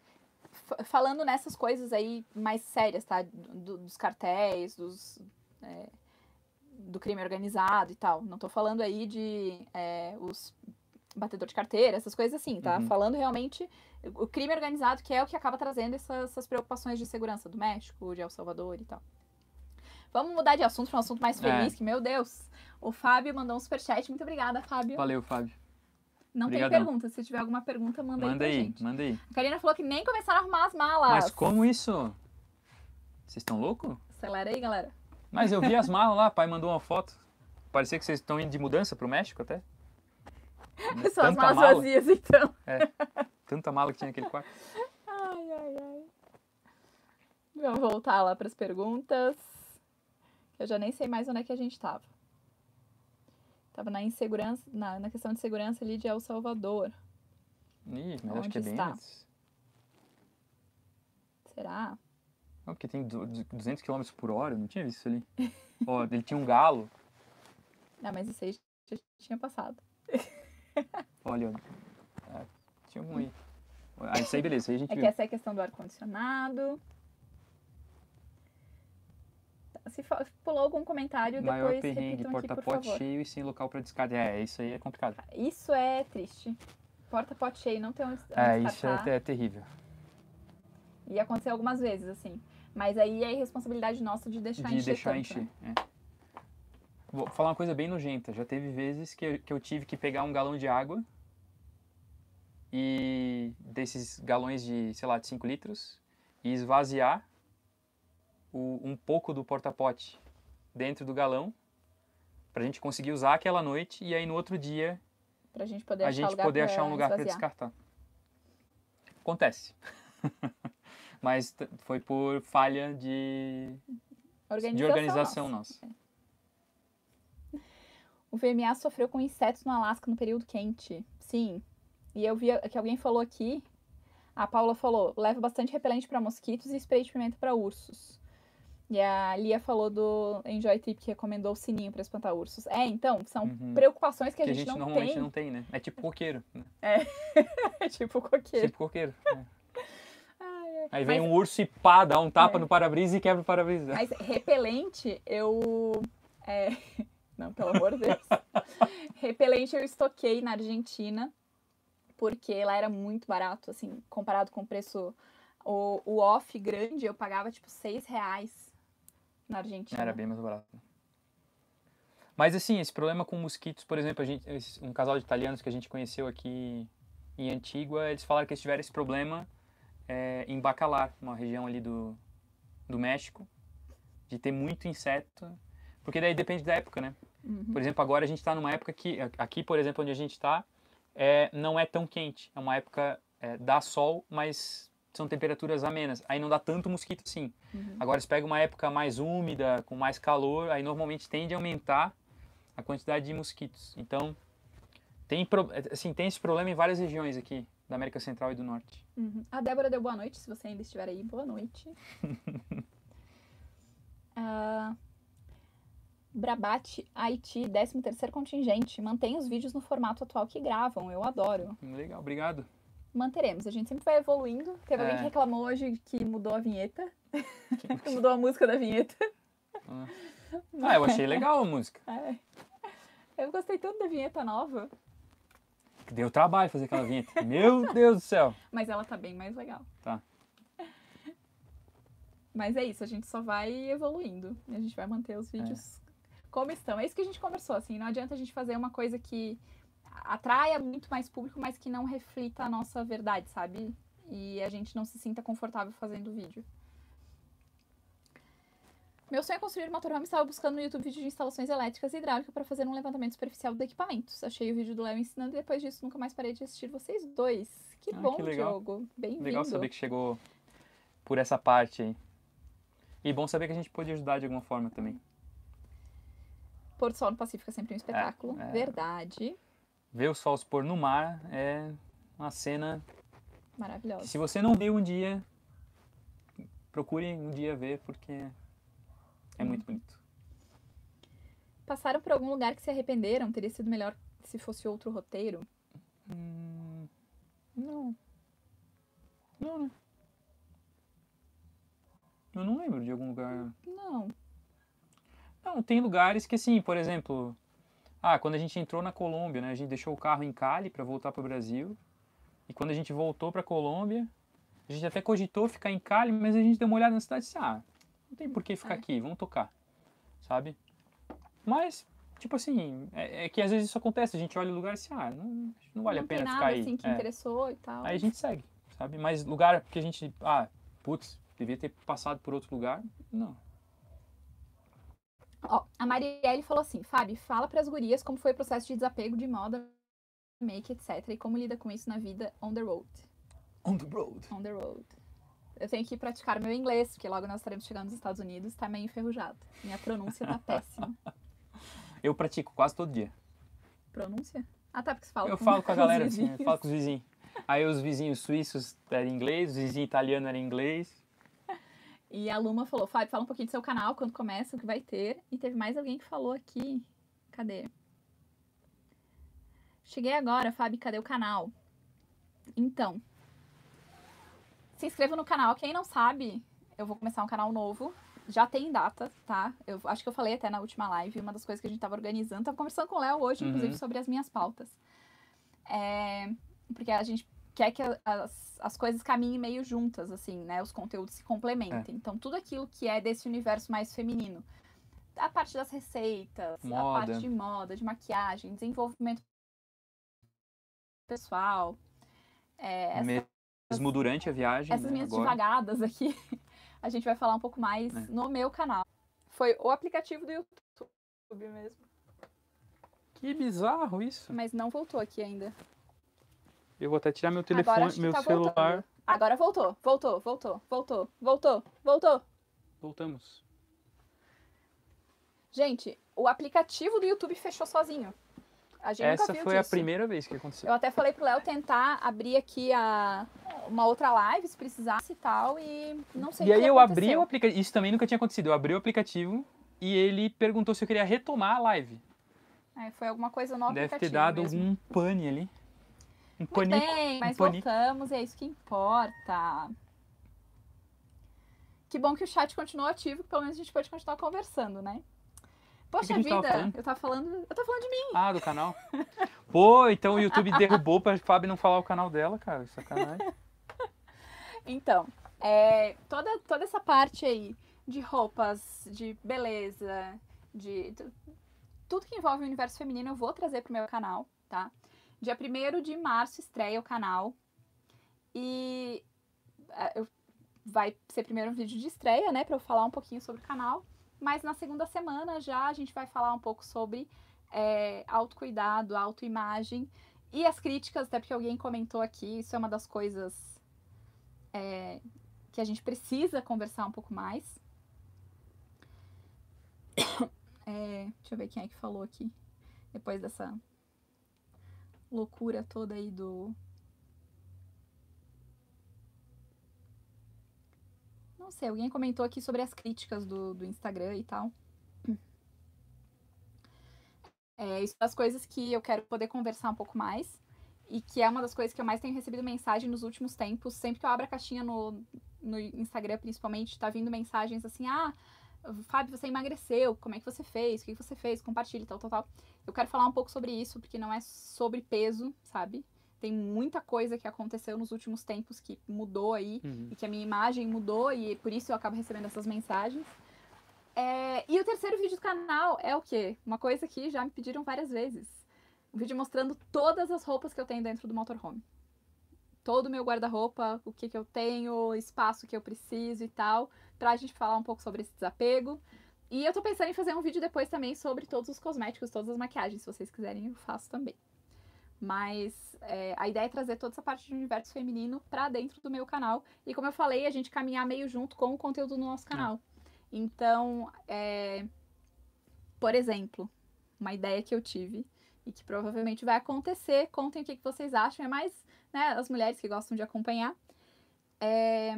falando nessas coisas aí mais sérias tá do, dos cartéis dos é, do crime organizado e tal não estou falando aí de é, os batedor de carteira essas coisas assim tá uhum. falando realmente o crime organizado que é o que acaba trazendo essas, essas preocupações de segurança do México de El Salvador e tal Vamos mudar de assunto para um assunto mais é. feliz, é. que meu Deus. O Fábio mandou um superchat. Muito obrigada, Fábio. Valeu, Fábio. Não Obrigadão. tem pergunta. Se tiver alguma pergunta, manda, manda aí, aí gente. Manda aí. A Karina falou que nem começaram a arrumar as malas. Mas como isso? Vocês estão louco? Acelera aí, galera. Mas eu vi as malas lá, pai mandou uma foto. Parecia que vocês estão indo de mudança pro México até. São as malas mala. vazias, então. É. Tanta mala que tinha naquele quarto. Ai, ai, ai. Vamos voltar lá para as perguntas. Eu já nem sei mais onde é que a gente tava. Tava na insegurança, na, na, questão de segurança ali de El Salvador. Ih, mas acho que é bem antes. Será? Não, porque tem 200 km por hora, não tinha visto isso ali. Ó, oh, ele tinha um galo. Não, ah, mas isso aí já tinha passado. Olha, é, tinha um aí. Aí, isso aí, beleza. Aí a gente é viu. que essa é a questão do ar-condicionado se, pulou algum comentário, Maior depois perrengue, porta-pote cheio e sem local para descarregar É, isso aí é complicado. Ah, isso é triste. Porta-pote cheio, não tem onde, É, isso é, é, terrível. E aconteceu algumas vezes, assim. Mas aí é responsabilidade nossa de deixar de encher. De deixar tanto, encher, né? é. Vou falar uma coisa bem nojenta. Já teve vezes que eu, que eu tive que pegar um galão de água e desses galões de, sei lá, de 5 litros e esvaziar o, um pouco do porta-pote dentro do galão para a gente conseguir usar aquela noite e aí no outro dia pra gente poder a achar gente poder achar um lugar para descartar. Acontece. Mas foi por falha de organização, de organização nossa. nossa. É. O VMA sofreu com insetos no Alasca no período quente. Sim. E eu vi que alguém falou aqui. A Paula falou: leva bastante repelente para mosquitos e spray de pimenta para ursos. E a Lia falou do Enjoy Trip que recomendou o sininho para espantar ursos. É, então, são uhum. preocupações que, que, a gente, a gente não normalmente não tem, né? É tipo coqueiro. Né? É. é tipo coqueiro. Tipo coqueiro. É. Aí vem Mas, um urso e pá, dá um tapa é. no para-brisa e quebra o para-brisa. Mas repelente, eu. É... Não, pelo amor de Deus. repelente eu estoquei na Argentina, porque lá era muito barato, assim, comparado com o preço. O, o off grande eu pagava tipo 6 reais na Argentina. Era bem mais barato. Mas assim, esse problema com mosquitos, por exemplo, a gente, um casal de italianos que a gente conheceu aqui em Antigua, eles falaram que eles tiveram esse problema é, em Bacalar, uma região ali do, do México, de ter muito inseto, porque daí depende da época, né? Uhum. Por exemplo, agora a gente está numa época que, aqui, por exemplo, onde a gente está, é, não é tão quente. É uma época, é, dá sol, mas são temperaturas amenas. Aí não dá tanto mosquito assim. Uhum. Agora, se pega uma época mais úmida, com mais calor, aí normalmente tende a aumentar a quantidade de mosquitos. Então, tem, assim, tem esse problema em várias regiões aqui da América Central e do Norte. Uhum. A Débora deu boa noite, se você ainda estiver aí, boa noite. uh, ah, Brabate, Haiti, 13º contingente. Mantém os vídeos no formato atual que gravam, eu adoro. Legal, obrigado manteremos. A gente sempre vai evoluindo. Teve é. alguém que é. reclamou hoje que mudou a vinheta. que mudou a música da vinheta. Ah, ah eu achei legal a música. É. Eu gostei tanto da vinheta nova. Deu trabalho fazer aquela vinheta. Meu Deus do céu. Mas ela tá bem mais legal. Tá. Mas é isso, a gente só vai evoluindo. A gente vai manter os vídeos é. como estão. É isso que a gente conversou, assim. Não adianta a gente fazer uma coisa que atraia muito mais público, mas que não reflita a nossa verdade, sabe? E a gente não se sinta confortável fazendo vídeo. Meu sonho é construir uma torre. estava buscando no YouTube vídeo de instalações elétricas e hidráulicas para fazer um levantamento superficial de equipamentos. Achei o vídeo do Léo ensinando e depois disso nunca mais parei de assistir vocês dois. Que ah, bom, que Diogo. Bem-vindo. Legal saber que chegou por essa parte aí. E bom saber que a gente pôde ajudar de alguma forma também. Porto Sol no Pacífico é sempre um é, espetáculo. É, é... Verdade ver o sol se pôr no mar é uma cena maravilhosa. se você não viu um dia, procure um dia ver porque é hum. muito bonito. Passaram por algum lugar que se arrependeram? Teria sido melhor se fosse outro roteiro? Hum, não. Não, né? Eu não lembro de algum lugar. Não. Não, tem lugares que, assim, por exemplo, ah, quando a gente entrou na Colômbia, né, a gente deixou o carro em Cali para voltar para o Brasil. E quando a gente voltou para a Colômbia, a gente até cogitou ficar em Cali, mas a gente deu uma olhada na cidade e disse, ah, não tem por que ficar é. aqui, vamos tocar, sabe? Mas, tipo assim, é, é que às vezes isso acontece, a gente olha o lugar e diz, ah, não, não vale não a pena ficar aí. assim que é. interessou e tal. Aí a gente segue, sabe? Mas lugar que a gente, ah, putz, devia ter passado por outro lugar, não, Ó, a Marielle falou assim: Fábio, fala para as gurias como foi o processo de desapego de moda, make, etc. E como lida com isso na vida on the road. On the road. On the road. Eu tenho que praticar meu inglês, porque logo nós estaremos chegando nos Estados Unidos, está meio enferrujado. Minha pronúncia tá péssima. Eu pratico quase todo dia. Pronúncia? Ah, tá, porque você fala Eu com falo com a galera, assim, eu falo com os vizinhos. Aí os vizinhos suíços eram inglês, os vizinhos italianos eram inglês. E a Luma falou, Fábio, fala um pouquinho do seu canal, quando começa, o que vai ter. E teve mais alguém que falou aqui. Cadê? Cheguei agora, Fábio, cadê o canal? Então, se inscreva no canal. Quem não sabe, eu vou começar um canal novo. Já tem data, tá? Eu acho que eu falei até na última live, uma das coisas que a gente tava organizando. Tava conversando com o Léo hoje, uhum. inclusive, sobre as minhas pautas. É, porque a gente quer que as, as coisas caminhem meio juntas, assim, né? Os conteúdos se complementem. É. Então, tudo aquilo que é desse universo mais feminino. A parte das receitas, moda. a parte de moda, de maquiagem, desenvolvimento pessoal. É, Mesmo durante a viagem. Essas né, minhas agora. aqui, a gente vai falar um pouco mais é. no meu canal. Foi o aplicativo do YouTube mesmo. Que bizarro isso. Mas não voltou aqui ainda. Eu vou até tirar meu telefone, meu tá celular. Voltando. Agora voltou, voltou, voltou, voltou, voltou, voltou. Voltamos. Gente, o aplicativo do YouTube fechou sozinho. A gente Essa nunca viu foi disso. a primeira vez que aconteceu. Eu até falei pro Léo tentar abrir aqui a, uma outra live, se precisasse e tal, e não sei E aí eu abri o aplicativo. Isso também nunca tinha acontecido. Eu abri o aplicativo e ele perguntou se eu queria retomar a live. É, foi alguma coisa nova Deve Deve ter dado mesmo. algum pane ali. Um panico, bem, mas um voltamos, é isso que importa. Que bom que o chat continua ativo, que pelo menos a gente pode continuar conversando, né? Poxa que que vida, tava eu tava falando. Eu tava falando de mim. Ah, do canal? Pô, então o YouTube derrubou pra Fábio não falar o canal dela, cara. Sacanagem. então, é, toda, toda essa parte aí de roupas, de beleza, de. Tudo que envolve o universo feminino eu vou trazer pro meu canal, tá? Dia 1 de março estreia o canal. E é, vai ser primeiro um vídeo de estreia, né? Pra eu falar um pouquinho sobre o canal. Mas na segunda semana já a gente vai falar um pouco sobre é, autocuidado, autoimagem e as críticas, até porque alguém comentou aqui, isso é uma das coisas é, que a gente precisa conversar um pouco mais. É, deixa eu ver quem é que falou aqui depois dessa loucura toda aí do. Não sei, alguém comentou aqui sobre as críticas do, do Instagram e tal. É, isso é das coisas que eu quero poder conversar um pouco mais. E que é uma das coisas que eu mais tenho recebido mensagem nos últimos tempos. Sempre que eu abro a caixinha no, no Instagram, principalmente, tá vindo mensagens assim: ah, Fábio, você emagreceu, como é que você fez, o que você fez, compartilhe, tal, tal, tal. Eu quero falar um pouco sobre isso, porque não é sobre peso, sabe? Tem muita coisa que aconteceu nos últimos tempos que mudou aí, uhum. e que a minha imagem mudou, e por isso eu acabo recebendo essas mensagens. É... E o terceiro vídeo do canal é o quê? Uma coisa que já me pediram várias vezes. Um vídeo mostrando todas as roupas que eu tenho dentro do motorhome todo o meu guarda-roupa, o que, que eu tenho, espaço que eu preciso e tal, para a gente falar um pouco sobre esse desapego. E eu tô pensando em fazer um vídeo depois também sobre todos os cosméticos, todas as maquiagens, se vocês quiserem, eu faço também. Mas é, a ideia é trazer toda essa parte do universo feminino para dentro do meu canal. E como eu falei, a gente caminhar meio junto com o conteúdo do nosso ah. canal. Então, é, por exemplo, uma ideia que eu tive e que provavelmente vai acontecer. Contem o que, que vocês acham. É mais né, as mulheres que gostam de acompanhar. É...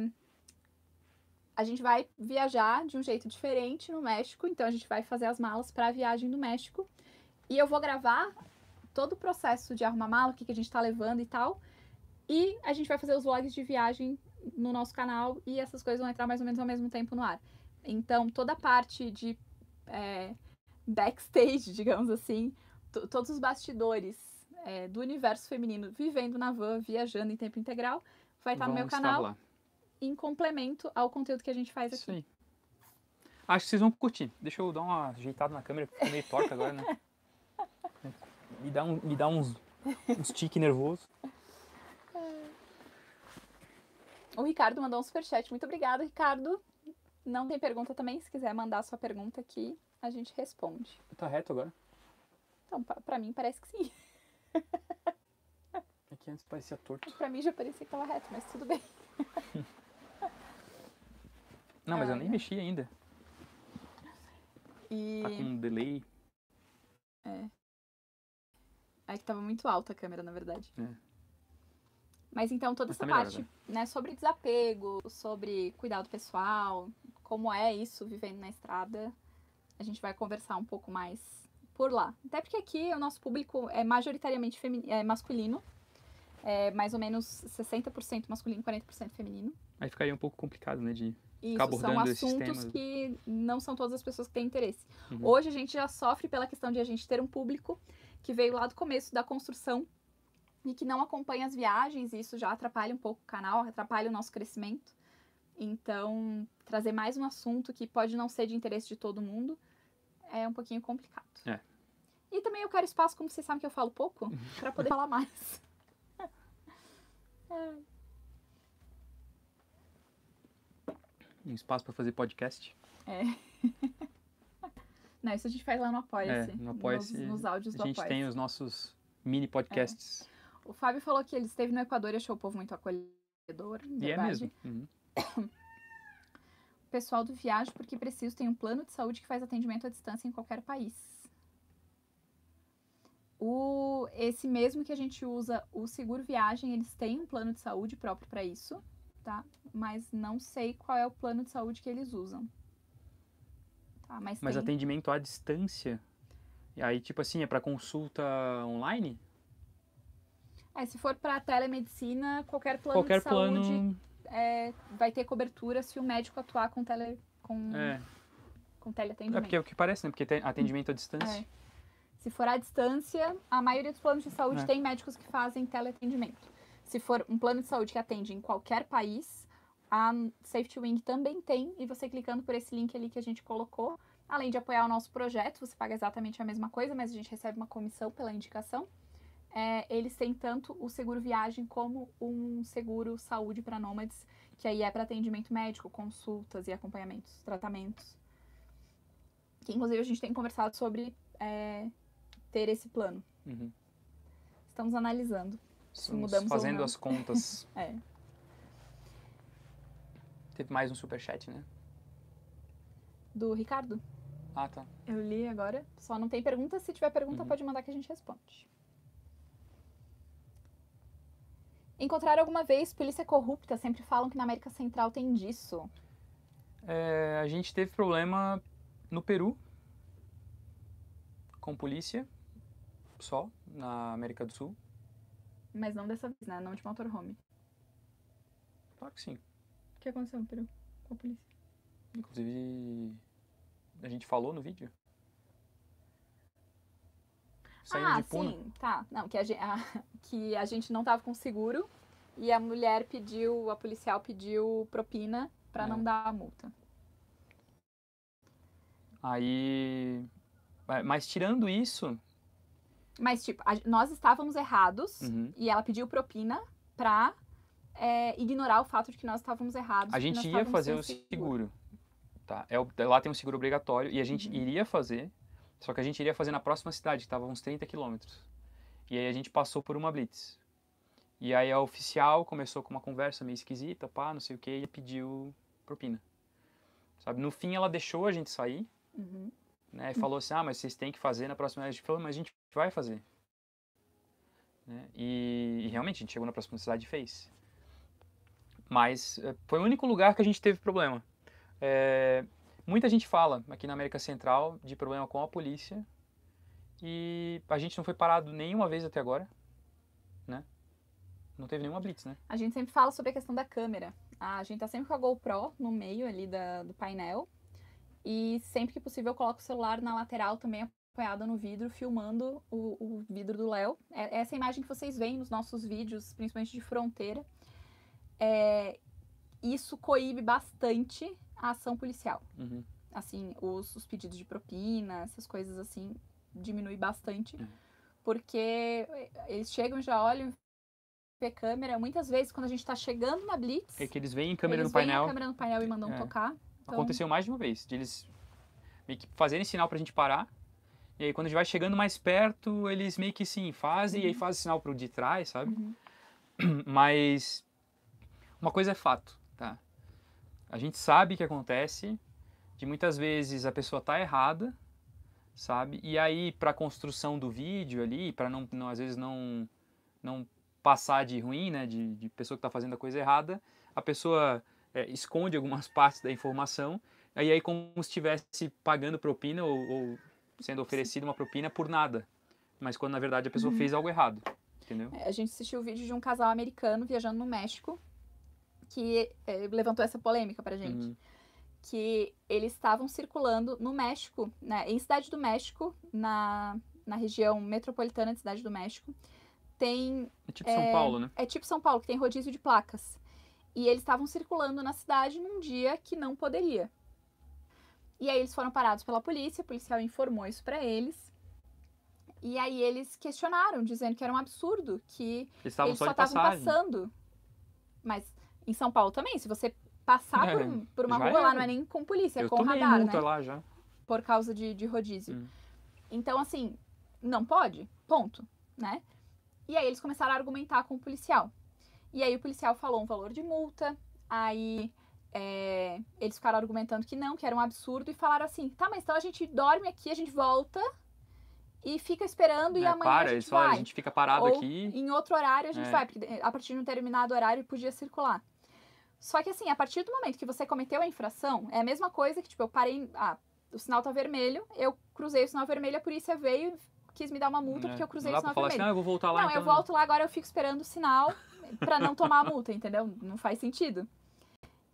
A gente vai viajar de um jeito diferente no México, então a gente vai fazer as malas para a viagem do México. E eu vou gravar todo o processo de arrumar mala, o que, que a gente está levando e tal. E a gente vai fazer os vlogs de viagem no nosso canal e essas coisas vão entrar mais ou menos ao mesmo tempo no ar. Então, toda a parte de é, backstage, digamos assim, todos os bastidores é, do universo feminino vivendo na van, viajando em tempo integral, vai estar tá Vamos no meu canal lá. em complemento ao conteúdo que a gente faz aqui. Sim. Acho que vocês vão curtir. Deixa eu dar uma ajeitada na câmera, porque meio torta agora, né? me dá, um, me dá uns, uns tique nervoso. O Ricardo mandou um superchat. Muito obrigada, Ricardo. Não tem pergunta também? Se quiser mandar sua pergunta aqui, a gente responde. Tá reto agora? Então, para mim parece que sim. É que antes parecia torto. Para mim já parecia que tava reto, mas tudo bem. Não, mas ah, eu nem é. mexi ainda. E... Tá com um delay. É. É que tava muito alta a câmera, na verdade. É. Mas então toda Mas essa tá melhor, parte, né? né, sobre desapego, sobre cuidado pessoal, como é isso vivendo na estrada, a gente vai conversar um pouco mais por lá. Até porque aqui o nosso público é majoritariamente é masculino, é mais ou menos 60% masculino, 40% feminino. Aí ficaria um pouco complicado, né, de isso, são assuntos que não são todas as pessoas que têm interesse. Uhum. Hoje a gente já sofre pela questão de a gente ter um público que veio lá do começo da construção e que não acompanha as viagens, e isso já atrapalha um pouco o canal, atrapalha o nosso crescimento. Então, trazer mais um assunto que pode não ser de interesse de todo mundo, é um pouquinho complicado. É. E também eu quero espaço, como vocês sabem que eu falo pouco, uhum. para poder falar mais. é. Um espaço para fazer podcast. É. Não, isso a gente faz lá no Apoia-se. É, no Apoia-se. Nos, nos, áudios do Apoia-se. A gente tem os nossos mini podcasts. É. O Fábio falou que ele esteve no Equador e achou o povo muito acolhedor. E é verdade. é mesmo. Uhum. pessoal do Viagem Porque Preciso tem um plano de saúde que faz atendimento à distância em qualquer país. O, esse mesmo que a gente usa, o seguro viagem, eles têm um plano de saúde próprio para isso, tá? Mas não sei qual é o plano de saúde que eles usam. Tá, mas, mas tem... atendimento à distância? E aí, tipo assim, é para consulta online? É, se for para telemedicina, qualquer plano qualquer de saúde plano é, vai ter cobertura se o médico atuar com tele. Com, é. com teleatendimento. É porque é o que parece, né? Porque tem atendimento à distância. É. Se for à distância, a maioria dos planos de saúde é. tem médicos que fazem teleatendimento. Se for um plano de saúde que atende em qualquer país, a Safety Wing também tem, e você clicando por esse link ali que a gente colocou, além de apoiar o nosso projeto, você paga exatamente a mesma coisa, mas a gente recebe uma comissão pela indicação é, eles têm tanto o seguro viagem como um seguro saúde para nômades, que aí é para atendimento médico, consultas e acompanhamentos, tratamentos. Que inclusive a gente tem conversado sobre é, ter esse plano. Uhum. Estamos analisando. Estamos fazendo as contas. é. Teve mais um superchat, né? Do Ricardo? Ah, tá. Eu li agora. Só não tem pergunta. Se tiver pergunta, uhum. pode mandar que a gente responde. Encontraram alguma vez polícia corrupta? Sempre falam que na América Central tem disso. É, a gente teve problema no Peru com polícia, só, na América do Sul. Mas não dessa vez, né? Não de motorhome. Claro que sim. O que aconteceu no Peru com a polícia? Inclusive, a gente falou no vídeo saindo ah, de Puna? sim, tá. Não, que a, gente, a, que a gente não tava com seguro e a mulher pediu, a policial pediu propina para é. não dar a multa. Aí. Mas tirando isso. Mas, tipo, a, nós estávamos errados uhum. e ela pediu propina pra é, ignorar o fato de que nós estávamos errados. A gente ia fazer o seguro. seguro. Tá? É, lá tem um seguro obrigatório e a gente uhum. iria fazer, só que a gente iria fazer na próxima cidade, que estava uns 30 quilômetros. E aí a gente passou por uma blitz. E aí a oficial começou com uma conversa meio esquisita, pá, não sei o que, e pediu propina. Sabe? No fim ela deixou a gente sair, uhum. né? E falou assim, ah, mas vocês têm que fazer na próxima cidade. A gente falou, mas a gente vai fazer. Né? E, e realmente, a gente chegou na próxima cidade e fez. Mas eh, foi o único lugar que a gente teve problema. É, Muita gente fala aqui na América Central de problema com a polícia e a gente não foi parado nenhuma vez até agora, né? Não teve nenhuma blitz, né? A gente sempre fala sobre a questão da câmera. A gente tá sempre com a GoPro no meio ali da, do painel e sempre que possível eu coloco o celular na lateral também apoiada no vidro, filmando o, o vidro do Léo. É, é essa imagem que vocês veem nos nossos vídeos, principalmente de fronteira. É, isso coíbe bastante a ação policial. Uhum. Assim, os, os, pedidos de propina, essas coisas assim, diminui bastante. Uhum. Porque eh, eles chegam, já olham, vê câmera. Muitas vezes, quando a gente está chegando na Blitz. É que eles veem câmera eles no painel. câmera no painel e é, mandam é. tocar. Então... Aconteceu mais de uma vez, de eles meio que fazerem sinal para a gente parar. E aí, quando a gente vai chegando mais perto, eles meio que sim, fazem, uhum. e aí uhum. fazem sinal pro de trás, sabe? Uhum. Mas uma coisa é fato, tá? a gente sabe que acontece, de muitas vezes a pessoa tá errada, sabe? E aí para construção do vídeo ali, para não, não, às vezes não não passar de ruim, né, de, de pessoa que está fazendo a coisa errada, a pessoa é, esconde algumas partes da informação, e aí como se estivesse pagando propina ou, ou sendo oferecida uma propina por nada, mas quando na verdade a pessoa uhum. fez algo errado, entendeu? É, a gente assistiu o vídeo de um casal americano viajando no México que é, levantou essa polêmica pra gente. Uhum. Que eles estavam circulando no México, né, em Cidade do México, na, na região metropolitana de Cidade do México. Tem. É tipo é, São eh, Paulo, né? É tipo São Paulo, que tem rodízio de placas. E eles estavam circulando na cidade num dia que não poderia. E aí eles foram parados pela polícia, o policial informou isso para eles. E aí eles questionaram, dizendo que era um absurdo, que eles, eles só estavam passando. Mas em São Paulo também, se você passar é, por, um, por, uma rua lá, é. não é nem com polícia, é com radar, multa né? lá já. Por causa de, de rodízio. Hum. Então, assim, não pode, ponto, né? E aí eles começaram a argumentar com o policial. E aí o policial falou um valor de multa, aí é, eles ficaram argumentando que não, que era um absurdo, e falaram assim, tá, mas então a gente dorme aqui, a gente volta e fica esperando é, e amanhã para, é a gente vai. a gente fica parado Ou aqui. em outro horário a gente é. vai, porque a partir de um determinado horário podia circular. Só que assim, a partir do momento que você cometeu a infração, é a mesma coisa que, tipo, eu parei. Ah, o sinal tá vermelho, eu cruzei o sinal vermelho, a polícia veio e quis me dar uma multa é, porque eu cruzei o sinal assim, vermelho. Assim, eu vou voltar lá. Não, então... eu volto lá, agora eu fico esperando o sinal para não tomar a multa, entendeu? Não faz sentido.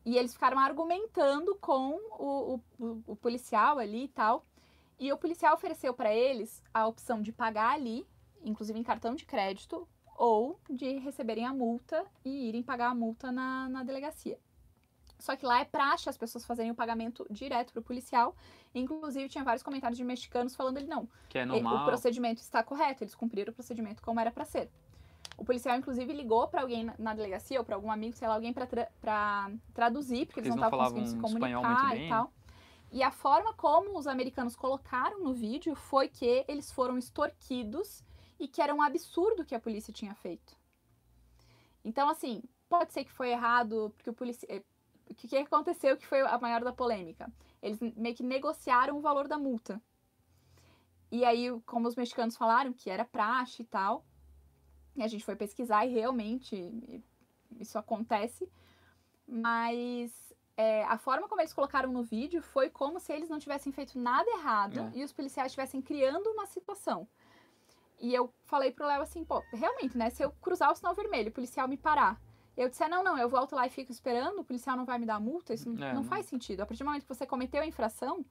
E eles ficaram argumentando com o, o, o policial ali e tal. E o policial ofereceu para eles a opção de pagar ali, inclusive em cartão de crédito, ou de receberem a multa e irem pagar a multa na, na delegacia. Só que lá é praxe as pessoas fazerem o pagamento direto para o policial. Inclusive, tinha vários comentários de mexicanos falando ele não. Que é eh, normal. O procedimento está correto, eles cumpriram o procedimento como era para ser. O policial, inclusive, ligou para alguém na delegacia ou para algum amigo, sei lá, alguém para tra traduzir, porque eles, eles não estavam conseguindo se comunicar e tal. E a forma como os americanos colocaram no vídeo foi que eles foram extorquidos e que era um absurdo o que a polícia tinha feito. Então, assim, pode ser que foi errado, porque o polícia. Eh, o que aconteceu que foi a maior da polêmica? Eles meio que negociaram o valor da multa. E aí, como os mexicanos falaram que era praxe e tal, e a gente foi pesquisar e realmente isso acontece. Mas é, a forma como eles colocaram no vídeo foi como se eles não tivessem feito nada errado é. e os policiais estivessem criando uma situação. E eu falei pro Léo assim, pô, realmente, né? Se eu cruzar o sinal vermelho, o policial me parar. Eu disse, ah, não, não, eu volto lá e fico esperando, o policial não vai me dar multa, isso é, não, não, faz sentido. A partir do momento que você cometeu a infração,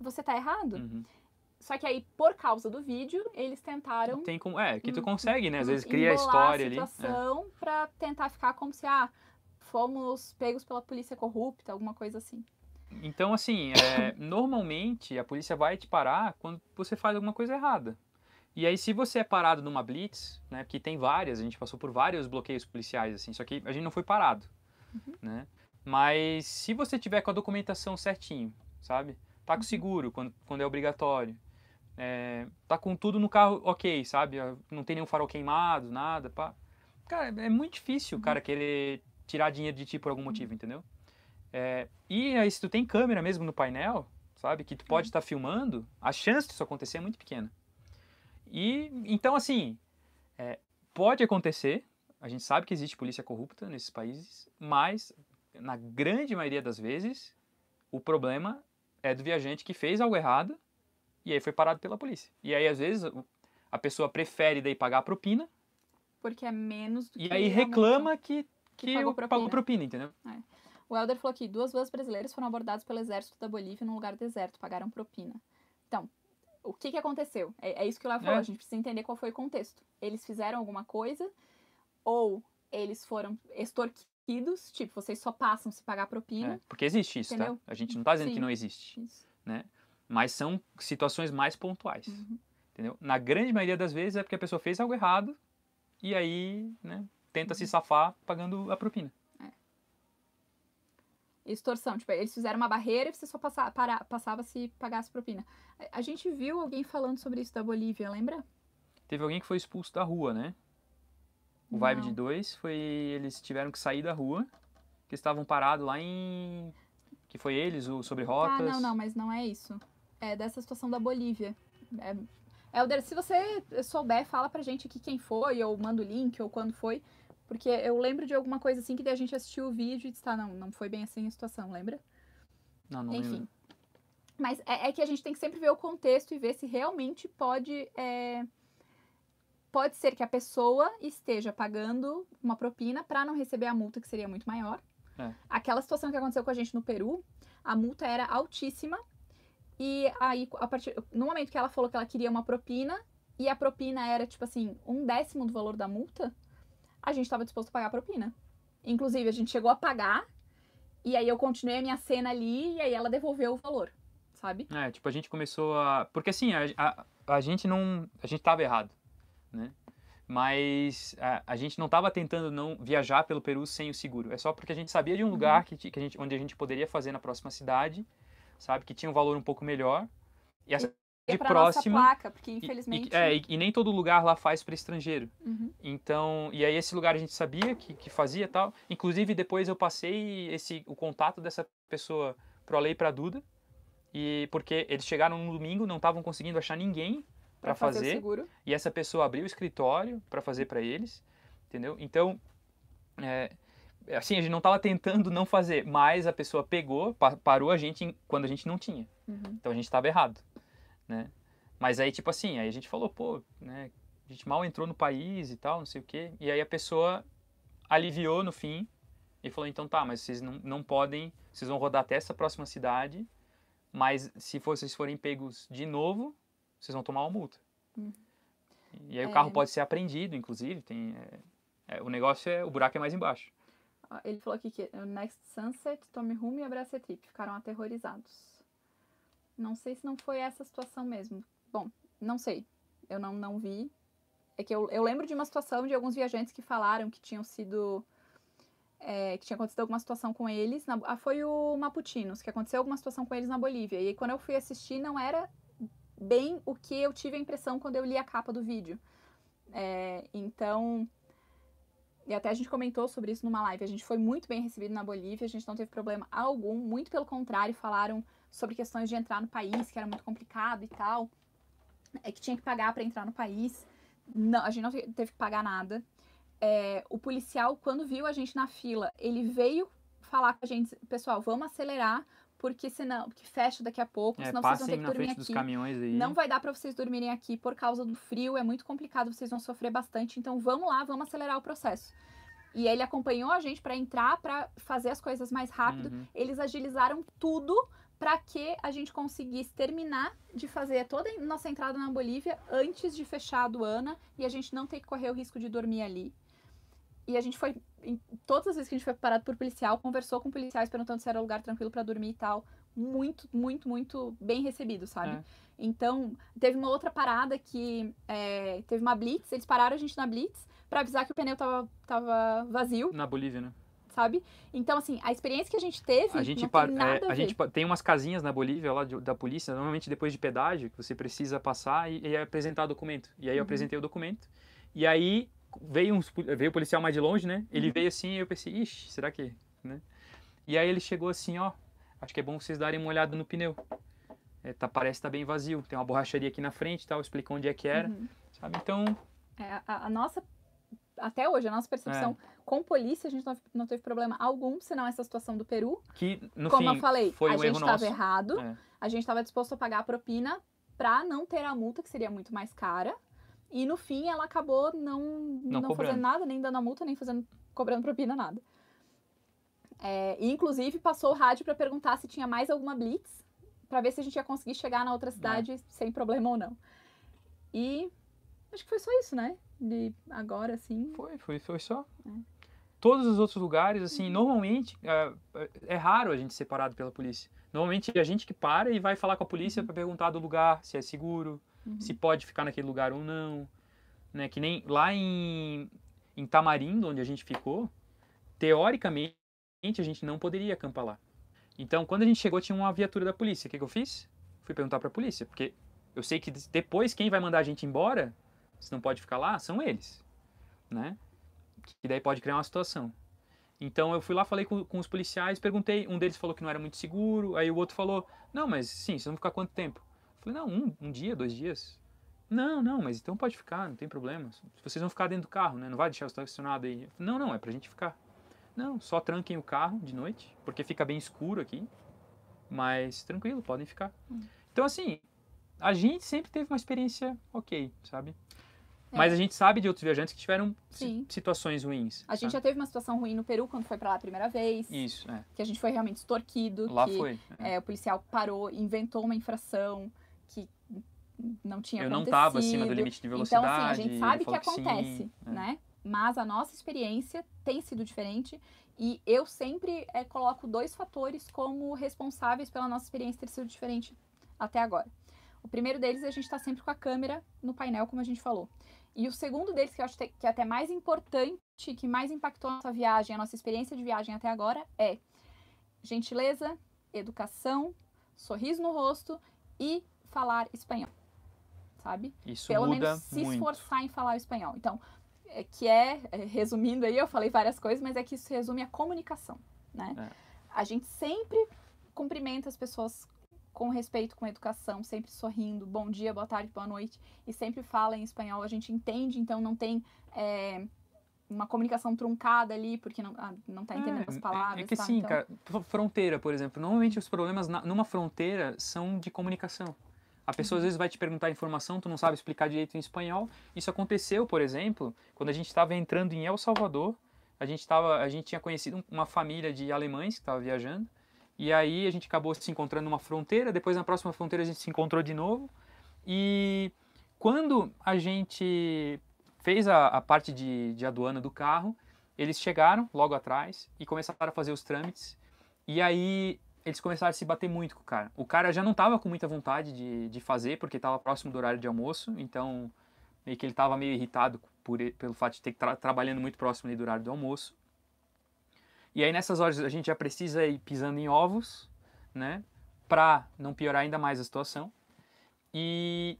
você tá errado. Uhum. Só que aí, por causa do vídeo, eles tentaram. Tem como, é, que tu consegue, né? Às vezes cria a história a situação ali. É. pra tentar ficar como se, ah, fomos pegos pela polícia corrupta, alguma coisa assim. Então, assim, é, normalmente a polícia vai te parar quando você faz alguma coisa errada. E aí, se você é parado numa blitz, né, que tem várias, a gente passou por vários bloqueios policiais, assim, só que a gente não foi parado, uhum. né? Mas se você tiver com a documentação certinho, sabe? Tá com uhum. seguro quando, quando é obrigatório. É, tá com tudo no carro ok, sabe? Ah, não tem nenhum farol queimado, nada, pá. Cara, é muito difícil o cara uhum. querer tirar dinheiro de ti por algum uhum. motivo, entendeu? É, e aí, se tu tem câmera mesmo no painel, sabe? Que tu pode estar tá filmando, a chance disso acontecer é muito pequena. E então assim, é, pode acontecer. A gente sabe que existe polícia corrupta nesses países, mas na grande maioria das vezes o problema é do viajante que fez algo errado e aí foi parado pela polícia. E aí às vezes a pessoa prefere daí pagar a propina porque é menos do e que aí reclama que que, que pagou, propina. pagou propina, entendeu? É. O Helder falou aqui: duas vans brasileiras foram abordadas pelo exército da Bolívia num lugar deserto, pagaram propina. Então, o que, que aconteceu? É, é isso que o Lá é. falou, é. a gente precisa entender qual foi o contexto. Eles fizeram alguma coisa ou eles foram extorquidos, tipo, vocês só passam se pagar propina. É, porque existe isso, tá? entendeu? tá? A gente não tá dizendo Sim, que não existe, isso. né? Mas são situações mais pontuais, uhum. entendeu? Na grande maioria das vezes é porque a pessoa fez algo errado e aí, né, tenta uhum. se safar pagando a propina. Extorsão, tipo, eles fizeram uma barreira e você só passava, para, passava se pagasse propina. A, a gente viu alguém falando sobre isso da Bolívia, lembra? Teve alguém que foi expulso da rua, né? O Vibe Não. de dois foi. Eles tiveram que sair da rua, que estavam parados lá em. Que foi eles, o Sobre ah, Rotas. Ah, não, não, mas não é isso. É dessa situação da Bolívia. É, Helder, se você souber, fala pra gente aqui quem foi, ou manda o link, ou quando foi, porque eu lembro de alguma coisa assim que a gente assistiu o vídeo e disse, tá, não, não foi bem assim a situação, lembra? Não, não Enfim. Lembro. Mas é, é, que a gente tem que sempre ver o contexto e ver se realmente pode. É... Pode ser que a pessoa esteja pagando uma propina para não receber a multa, que seria muito maior. É. Aquela situação que aconteceu com a gente no Peru, a multa era altíssima. E aí, a partir, no momento que ela falou que ela queria uma propina, e a propina era, tipo assim, um décimo do valor da multa, a gente estava disposto a pagar a propina. Inclusive, a gente chegou a pagar, e aí eu continuei a minha cena ali, e aí ela devolveu o valor, sabe? É, tipo, a gente começou a. Porque assim, a, a, a gente não. A gente estava errado, né? Mas a, a gente não estava tentando não viajar pelo Peru sem o seguro. É só porque a gente sabia de um uhum. lugar que, que a gente, onde a gente poderia fazer na próxima cidade, sabe? Que tinha um valor um pouco melhor. E essa de é pra próxima. Nossa placa, porque infelizmente. E, e, é, e, e, nem todo lugar lá faz para estrangeiro. Uhum. Então, e aí esse lugar a gente sabia que, que fazia tal. Inclusive, depois eu passei esse, o contato dessa pessoa pro Lei e a Duda. E porque eles chegaram no domingo, não estavam conseguindo achar ninguém para fazer. fazer e essa pessoa abriu o escritório para fazer para eles, entendeu? Então, é, é, assim, a gente não estava tentando não fazer, mas a pessoa pegou, parou a gente quando a gente não tinha. Uhum. Então a gente estava errado né? Mas aí, tipo assim, aí a gente falou, pô, né? A gente mal entrou no país e tal, não sei o quê. E aí a pessoa aliviou no fim e falou, então tá, mas vocês não, não podem, vocês vão rodar até essa próxima cidade, mas se for, vocês forem pegos de novo, vocês vão tomar uma multa. Hum. E aí é... o carro pode ser apreendido, inclusive, tem... É, é, o negócio é, o buraco é mais embaixo. Ah, ele falou aqui que é o Next Sunset, Tommy Hume e a Bracetip ficaram aterrorizados. Não sei se não foi essa situação mesmo. Bom, não sei. Eu não, não vi. É que eu, eu lembro de uma situação de alguns viajantes que falaram que tinham sido. É, que tinha acontecido alguma situação com eles. Na, ah, foi o Maputinos, que aconteceu alguma situação com eles na Bolívia. E aí, quando eu fui assistir, não era bem o que eu tive a impressão quando eu li a capa do vídeo. É, então. E até a gente comentou sobre isso numa live. A gente foi muito bem recebido na Bolívia, a gente não teve problema algum. Muito pelo contrário, falaram sobre questões de entrar no país, que era muito complicado e tal, é que tinha que pagar para entrar no país. Não, a gente não teve que pagar nada. É, o policial, quando viu a gente na fila, ele veio falar com a gente, pessoal, vamos acelerar, porque senão, porque fecha daqui a pouco, é, senão vocês vão ter que dormir aqui. Não vai dar para vocês dormirem aqui por causa do frio, é muito complicado, vocês vão sofrer bastante, então vamos lá, vamos acelerar o processo. E ele acompanhou a gente para entrar, para fazer as coisas mais rápido. Uhum. Eles agilizaram tudo para que a gente conseguisse terminar de fazer toda a nossa entrada na Bolívia antes de fechar a aduana e a gente não ter que correr o risco de dormir ali. E a gente foi, em, todas as vezes que a gente foi parado por policial, conversou com policiais perguntando se era um lugar tranquilo para dormir e tal. Muito, muito, muito bem recebido, sabe? É. Então, teve uma outra parada que é, teve uma blitz, eles pararam a gente na blitz para avisar que o pneu tava, tava vazio. Na Bolívia, né? sabe? Então, assim, a experiência que a gente teve. A gente, par... tem, é, a a gente tem umas casinhas na Bolívia lá de, da polícia, normalmente depois de pedágio, que você precisa passar e, e apresentar documento. E aí uhum. eu apresentei o documento. E aí veio, uns, veio o policial mais de longe, né? Ele uhum. veio assim e eu pensei, ixi, será que. Né? E aí ele chegou assim, ó. Acho que é bom vocês darem uma olhada no pneu. É, tá, parece que tá bem vazio. Tem uma borracharia aqui na frente e tal, explicou onde é que era. Uhum. Sabe? Então. É, a, a, nossa. Até hoje, a nossa percepção. É com polícia a gente não, teve problema algum, senão essa situação do Peru. Que, no como fim, eu falei, foi a um gente estava errado, é. a gente estava disposto a pagar a propina para não ter a multa, que seria muito mais cara. E no fim ela acabou não, não, não fazendo nada, nem dando a multa, nem fazendo cobrando propina, nada. É, e inclusive passou o rádio para perguntar se tinha mais alguma blitz, para ver se a gente ia conseguir chegar na outra é. cidade é. sem problema ou não. E acho que foi só isso, né? De agora, assim. Foi, foi, foi só. É todos os outros lugares, assim, uhum. normalmente é, é, é, raro a gente ser parado pela polícia. Normalmente é a gente que para e vai falar com a polícia uhum. para perguntar do lugar, se é seguro, uhum. se pode ficar naquele lugar ou não. Né? Que nem lá em, em Tamarindo, onde a gente ficou, teoricamente a gente não poderia acampar lá. Então, quando a gente chegou, tinha uma viatura da polícia. O que, que eu fiz? Fui perguntar para a polícia, porque eu sei que depois quem vai mandar a gente embora, se não pode ficar lá, são eles, né? que daí pode criar uma situação. Então eu fui lá, falei com, com os policiais, perguntei, um deles falou que não era muito seguro, aí o outro falou, não, mas sim, vocês vão ficar quanto tempo? Eu falei, não, um, um dia, dois dias. Não, não, mas então pode ficar, não tem problema. Vocês vão ficar dentro do carro, né? Não vai deixar o estacionado aí. Falei, não, não, é pra gente ficar. Não, só tranquem o carro de noite, porque fica bem escuro aqui. Mas tranquilo, podem ficar. Hum. Então, assim, a gente sempre teve uma experiência ok, sabe? Mas a gente sabe de outros viajantes que tiveram Sim. situações ruins. A gente tá? já teve uma situação ruim no Peru quando foi para lá a primeira vez. Isso, é. Que a gente foi realmente extorquido. Lá que, foi. É. É, o policial parou, inventou uma infração que não tinha Eu acontecido. Eu não tava acima do limite de velocidade. Então, assim, a gente sabe que acontece, sim, é. né? Mas a nossa experiência tem sido diferente e eu sempre é, coloco dois fatores como responsáveis pela nossa experiência ter sido diferente até agora. O primeiro deles é a gente estar tá sempre com a câmera no painel, como a gente falou. E o segundo deles, que eu acho que é até mais importante, que mais impactou a nossa viagem, a nossa experiência de viagem até agora, é gentileza, educação, sorriso no rosto e falar espanhol. Sabe? Isso Pelo menos se muito. esforçar em falar o espanhol. Então, é, que é, é, resumindo aí, eu falei várias coisas, mas é que isso resume a comunicação, né? É. A gente sempre cumprimenta as pessoas com respeito, com educação, sempre sorrindo, bom dia, boa tarde, boa noite, e sempre fala em espanhol, a gente entende, então não tem é, uma comunicação truncada ali, porque não, ah, não tá entendendo é, as é, é palavras. É que tá? sim, então... cara, fronteira, por exemplo, normalmente os problemas na, numa fronteira são de comunicação. A pessoa às uhum. vezes vai te perguntar informação, tu não sabe explicar direito em espanhol. Isso aconteceu, por exemplo, quando a gente estava entrando em El Salvador, a gente, tava, a gente tinha conhecido uma família de alemães que estava viajando, e aí a gente acabou se encontrando numa fronteira, depois na próxima fronteira a gente se encontrou de novo. E quando a gente fez a, a parte de, de aduana do carro, eles chegaram logo atrás e começaram a fazer os trâmites. E aí eles começaram a se bater muito com o cara. O cara já não estava com muita vontade de, de fazer, porque estava próximo do horário de almoço, então meio que ele estava meio irritado por, pelo fato de ter que tra trabalhando muito próximo do horário do almoço. E aí nessas horas a gente já precisa ir pisando em ovos, né? Para não piorar ainda mais a situação. E,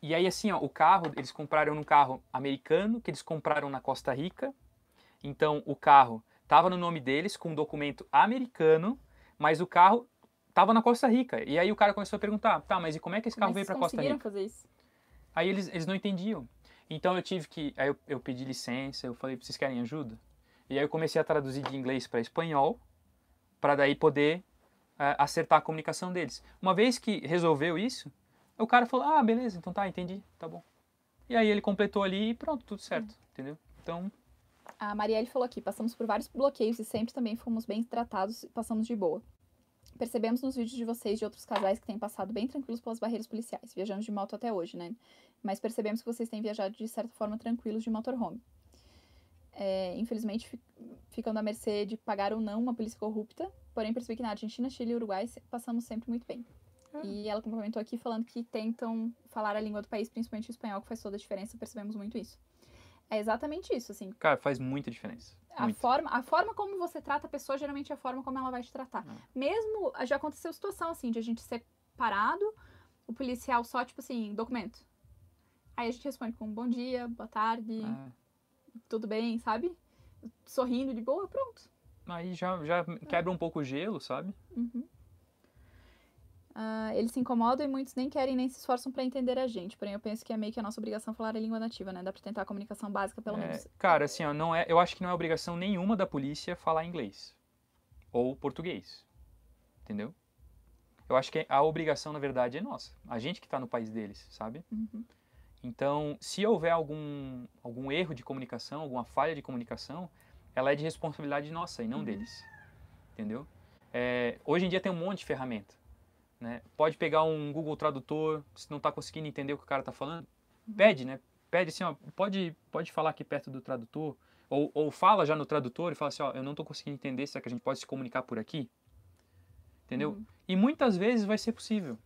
e aí assim, ó, o carro, eles compraram um carro americano que eles compraram na Costa Rica. Então o carro estava no nome deles com um documento americano, mas o carro estava na Costa Rica. E aí o cara começou a perguntar: "Tá, mas e como é que esse carro mas veio para Costa Rica?" fazer isso? Aí eles, eles não entendiam. Então eu tive que. Aí eu, eu pedi licença, eu falei, vocês querem ajuda? E aí eu comecei a traduzir de inglês para espanhol, para daí poder eh, acertar a comunicação deles. Uma vez que resolveu isso, o cara falou: "Ah, beleza, então tá, entendi, tá bom". E aí ele completou ali e pronto, tudo certo, hum. entendeu? Então, a Marielle falou aqui: passamos por vários bloqueios e sempre também fomos bem tratados e passamos de boa. Percebemos nos vídeos de vocês de outros casais que têm passado bem tranquilos pelas barreiras policiais. Viajamos de moto até hoje, né? Mas percebemos que vocês têm viajado de certa forma tranquilos de motorhome é, infelizmente, ficando à mercê de pagar ou não uma polícia corrupta. Porém, percebi que na Argentina, Chile e Uruguai passamos sempre muito bem. Ah. E ela complementou aqui falando que tentam falar a língua do país, principalmente o espanhol, que faz toda a diferença, percebemos muito isso. É exatamente isso, assim. Cara, faz muita diferença. A, forma, a forma como você trata a pessoa, geralmente é a forma como ela vai te tratar. Ah. Mesmo, já aconteceu situação, assim, de a gente ser parado, o policial só, tipo assim, documento. Aí a gente responde com bom dia, boa tarde, ah tudo bem, sabe? Sorrindo de boa, pronto. Aí já, já quebra um pouco o gelo, sabe? Uhum. Uh, eles se incomodam e muitos nem querem nem se esforçam para entender a gente. Porém, eu penso que é meio que a nossa obrigação falar a língua nativa, né? Dá pra tentar a comunicação básica, pelo é, menos. Cara, assim, ó, não é, eu acho que não é obrigação nenhuma da polícia falar inglês. Ou português. Entendeu? Eu acho que a obrigação, na verdade, é nossa. A gente que tá no país deles, sabe? Uhum. Então, se houver algum, algum erro de comunicação, alguma falha de comunicação, ela é de responsabilidade nossa e não uhum. deles. Entendeu? É, hoje em dia tem um monte de ferramenta. Né? Pode pegar um Google Tradutor, se não está conseguindo entender o que o cara está falando, uhum. pede, né? Pede assim, ó, pode, pode falar aqui perto do tradutor, ou, ou fala já no tradutor e fala assim, ó, eu não estou conseguindo entender, será que a gente pode se comunicar por aqui? Entendeu? Uhum. E muitas vezes vai ser possível.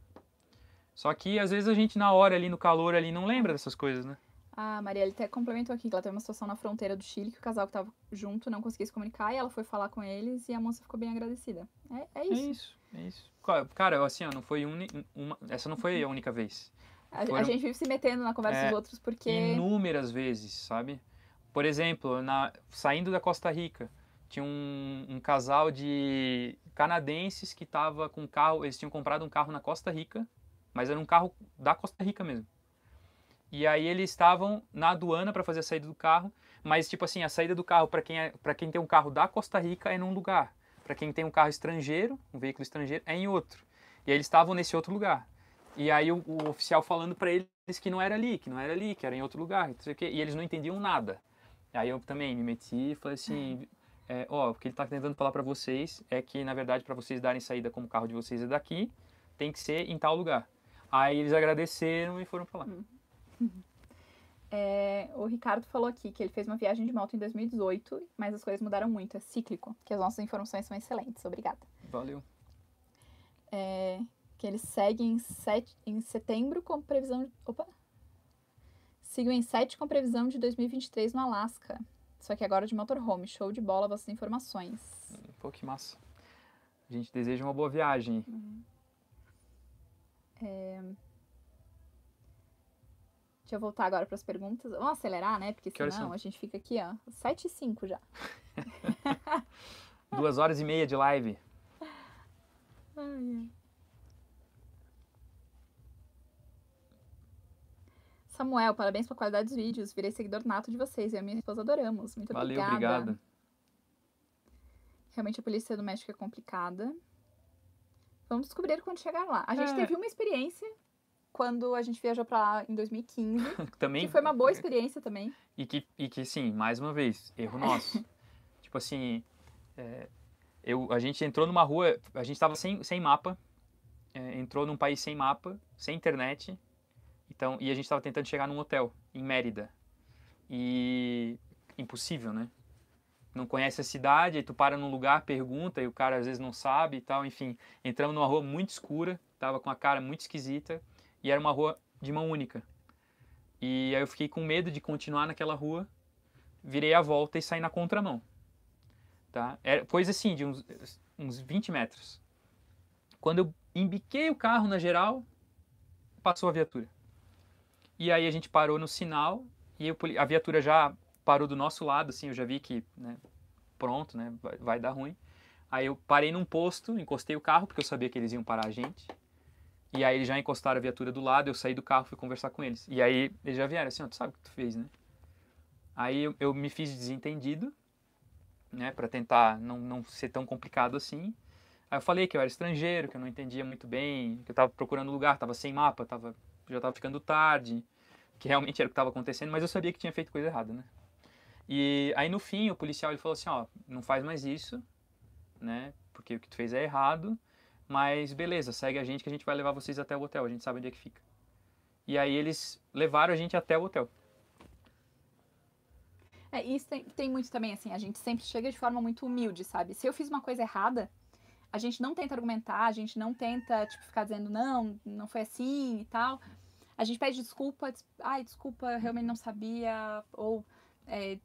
Só que às vezes a gente na hora ali, no calor ali, não lembra dessas coisas, né? A ele até complementou aqui que ela teve uma situação na fronteira do Chile que o casal que estava junto não conseguia se comunicar e ela foi falar com eles e a moça ficou bem agradecida. É, é isso. É isso, é isso. Cara, assim, ó, não foi uni, uma, essa não foi a única vez. A, Foram, a gente vive se metendo na conversa é, dos outros porque. Inúmeras vezes, sabe? Por exemplo, na, saindo da Costa Rica, tinha um, um casal de canadenses que estava com carro, eles tinham comprado um carro na Costa Rica mas era um carro da Costa Rica mesmo. E aí eles estavam na aduana para fazer a saída do carro, mas tipo assim, a saída do carro para quem é, para quem tem um carro da Costa Rica é num lugar, para quem tem um carro estrangeiro, um veículo estrangeiro é em outro. E aí eles estavam nesse outro lugar. E aí o, o oficial falando para eles que não era ali, que não era ali, que era em outro lugar, não sei o quê, e eles não entendiam nada. Aí eu também me meti e falei assim, é, ó, o que ele está tentando falar para vocês é que na verdade para vocês darem saída como o carro de vocês é daqui, tem que ser em tal lugar. Aí eles agradeceram e foram falar. lá. Uhum. É, o Ricardo falou aqui que ele fez uma viagem de moto em 2018, mas as coisas mudaram muito, é cíclico, que as nossas informações são excelentes, obrigada. Valeu. É, que ele segue em, set, em setembro com previsão. opa! Sigam em 7 com previsão de 2023 no Alasca. Só que agora de motorhome, show de bola vossas informações. Pô, que massa. A gente deseja uma boa viagem. Uhum. É... Deixa eu voltar agora para as perguntas. Vamos acelerar, né? Porque senão a gente fica aqui, ó, 7 e 5 já. Duas horas e meia de live. Ai. Samuel, parabéns pela qualidade dos vídeos. Virei seguidor nato de vocês. Eu e a minha esposa adoramos. Muito Valeu, obrigada. Valeu, obrigada. Realmente a polícia doméstica é complicada. Vamos descobrir quando chegar lá. A gente é. teve uma experiência quando a gente viajou para lá em 2015. também. Que foi uma boa experiência também. E que, e que sim, mais uma vez, erro nosso. tipo assim, é, eu, a gente entrou numa rua, a gente estava sem, sem mapa, é, entrou num país sem mapa, sem internet, então, e a gente estava tentando chegar num hotel em Mérida. E impossível, né? não conhece a cidade, aí tu para num lugar, pergunta, e o cara às vezes não sabe e tal, enfim. Entramos numa rua muito escura, tava com a cara muito esquisita, e era uma rua de mão única. E aí eu fiquei com medo de continuar naquela rua, virei a volta e saí na contramão. Tá? Era coisa assim, de uns, uns 20 metros. Quando eu embiquei o carro na geral, passou a viatura. E aí a gente parou no sinal, e a viatura já parou do nosso lado, assim, eu já vi que, né, pronto, né, vai, vai dar ruim. Aí eu parei num posto, encostei o carro, porque eu sabia que eles iam parar a gente. E aí eles já encostaram a viatura do lado, eu saí do carro, fui conversar com eles. E aí eles já vieram assim, ó, tu sabe o que tu fez, né? Aí eu, eu me fiz desentendido, né, para tentar não, não ser tão complicado assim. Aí eu falei que eu era estrangeiro, que eu não entendia muito bem, que eu tava procurando lugar, tava sem mapa, tava, já tava ficando tarde, que realmente era o que tava acontecendo, mas eu sabia que tinha feito coisa errada, né? E aí no fim o policial ele falou assim, ó, não faz mais isso, né? Porque o que tu fez é errado, mas beleza, segue a gente que a gente vai levar vocês até o hotel, a gente sabe onde é que fica. E aí eles levaram a gente até o hotel. É, isso tem, tem muito também, assim, a gente sempre chega de forma muito humilde, sabe? Se eu fiz uma coisa errada, a gente não tenta argumentar, a gente não tenta, tipo, ficar dizendo, não, não foi assim e tal. A gente pede desculpa, ai, desculpa, realmente não sabia, ou é,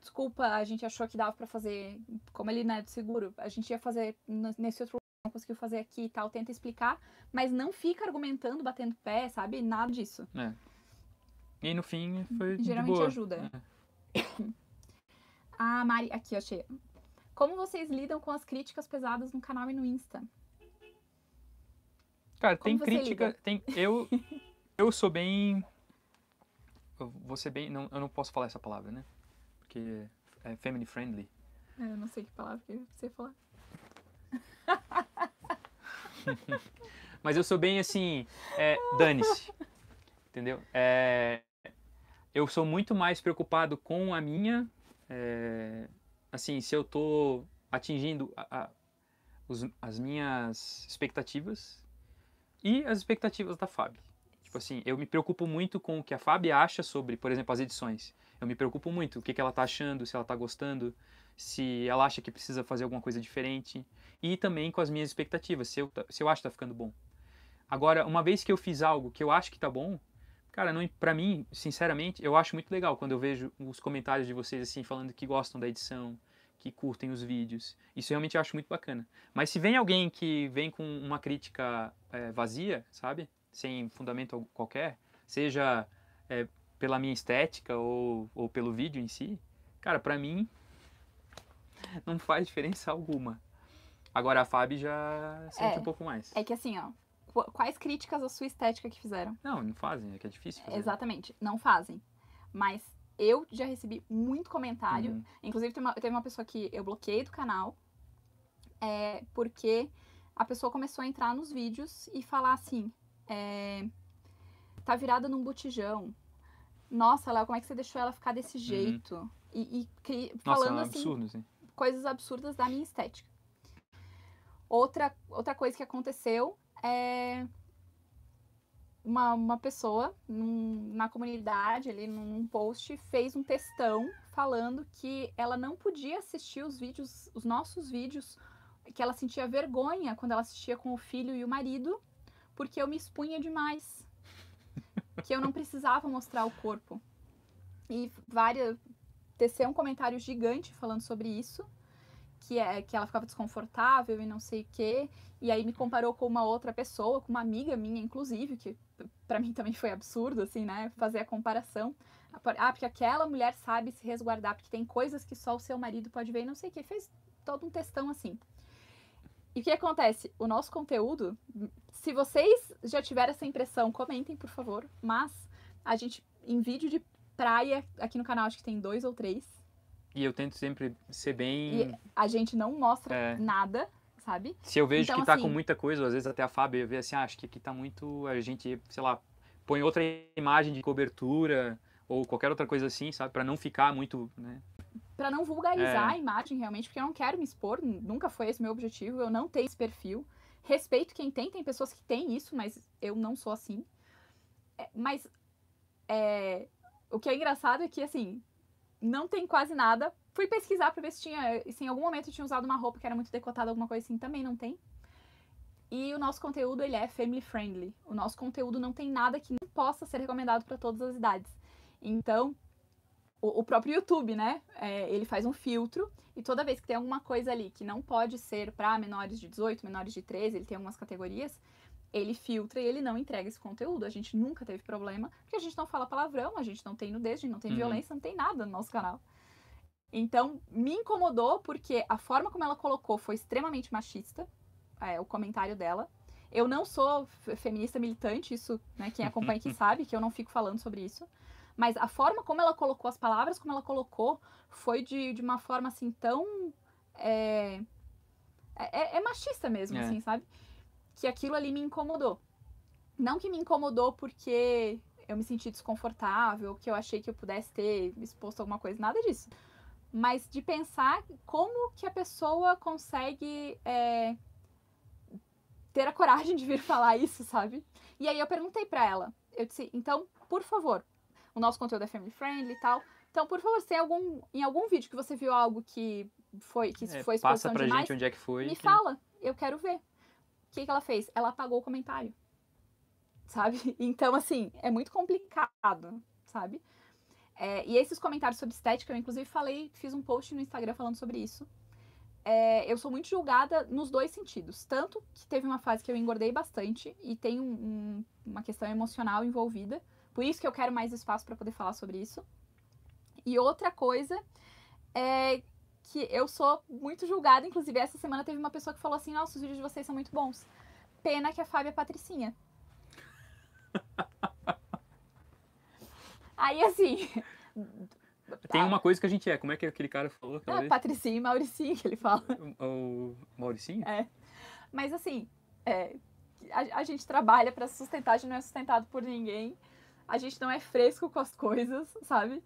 desculpa, a gente achou que dava para fazer, como ele não é do seguro, a gente ia fazer nesse outro não conseguiu fazer aqui e tal, tenta explicar, mas não fica argumentando, batendo pé, sabe? Nada disso. É. E no fim foi. Geralmente ajuda. É. A ah, Mari, aqui, achei. Como vocês lidam com as críticas pesadas no canal e no Insta? Cara, Como tem crítica. Lida? Tem, eu, eu sou bem você bem. Não, eu não posso falar essa palavra, né? Porque é family friendly. É, eu não sei que palavra que você falar. Mas eu sou bem assim, é, dane-se. Entendeu? É, eu sou muito mais preocupado com a minha. É, assim, se eu tô atingindo a, a, os, as minhas expectativas e as expectativas da Fábio. Tipo assim, eu me preocupo muito com o que a Fábia acha sobre, por exemplo, as edições. Eu me preocupo muito o que, que ela tá achando, se ela tá gostando, se ela acha que precisa fazer alguma coisa diferente. E também com as minhas expectativas, se eu, tá, se eu acho que tá ficando bom. Agora, uma vez que eu fiz algo que eu acho que tá bom, cara, não, pra mim, sinceramente, eu acho muito legal quando eu vejo os comentários de vocês assim, falando que gostam da edição, que curtem os vídeos. Isso eu realmente acho muito bacana. Mas se vem alguém que vem com uma crítica é, vazia, sabe? sem fundamento qualquer, seja é, pela minha estética ou, ou pelo vídeo em si, cara, para mim não faz diferença alguma. Agora a Fábio já sente é, um pouco mais. É que assim, ó, quais críticas à sua estética que fizeram? Não, não fazem, é que é difícil fazer. Né? Exatamente, não fazem. Mas eu já recebi muito comentário. Uhum. Inclusive, teve uma, teve uma pessoa que eu bloqueei do canal é, porque a pessoa começou a entrar nos vídeos e falar assim: é, tá virada num botijão. Nossa, Léo, como é que você deixou ela ficar desse uhum. jeito? Uhum. E, e, Nossa, é falando é absurdo, assim, coisas absurdas da minha estética. Outra, outra coisa que aconteceu é uma, uma pessoa num, na comunidade, ali num post, fez um textão falando que ela não podia assistir os vídeos, os nossos vídeos, que ela sentia vergonha quando ela assistia com o filho e o marido, porque eu me expunha demais. que eu não precisava mostrar o corpo. E várias teceu um comentário gigante falando sobre isso, que é que ela ficava desconfortável e não sei o quê, e aí me comparou com uma outra pessoa, com uma amiga minha inclusive, que para mim também foi absurdo assim, né, fazer a comparação. Ah, porque aquela mulher sabe se resguardar, porque tem coisas que só o seu marido pode ver e não sei o quê. Fez todo um testão assim. E o que acontece? O nosso conteúdo, se vocês já tiveram essa impressão, comentem, por favor. Mas a gente, em vídeo de praia, aqui no canal acho que tem dois ou três. E eu tento sempre ser bem. E a gente não mostra é... nada, sabe? Se eu vejo então, que tá assim... com muita coisa, às vezes até a Fábio vê assim, ah, acho que aqui tá muito. A gente, sei lá, põe outra imagem de cobertura ou qualquer outra coisa assim, sabe? Para não ficar muito, né? Para não vulgarizar é... a imagem realmente, porque eu não quero me expor, nunca foi esse meu objetivo, eu não tenho esse perfil. Respeito quem tem, tem pessoas que têm isso, mas eu não sou assim. É, mas é, o que é engraçado é que, assim, não tem quase nada. Fui pesquisar para ver se tinha, se em algum momento eu tinha usado uma roupa que era muito decotada, alguma coisa assim, também não tem. E o nosso conteúdo ele é family friendly. O nosso conteúdo não tem nada que não possa ser recomendado para todas as idades. Então, o, o próprio YouTube, né? É, ele faz um filtro e toda vez que tem alguma coisa ali que não pode ser para menores de 18, menores de 13, ele tem algumas categorias, ele filtra e ele não entrega esse conteúdo. A gente nunca teve problema, porque a gente não fala palavrão, a gente não tem nudez, a gente não tem uhum. violência, não tem nada no nosso canal. Então, me incomodou porque a forma como ela colocou foi extremamente machista, é, o comentário dela. Eu não sou feminista militante, isso, né, quem acompanha aqui sabe que eu não fico falando sobre isso. Mas a forma como ela colocou, as palavras como ela colocou, foi de, de uma forma assim tão. É, é, é, é machista mesmo, é. assim, sabe? Que aquilo ali me incomodou. Não que me incomodou porque eu me senti desconfortável, que eu achei que eu pudesse ter exposto alguma coisa, nada disso. Mas de pensar como que a pessoa consegue é, ter a coragem de vir falar isso, sabe? E aí eu perguntei para ela, eu disse, então, por favor, o nosso conteúdo é family friendly e tal. Então, por favor, se tem algum, em algum vídeo que você viu algo que foi que é, foi exposição Passa pra demais, gente onde é que foi. Me que... fala, eu quero ver. O que, que ela fez? Ela apagou o comentário. Sabe? Então, assim, é muito complicado, sabe? É, e esses comentários sobre estética, eu inclusive falei, fiz um post no Instagram falando sobre isso. É, eu sou muito julgada nos dois sentidos. Tanto que teve uma fase que eu engordei bastante e tem um, um, uma questão emocional envolvida. Por isso que eu quero mais espaço para poder falar sobre isso. E outra coisa é que eu sou muito julgada, inclusive essa semana teve uma pessoa que falou assim: "Nossa, os vídeos de vocês são muito bons. Pena que a Fábia é patricinha". Aí assim, Tem tá. uma coisa que a gente é. Como é que aquele cara falou? Ah, Patricinha e Mauricinho, que ele fala. O, o Mauricinho? É. Mas assim, é, a, a, gente trabalha para sustentar, a gente não é sustentado por ninguém a gente não é fresco com as coisas, sabe?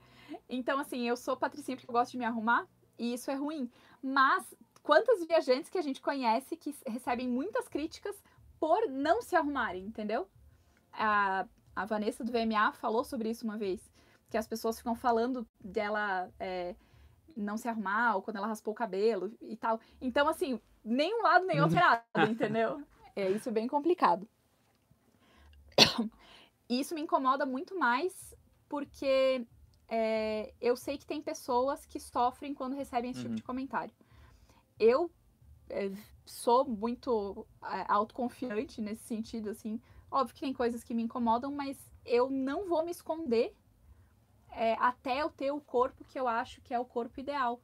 Então, assim, eu sou patricinha porque eu gosto de me arrumar e isso é ruim. Mas quantas viajantes que a gente conhece que recebem muitas críticas por não se arrumarem, entendeu? A, a Vanessa do VMA falou sobre isso uma vez, que as pessoas ficam falando dela é, não se arrumar ou quando ela raspou o cabelo e tal. Então, assim, nem um lado nem outro é lado, entendeu? É isso é bem complicado. E isso me incomoda muito mais porque é, eu sei que tem pessoas que sofrem quando recebem esse tipo uhum. tipo de comentário. Eu é, sou muito é, autoconfiante nesse sentido, assim. Óbvio que tem coisas que me incomodam, mas eu não vou me esconder é, até eu ter o corpo que eu acho que é o corpo ideal.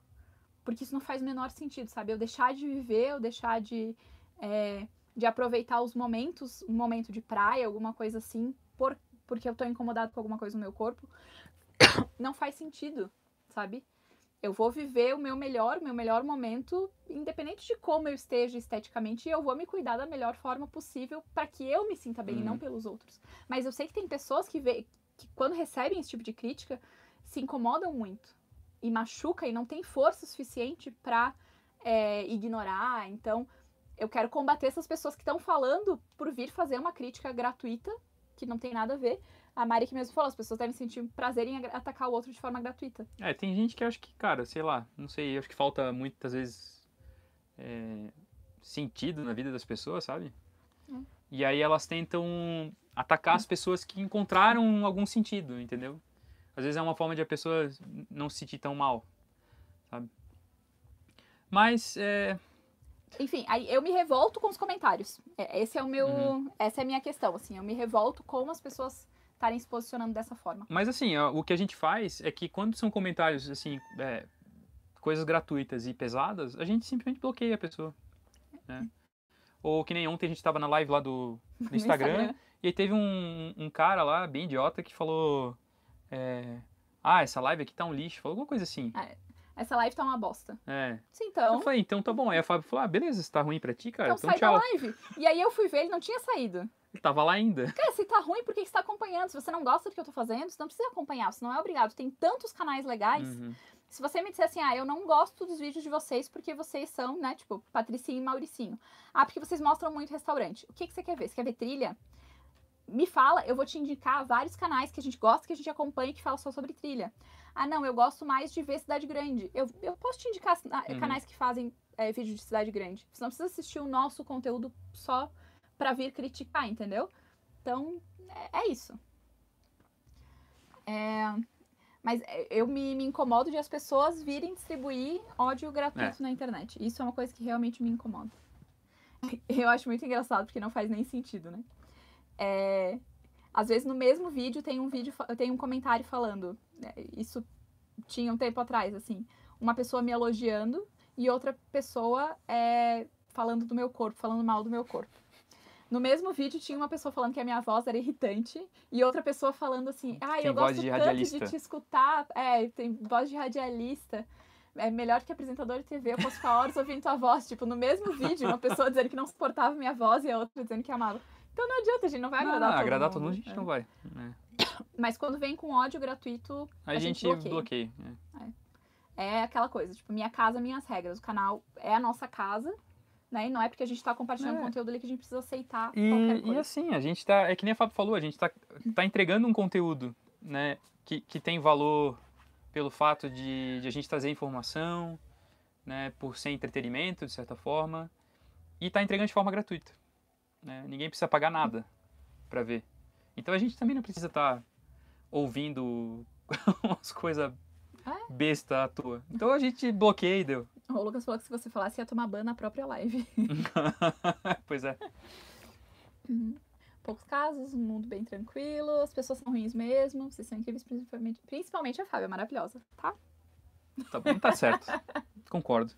Porque isso não faz o menor sentido, sabe? Eu deixar de viver, eu deixar de, é, de aproveitar os momentos, um momento de praia, alguma coisa assim, por, porque eu tô incomodado com alguma coisa no meu corpo, não faz sentido, sabe? Eu vou viver o meu melhor, meu melhor momento, independente de como eu esteja esteticamente, e eu vou me cuidar da melhor forma possível para que eu me sinta bem uhum. e não uhum. pelos outros. Mas eu sei que tem pessoas que, vê, que quando recebem esse tipo de crítica, se incomodam muito e machuca e não tem força suficiente para é, ignorar. Então, eu quero combater essas pessoas que estão falando por vir fazer uma crítica gratuita que não tem nada a ver. A Mari que mesmo falou, as pessoas devem sentir prazer em atacar o outro de forma gratuita. É, tem gente que acha que, cara, sei lá, não sei, acho que falta muitas vezes é, sentido na vida das pessoas, sabe? Hum. E aí elas tentam atacar hum. as pessoas que encontraram algum sentido, entendeu? Às vezes é uma forma de a pessoa não se sentir tão mal, sabe? Mas é, enfim, aí eu me revolto com os comentários. É, esse é o meu. Uhum. Essa é a minha questão, assim. Eu me revolto com as pessoas estarem se posicionando dessa forma. Mas assim, o que a gente faz é que quando são comentários, assim, é, coisas gratuitas e pesadas, a gente simplesmente bloqueia a pessoa. Né? Ou que nem ontem a gente estava na live lá do, Instagram, Instagram, e aí teve um, um, cara lá, bem idiota, que falou. É, ah, essa live aqui tá um lixo. Falou alguma coisa assim. Ah, é essa live tá uma bosta. É. Sim, então. Eu falei, então tá bom. Aí a Fábio falou, ah, beleza, se tá ruim pra ti, cara, então, então sai tchau. da live. E aí eu fui ver, ele não tinha saído. Ele tava lá ainda. Cara, se tá ruim, por que você tá acompanhando? Se você não gosta do que eu tô fazendo, você não precisa acompanhar, você não é obrigado. Tem tantos canais legais. Uhum. Se você me disser assim, ah, eu não gosto dos vídeos de vocês porque vocês são, né, tipo, Patricinho e Mauricinho. Ah, porque vocês mostram muito restaurante. O que, que você quer ver? Você quer ver trilha? Me fala, eu vou te indicar vários canais que a gente gosta, que a gente acompanha, que fala só sobre trilha ah, não, eu gosto mais de ver Cidade Grande. Eu, eu posso te indicar uhum. canais que fazem é, vídeo de Cidade Grande. Você não precisa assistir o nosso conteúdo só para vir criticar, entendeu? Então, é, é isso. É, mas eh, eu me, me, incomodo de as pessoas virem distribuir ódio gratuito é. na internet. Isso é uma coisa que realmente me incomoda. Eu acho muito engraçado, porque não faz nem sentido, né? É, às vezes no mesmo vídeo tem um vídeo, tem um comentário falando. Né, isso tinha um tempo atrás, assim, uma pessoa me elogiando e outra pessoa é, falando do meu corpo, falando mal do meu corpo. No mesmo vídeo tinha uma pessoa falando que a minha voz era irritante e outra pessoa falando assim, ah, eu gosto de tanto radialista. de te escutar, é, tem voz de radialista. É melhor que apresentador de TV, eu posso ficar horas ouvindo tua voz. Tipo, no mesmo vídeo, uma pessoa dizendo que não suportava minha voz e a outra dizendo que amava. Então não adianta, a gente não vai agradar não, ah, todo agradar mundo. Agradar todo mundo a gente é. não vai. Né? Mas quando vem com ódio gratuito, a, a gente, gente, bloqueia. bloqueia é. é. aquela coisa, tipo, minha casa, minhas regras. O canal é a nossa casa, né? E não é porque a gente está compartilhando é. conteúdo ali que a gente precisa aceitar e, qualquer coisa. E assim, a gente está é que nem a Fábio falou, a gente está tá entregando um conteúdo, né, que, que tem valor pelo fato de, de a gente trazer informação, né, por ser entretenimento, de certa forma, e está entregando de forma gratuita. Né? Ninguém precisa pagar nada para ver. Então a gente também não precisa estar tá ouvindo umas coisas ah, é? besta à toa. Então a gente bloqueia e deu. O Lucas falou que se você falasse ia tomar ban na própria live. pois é. Uhum. Poucos casos, um mundo bem tranquilo, as pessoas são ruins mesmo, vocês são incríveis, principalmente, principalmente a Fábio é maravilhosa, tá? Tá bom, tá certo. Concordo.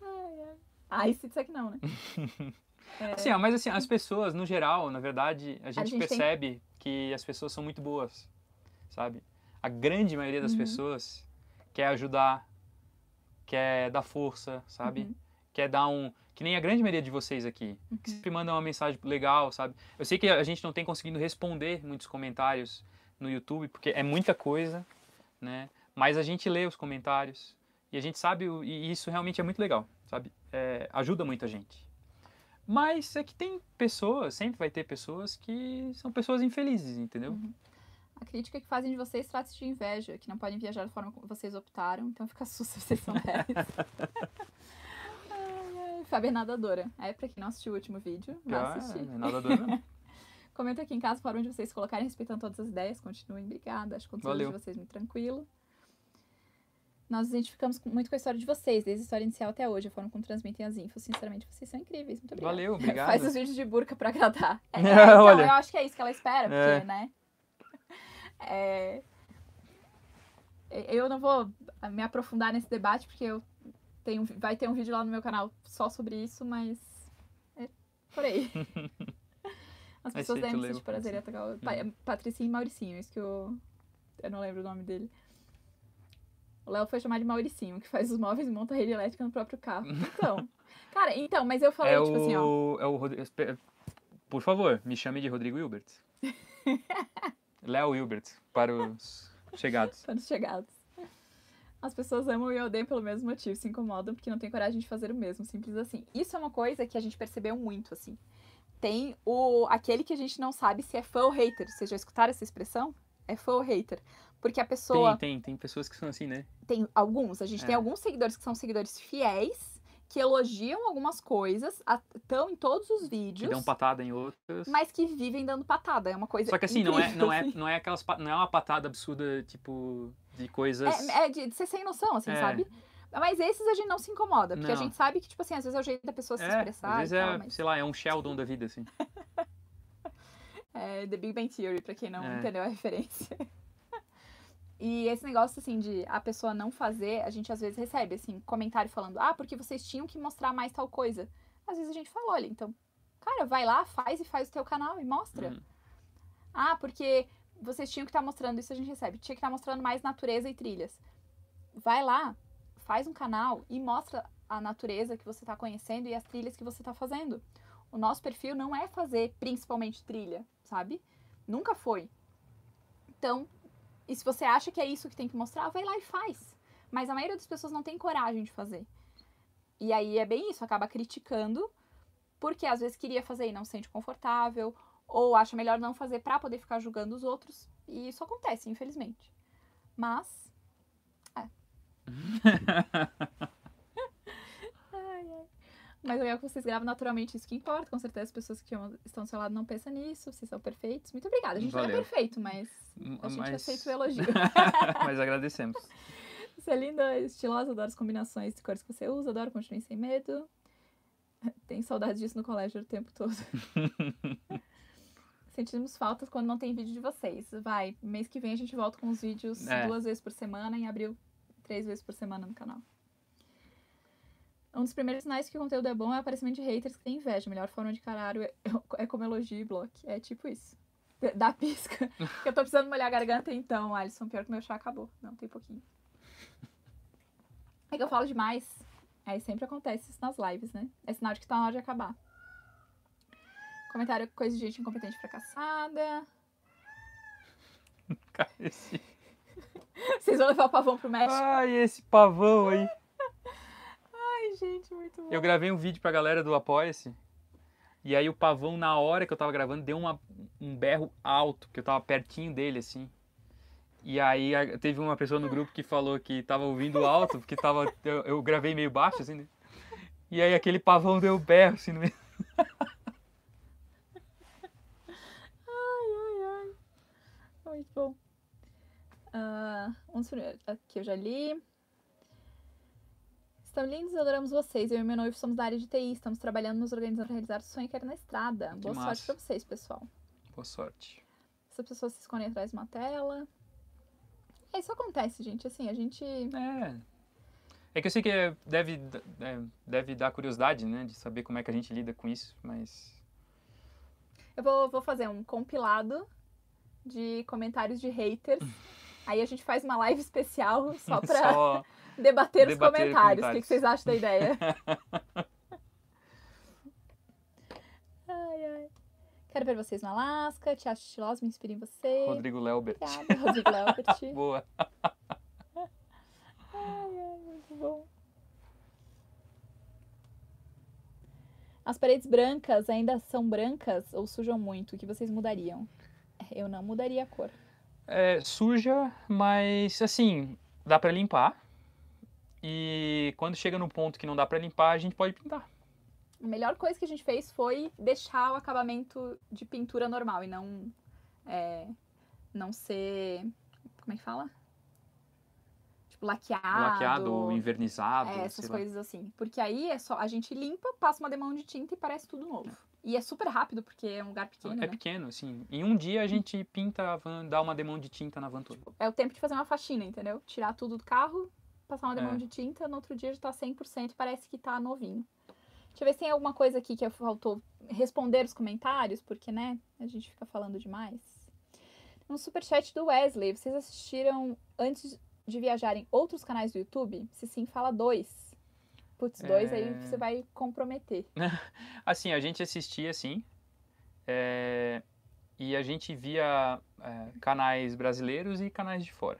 Ai, ai. ai, se disser que não, né? É. Assim, mas assim, as pessoas, no geral, na verdade, a gente, a gente percebe tem... que as pessoas são muito boas, sabe? A grande maioria das uhum. pessoas quer ajudar, quer dar força, sabe? Uhum. Quer dar um. Que nem a grande maioria de vocês aqui, uhum. que sempre mandam uma mensagem legal, sabe? Eu sei que a gente não tem conseguido responder muitos comentários no YouTube, porque é muita coisa, né? Mas a gente lê os comentários e a gente sabe, e isso realmente é muito legal, sabe? É, ajuda muita gente. Mas é que tem pessoas, sempre vai ter pessoas que são pessoas infelizes, entendeu? Uhum. A crítica que fazem de vocês trata-se de inveja, que não podem viajar da forma como vocês optaram, então fica susto vocês são velhos Fábio é nadadora. É, pra quem não assistiu o último vídeo, Já, vai ah, assistir. É nadadora Comenta aqui em casa a forma de vocês colocarem, respeitando todas as ideias. Continuem, obrigada. Acho que o de vocês é muito tranquilo nós nos identificamos muito com a história de vocês, desde a história inicial até hoje. A forma como transmitem as infos, sinceramente, vocês são incríveis. Muito obrigada. Valeu, obrigado. Faz os vídeos de burca pra agradar. É, é, então, Olha. eu acho que é isso que ela espera, porque, é. né? É, é... Eu não vou me aprofundar nesse debate, porque eu tenho... vai ter um vídeo lá no meu canal só sobre isso, mas é por aí. As pessoas devem sentir prazer em atacar o... É uhum. Patricinho e Mauricinho, é isso que eu... Eu não lembro o nome dele. O Léo foi chamar de Mauricinho, que faz os móveis e monta a rede elétrica no próprio carro. Então. cara, então, mas eu falei, é tipo o... assim, ó. É o Rod... Por favor, me chame de Rodrigo Hilbert. Léo Hilbert, para os chegados. para os chegados. As pessoas amam e odeiam pelo mesmo motivo, se incomodam porque não tem coragem de fazer o mesmo, simples assim. Isso é uma coisa que a gente percebeu muito, assim. Tem o aquele que a gente não sabe se é fã ou hater. Vocês já escutaram essa expressão? É fã ou hater. Porque a pessoa. Tem, tem, tem pessoas que são assim, né? Tem alguns. A gente é. tem alguns seguidores que são seguidores fiéis, que elogiam algumas coisas, estão em todos os vídeos. Que dão patada em outras. Mas que vivem dando patada. É uma coisa. Só que assim, é, incrível, não, é, não, assim. é, não é aquelas. Não é uma patada absurda, tipo, de coisas. É, é de, de, ser sem noção, assim, é. sabe? Mas esses a gente não se incomoda, porque não. a gente sabe que, tipo assim, às vezes é o jeito da pessoa se é, expressar. Às vezes é, tal, mas... sei lá, é um Sheldon da vida, assim. é, The Big Bang Theory, pra quem não é. entendeu a referência. E esse negócio, assim, de a pessoa não fazer, a gente às vezes recebe, assim, comentário falando, ah, porque vocês tinham que mostrar mais tal coisa. Às vezes a gente fala, olha, então, cara, vai lá, faz e faz o teu canal e mostra. Uhum. Ah, porque vocês tinham que estar tá mostrando, isso a gente recebe, tinha que estar tá mostrando mais natureza e trilhas. Vai lá, faz um canal e mostra a natureza que você está conhecendo e as trilhas que você está fazendo. O nosso perfil não é fazer principalmente trilha, sabe? Nunca foi. Então, e se você acha que é isso que tem que mostrar, vai lá e faz. Mas a maioria das pessoas não tem coragem de fazer. E aí é bem isso, acaba criticando, porque às vezes queria fazer e não se sente confortável, ou acha melhor não fazer para poder ficar julgando os outros. E isso acontece, infelizmente. Mas. É. Mas é legal que vocês gravam naturalmente, isso que importa. Com certeza as pessoas que estão do seu lado não pensam nisso, vocês são perfeitos. Muito obrigada. A gente Valeu. não é perfeito, mas hum, a gente é aceita o elogio. mas agradecemos. Você é linda, estilosa, adoro as combinações de cores que você usa, adoro, continue sem medo. Tem saudade disso no colégio o tempo todo. Sentimos faltas quando não tem vídeo de vocês. Vai, mês que vem a gente volta com os vídeos é. duas vezes por semana, em abril, três vezes por semana no canal. Um dos primeiros sinais que o conteúdo é bom é o aparecimento de haters que têm inveja. A melhor forma de caralho é, é como elogio e bloco. É tipo isso. Dá pisca. eu tô precisando molhar a garganta então, Alisson. Pior que meu chá acabou. Não, tem pouquinho. É que eu falo demais. Aí sempre acontece isso nas lives, né? É sinal de que tá na hora de acabar. Comentário coisa de gente incompetente fracassada. Cara, esse... Vocês vão levar o pavão pro México? Ai, esse pavão aí gente, muito bom. Eu gravei um vídeo pra galera do Apoia-se. E aí o pavão, na hora que eu tava gravando, deu uma, um berro alto, que eu tava pertinho dele, assim. E aí teve uma pessoa no grupo que falou que tava ouvindo alto, porque tava. Eu, eu gravei meio baixo, assim, né? E aí aquele pavão deu berro, assim, no meio. ai, ai, ai. Muito bom. Uh, um que eu já li. Estão lindos, adoramos vocês. Eu e meu noivo somos da área de TI, estamos trabalhando, nos organizando para realizar o sonho que era na estrada. Que Boa massa. sorte para vocês, pessoal. Boa sorte. Essa pessoas se esconde atrás de uma tela. É, isso acontece, gente. Assim, a gente. É. É que eu sei que é, deve, é, deve dar curiosidade, né? De saber como é que a gente lida com isso, mas. Eu vou, vou fazer um compilado de comentários de haters. Aí a gente faz uma live especial só pra. só debater, os debater comentários. comentários. O que, vocês acham da ideia? ai, ai. Quero ver vocês no Alasca. Te acho estilosa, me inspiro em você. Rodrigo Leubert. Obrigada, Rodrigo Leubert. Boa. Ai, ai, muito bom. As paredes brancas ainda são brancas ou sujam muito? O que vocês mudariam? Eu não mudaria a cor. É, suja, mas assim, dá para limpar. E quando chega no ponto que não dá para limpar, a gente pode pintar. A melhor coisa que a gente fez foi deixar o acabamento de pintura normal e não é, não ser como é que fala? Tipo laqueado, laqueado, invernizado, é, essas coisas lá. assim. Porque aí é só a gente limpa, passa uma demão de tinta e parece tudo novo. É. E é super rápido, porque é um lugar pequeno. É né? pequeno, assim Em um dia a gente pinta a van, dá uma demão de tinta na van toda. Tipo, é o tempo de fazer uma faxina, entendeu? Tirar tudo do carro, passar uma demão é. de tinta, no outro dia já tá 100%, parece que tá novinho. Deixa eu ver se tem alguma coisa aqui que faltou responder os comentários, porque, né, a gente fica falando demais. Um superchat do Wesley. Vocês assistiram antes de viajarem outros canais do YouTube? Se sim, fala dois. Putz, dois é... aí você vai comprometer. assim, a gente assistia, assim, é... e a gente via é, canais brasileiros e canais de fora.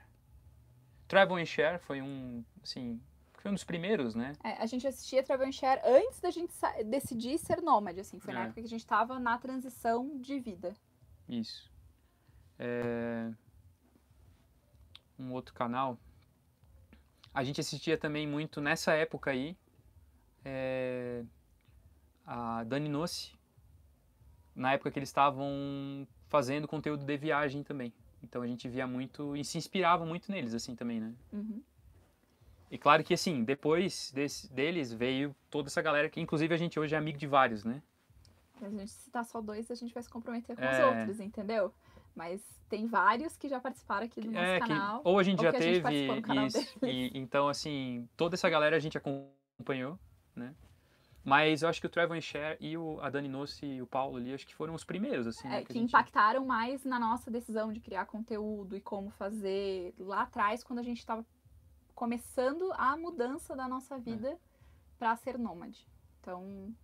Travel and Share foi um, assim, foi um dos primeiros, né? É, a gente assistia Travel and Share antes da gente decidir ser nômade, assim. Foi é. na época que a gente estava na transição de vida. Isso. É... Um outro canal. A gente assistia também muito nessa época aí. É, a Dani Nossi. Na época que eles estavam fazendo conteúdo de viagem também. Então a gente via muito e se inspirava muito neles, assim, também, né? Uhum. E claro que, assim, depois desse, deles veio toda essa galera que, inclusive, a gente hoje é amigo de vários, né? A gente citar tá só dois, a gente vai se comprometer com é... os outros, entendeu? Mas tem vários que já participaram aqui do é, nosso é, canal. Que, ou a gente ou já teve. A gente isso, e, então, assim, toda essa galera a gente acompanhou, né? Mas eu acho que o Trevor Share e o, a Dani Noce e o Paulo ali, acho que foram os primeiros, assim. Né, é, né, que, que gente... impactaram mais na nossa decisão de criar conteúdo e como fazer lá atrás, quando a gente estava começando a mudança da nossa é. vida é. para ser nômade. Então,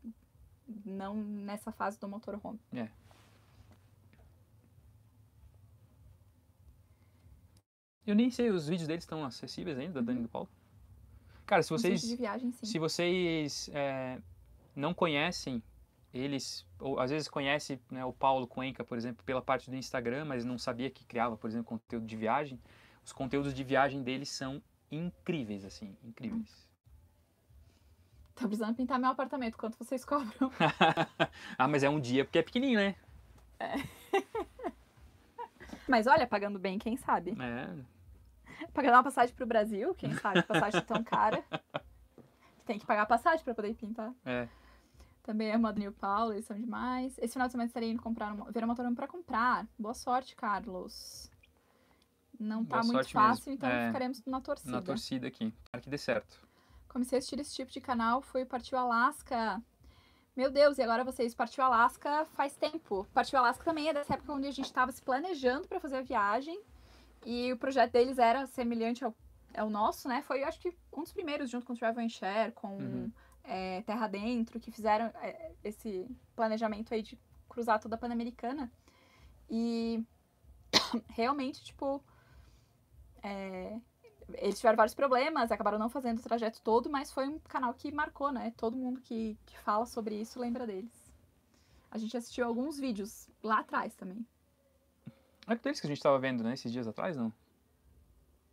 não nessa fase do motorhome. É. Eu nem sei, os vídeos deles estão acessíveis ainda, da uhum. Dani e do Paulo? Cara, se vocês. De viagem, sim. Se vocês é, não conhecem eles, ou às vezes conhece né, o Paulo Cuenca, por exemplo, pela parte do Instagram, mas não sabia que criava, por exemplo, conteúdo de viagem. Os conteúdos de viagem deles são incríveis, assim, incríveis. Hum. Tá precisando pintar meu apartamento, quanto vocês cobram? ah, mas é um dia, porque é pequenininho, né? É. mas olha, pagando bem, quem sabe? É. Pagar uma passagem pro Brasil, quem sabe passagem tão cara. Tem que pagar passagem para poder pintar. É. Também do New Paulo, eles são demais. Esse final de semana estarei indo comprar uma, ver uma torama para comprar. Boa sorte, Carlos. Não tá Boa muito fácil, mesmo. então é... ficaremos na torcida. Na torcida aqui. Para que dê certo. Comecei a assistir esse tipo de canal, foi Partiu Alasca. Meu Deus, e agora vocês partiu Alasca faz tempo. Partiu Alasca também é dessa época onde a gente estava se planejando para fazer a viagem e o projeto deles era semelhante ao, ao nosso, né? Foi, acho que, um dos primeiros, junto com o Travel and Share, com uhum. é, Terra Dentro, que fizeram é, esse planejamento aí de cruzar toda a Pan-Americana. E realmente, tipo, é, eles tiveram vários problemas, acabaram não fazendo o trajeto todo, mas foi um canal que marcou, né? Todo mundo que, que fala sobre isso lembra deles. A gente assistiu alguns vídeos lá atrás também. Não é aqueles que a gente estava vendo, né, esses dias atrás, não?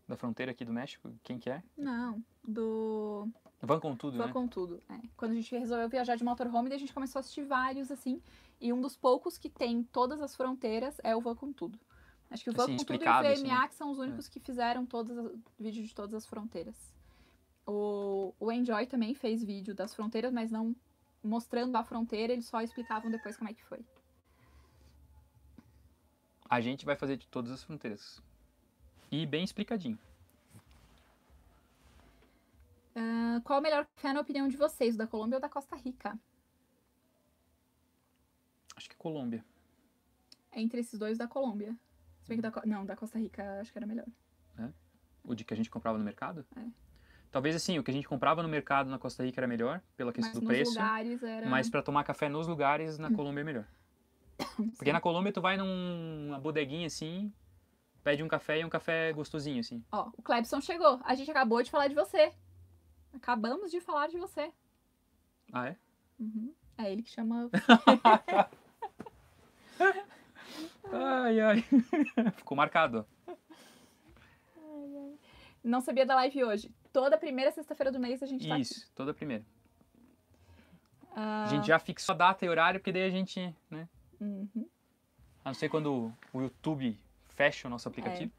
Da fronteira aqui do México, quem que é? Não, do... Van com tudo, Van né? com tudo, é. Quando a gente resolveu viajar de motorhome, daí a gente começou a assistir vários, assim, e um dos poucos que tem todas as fronteiras é o Van com tudo. Acho que o Van assim, com tudo e o VMA, assim, né? que são os únicos é. que fizeram vídeo de todas as fronteiras. O, o Enjoy também fez vídeo das fronteiras, mas não mostrando a fronteira, eles só explicavam depois como é que foi. A gente vai fazer de todas as fronteiras. E bem explicadinho. Uh, qual o melhor café na opinião de vocês, da Colômbia ou da Costa Rica? Acho que Colômbia. É entre esses dois, da Colômbia. Se bem que da, não, da Costa Rica acho que era melhor. É? O de que a gente comprava no mercado? É. Talvez assim, o que a gente comprava no mercado na Costa Rica era melhor, pela questão mas do preço. Lugares era... Mas para tomar café nos lugares, na hum. Colômbia é melhor. Porque Sim. na Colômbia tu vai numa bodeguinha assim, pede um café e um café gostosinho, assim. Ó, o Clebson chegou. A gente acabou de falar de você. Acabamos de falar de você. Ah, é? Uhum. É ele que chama. ai, ai. Ficou marcado. Ai, ai. Não sabia da live hoje. Toda primeira sexta-feira do mês a gente tá Isso, toda primeira. Ah. A gente já fixou a data e horário, porque daí a gente, né? Uhum. A não ser quando o YouTube fecha o nosso aplicativo. É.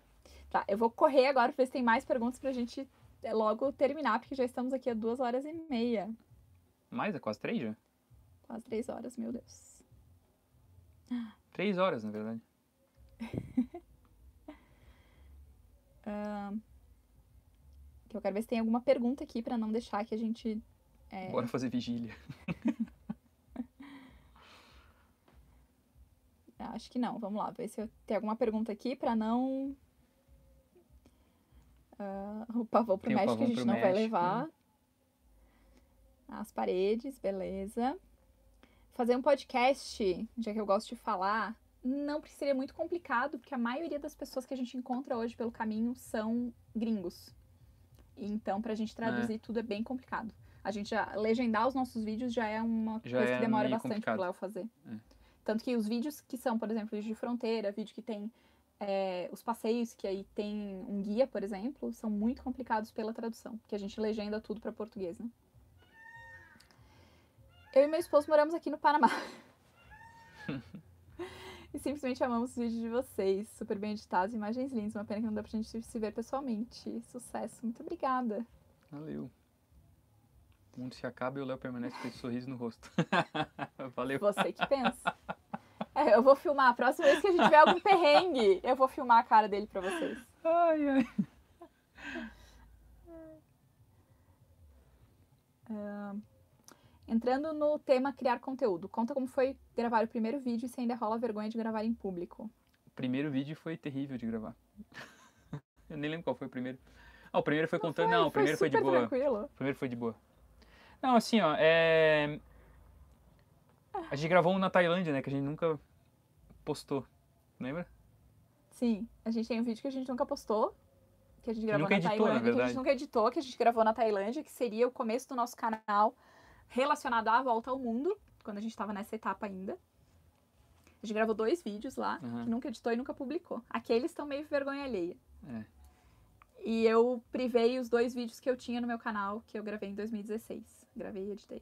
Tá, eu vou correr agora pra ver se tem mais perguntas para a gente é, logo terminar, porque já estamos aqui a duas horas e meia. Mais? É quase três já? Quase três horas, meu Deus. Três horas, na verdade. eu quero ver se tem alguma pergunta aqui para não deixar que a gente. É... Bora fazer vigília. Acho que não. Vamos lá, ver se eu alguma pergunta aqui para não. Uh, o pavor pro tem México a gente não México. vai levar. As paredes, beleza. Fazer um podcast, já que eu gosto de falar, não seria muito complicado, porque a maioria das pessoas que a gente encontra hoje pelo caminho são gringos. Então, para a gente traduzir é. tudo é bem complicado. A gente já legendar os nossos vídeos já é uma já coisa é que demora bastante complicado. pro Léo fazer. É. Tanto que os vídeos que são, por exemplo, vídeos de fronteira, vídeo que tem é, os passeios, que aí tem um guia, por exemplo, são muito complicados pela tradução, porque a gente legenda tudo para português, né? Eu e meu esposo moramos aqui no Panamá. e simplesmente amamos os vídeos de vocês. Super bem editados, imagens lindas. Uma pena que não dá pra gente se ver pessoalmente. Sucesso. Muito obrigada. Valeu o mundo se acaba e o Léo permanece com esse sorriso no rosto. Valeu. Você que pensa. É, eu vou filmar. A próxima vez que a gente tiver algum perrengue, eu vou filmar a cara dele pra vocês. Ai, ai. Uh, entrando no tema criar conteúdo, conta como foi gravar o primeiro vídeo e se ainda rola vergonha de gravar em público. O primeiro vídeo foi terrível de gravar. eu nem lembro qual foi o primeiro. Ah, o primeiro foi contando. Não, foi, não o primeiro foi, foi de boa. Tranquilo. O primeiro foi de boa. Não, assim, ó, é... A gente gravou um na Tailândia, né? Que a gente nunca postou, lembra? Sim, a gente tem um vídeo que a gente nunca postou, que a gente gravou na editou, Tailândia, na que a gente nunca editou, que a gente gravou na Tailândia, que seria o começo do nosso canal relacionado à volta ao mundo, quando a gente estava nessa etapa ainda. A gente gravou dois vídeos lá, uhum. que nunca editou e nunca publicou. Aqui eles estão meio vergonha alheia. É. E eu privei os dois vídeos que eu tinha no meu canal, que eu gravei em 2016 gravei e editei.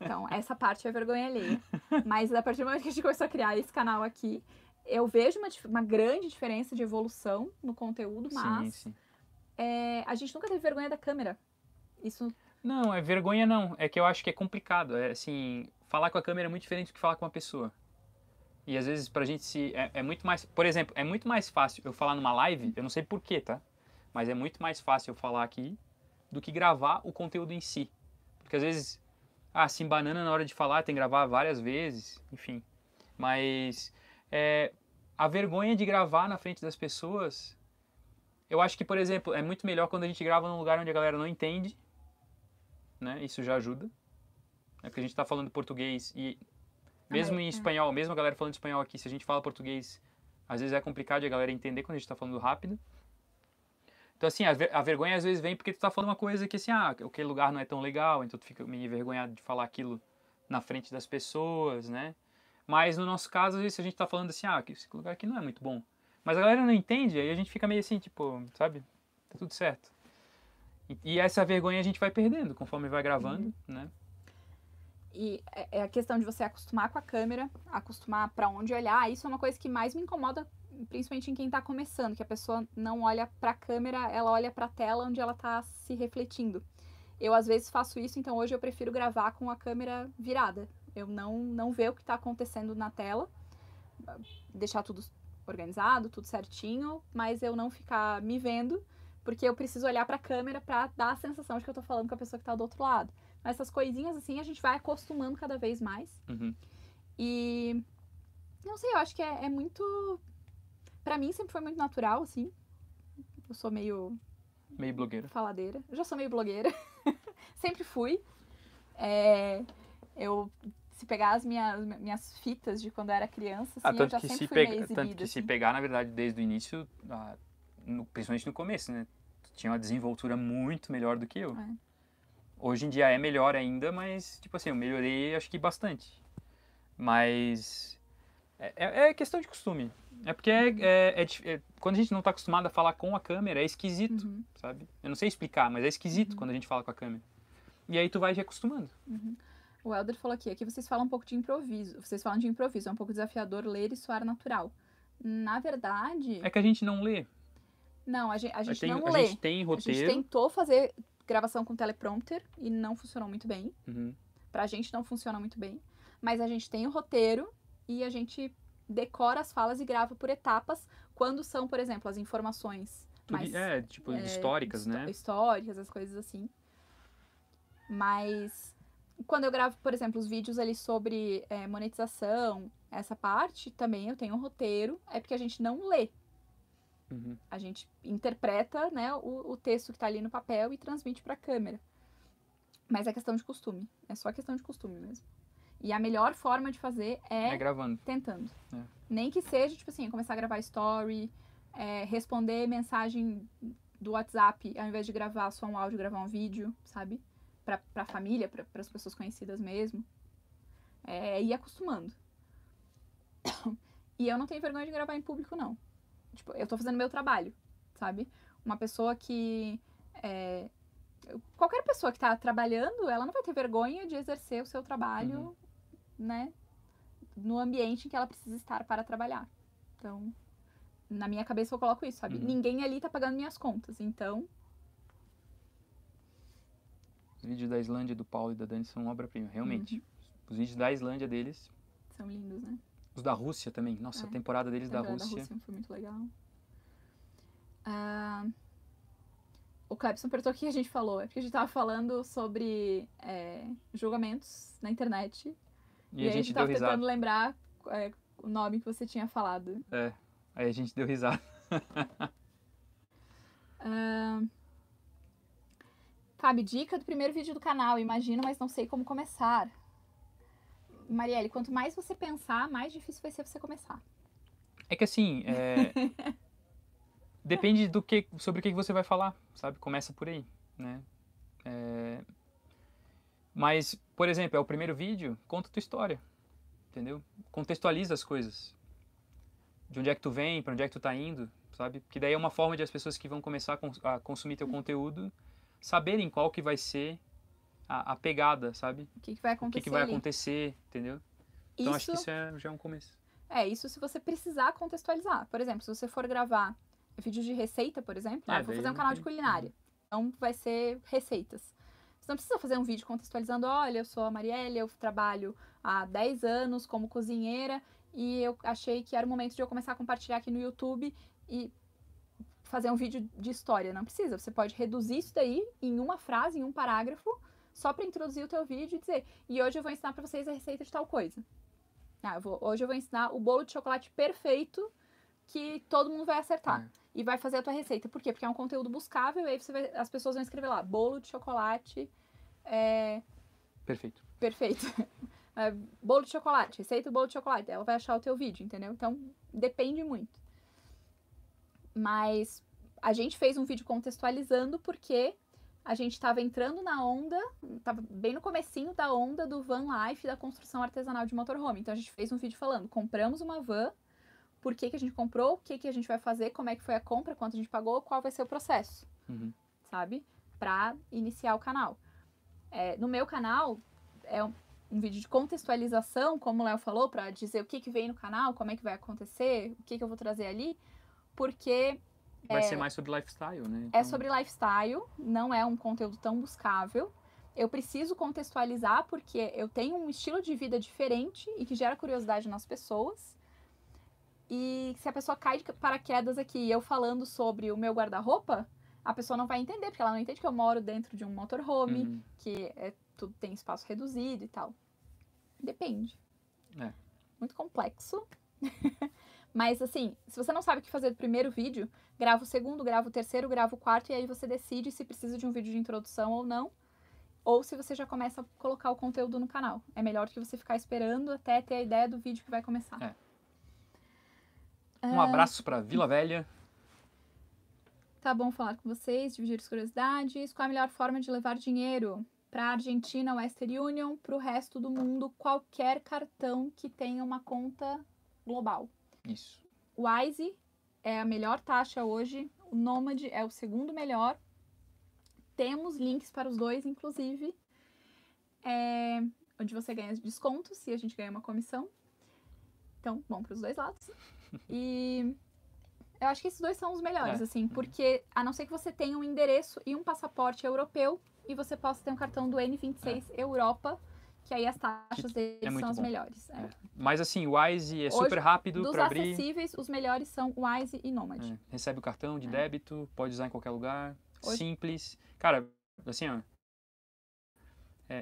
Então, essa parte é vergonha alheia. Mas a partir do momento que a gente começou a criar esse canal aqui, eu vejo uma, uma grande diferença de evolução no conteúdo, mas sim, sim. É, a gente nunca teve vergonha da câmera. Isso. Não, é vergonha não. É que eu acho que é complicado. É assim, falar com a câmera é muito diferente do que falar com uma pessoa. E às vezes pra gente se. É, é muito mais. Por exemplo, é muito mais fácil eu falar numa live, eu não sei porquê, tá? Mas é muito mais fácil eu falar aqui do que gravar o conteúdo em si. Porque às vezes, ah, se banana na hora de falar, tem que gravar várias vezes, enfim. Mas é, a vergonha de gravar na frente das pessoas, eu acho que, por exemplo, é muito melhor quando a gente grava num lugar onde a galera não entende, né? Isso já ajuda. É porque a gente está falando português e mesmo em é. espanhol, mesmo a galera falando espanhol aqui, se a gente fala português, às vezes é complicado a galera entender quando a gente está falando rápido. Então, assim, a, ver, a, vergonha às vezes vem porque tu tá falando uma coisa que, assim, ah, aquele lugar não é tão legal, então tu fica meio envergonhado de falar aquilo na frente das pessoas, né? Mas no nosso caso, às vezes a gente tá falando assim, ah, esse lugar aqui não é muito bom. Mas a galera não entende, aí a gente fica meio assim, tipo, sabe? Tá tudo certo. E, e essa vergonha a gente vai perdendo conforme vai gravando, uhum. né? E é, é a questão de você acostumar com a câmera, acostumar para onde olhar, isso é uma coisa que mais me incomoda principalmente em quem está começando, que a pessoa não olha para a câmera, ela olha para a tela onde ela está se refletindo. Eu às vezes faço isso, então hoje eu prefiro gravar com a câmera virada. Eu não não ver o que está acontecendo na tela, deixar tudo organizado, tudo certinho, mas eu não ficar me vendo, porque eu preciso olhar para a câmera para dar a sensação de que eu estou falando com a pessoa que está do outro lado. Mas essas coisinhas assim a gente vai acostumando cada vez mais. Uhum. E não sei, eu acho que é, é muito Pra mim sempre foi muito natural, assim. Eu sou meio. Meio blogueira. Faladeira. Eu já sou meio blogueira. sempre fui. É... Eu se pegar as minhas, minhas fitas de quando eu era criança, assim, ah, tanto eu já que sempre se pega, exibida, Tanto que assim. se pegar, na verdade, desde o início, no, principalmente no começo, né? Tu tinha uma desenvoltura muito melhor do que eu. É. Hoje em dia é melhor ainda, mas, tipo assim, eu melhorei, acho que bastante. Mas é, é, é questão de costume. É porque é, é, é, é quando a gente não está acostumado a falar com a câmera, é esquisito, uhum. sabe? Eu não sei explicar, mas é esquisito uhum. quando a gente fala com a câmera. E aí tu vai reacostumando. Uhum. O Helder falou aqui, aqui vocês falam um pouco de improviso. Vocês falam de improviso, é um pouco desafiador ler e soar natural. Na verdade... É que a gente não lê. Não, a gente, a gente não lê. A gente tem roteiro. A gente tentou fazer gravação com teleprompter e não funcionou muito bem. Uhum. Pra gente não funciona muito bem. Mas a gente tem o roteiro e a gente decora as falas e grava por etapas quando são, por exemplo, as informações mais, é, tipo, é, históricas, né? Históricas, as coisas assim. Mas quando eu gravo, por exemplo, os vídeos ali sobre é, monetização, essa parte também eu tenho um roteiro, é porque a gente não lê. Uhum. A gente interpreta né, o, o texto que está ali no papel e transmite para a câmera. Mas é questão de costume. É só questão de costume mesmo. E a melhor forma de fazer é, é gravando. Tentando. É. Nem que seja, tipo assim, começar a gravar story, é, responder mensagem do WhatsApp, ao invés de gravar só um áudio, gravar um vídeo, sabe? Pra, pra família, pra, as pessoas conhecidas mesmo. É, ir acostumando. E eu não tenho vergonha de gravar em público, não. Tipo, eu tô fazendo meu trabalho, sabe? Uma pessoa que. É, qualquer pessoa que tá trabalhando, ela não vai ter vergonha de exercer o seu trabalho uhum né, no ambiente em que ela precisa estar para trabalhar. Então, na minha cabeça eu coloco isso, sabe? Uhum. Ninguém ali tá pagando minhas contas, então. Os vídeos da Islândia do Paulo e da Dani são obra-prima, realmente. Uhum. Os vídeos da Islândia deles. São lindos, né? Os da Rússia também. Nossa, é. a temporada deles a temporada da Rússia. Da Rússia foi muito legal. Uh... O Clepson perguntou o que a gente falou. É porque a gente tava falando sobre é, julgamentos na internet e, e a, gente estava gente tava risada. tentando lembrar é, o nome que você tinha falado. É, aí a gente deu risada. uh... Cabe dica do primeiro vídeo do canal, imagino, mas não sei como começar. Marielle, quanto mais você pensar, mais difícil vai ser você começar. É que assim, é... depende do que, sobre o que você vai falar, sabe? Começa por aí, né? É... Mas, por exemplo, é o primeiro vídeo, conta tua história, entendeu? Contextualiza as coisas. De onde é que tu vem, para onde é que tu tá indo, sabe? Que daí é uma forma de as pessoas que vão começar a consumir teu conteúdo saberem qual que vai ser a, a pegada, sabe? O que, que vai acontecer? O que, que vai acontecer, entendeu? Então acho que isso é, já é um começo. É, isso se você precisar contextualizar. Por exemplo, se você for gravar vídeos de receita, por exemplo, é, vou fazer um canal tem... de culinária. Então vai ser receitas. Você não precisa fazer um vídeo contextualizando, olha, eu sou a Marielle, eu trabalho há 10 anos como cozinheira e eu achei que era o momento de eu começar a compartilhar aqui no YouTube e fazer um vídeo de história. Não precisa, você pode reduzir isso daí em uma frase, em um parágrafo, só para introduzir o teu vídeo e dizer, e hoje eu vou ensinar para vocês a receita de tal coisa. Ah, eu vou, hoje eu vou ensinar o bolo de chocolate perfeito que todo mundo vai acertar. É e vai fazer a tua receita. Por quê? Porque é um conteúdo buscável e aí vai, as pessoas vão escrever lá, bolo de chocolate. É... Perfeito. Perfeito. É, bolo de chocolate, receita do bolo de chocolate. Ela vai achar o teu vídeo, entendeu? Então, depende muito. Mas a gente fez um vídeo contextualizando porque a gente estava entrando na onda, estava bem no comecinho da onda do van life da construção artesanal de motorhome. Então a gente fez um vídeo falando, compramos uma van por que, que a gente comprou, o que, que a gente vai fazer, como é que foi a compra, quanto a gente pagou, qual vai ser o processo, uhum. sabe? Para iniciar o canal. É, no meu canal, é um, um, vídeo de contextualização, como o Léo falou, para dizer o que, que vem no canal, como é que vai acontecer, o que, que eu vou trazer ali, porque. Vai é, ser mais sobre lifestyle, né? É então... É sobre lifestyle, não é um conteúdo tão buscável, eu preciso contextualizar porque eu tenho um estilo de vida diferente e que gera curiosidade nas pessoas. E se a pessoa cai de paraquedas aqui eu falando sobre o meu guarda-roupa, a pessoa não vai entender, porque ela não entende que eu moro dentro de um motorhome, uhum. que é, tudo tem espaço reduzido e tal. Depende. É. Muito complexo. Mas assim, se você não sabe o que fazer do primeiro vídeo, grava o segundo, grava o terceiro, grava o quarto, e aí você decide se precisa de um vídeo de introdução ou não. Ou se você já começa a colocar o conteúdo no canal. É melhor que você ficar esperando até ter a ideia do vídeo que vai começar. É. Um ah, abraço para Vila Velha. Tá bom falar com vocês, dividir as curiosidades. Qual a melhor forma de levar dinheiro? Para a Argentina, Western Union, para o resto do mundo, qualquer cartão que tenha uma conta global. Isso. O Wise é a melhor taxa hoje, o Nomad é o segundo melhor. Temos links para os dois, inclusive, é... onde você ganha desconto se a gente ganha uma comissão. Então, bom para os dois lados. E eu acho que esses dois são os melhores, é. assim, porque a não ser que você tenha um endereço e um passaporte europeu e você possa ter um cartão do N26 é. Europa, que aí as taxas que deles é são bom. as melhores. É. É. Mas assim, o Wise é Hoje, super rápido para abrir. Dos acessíveis, os melhores são Wise e Nomad. É. Recebe o cartão de débito, pode usar em qualquer lugar, Hoje... simples. Cara, assim, ó,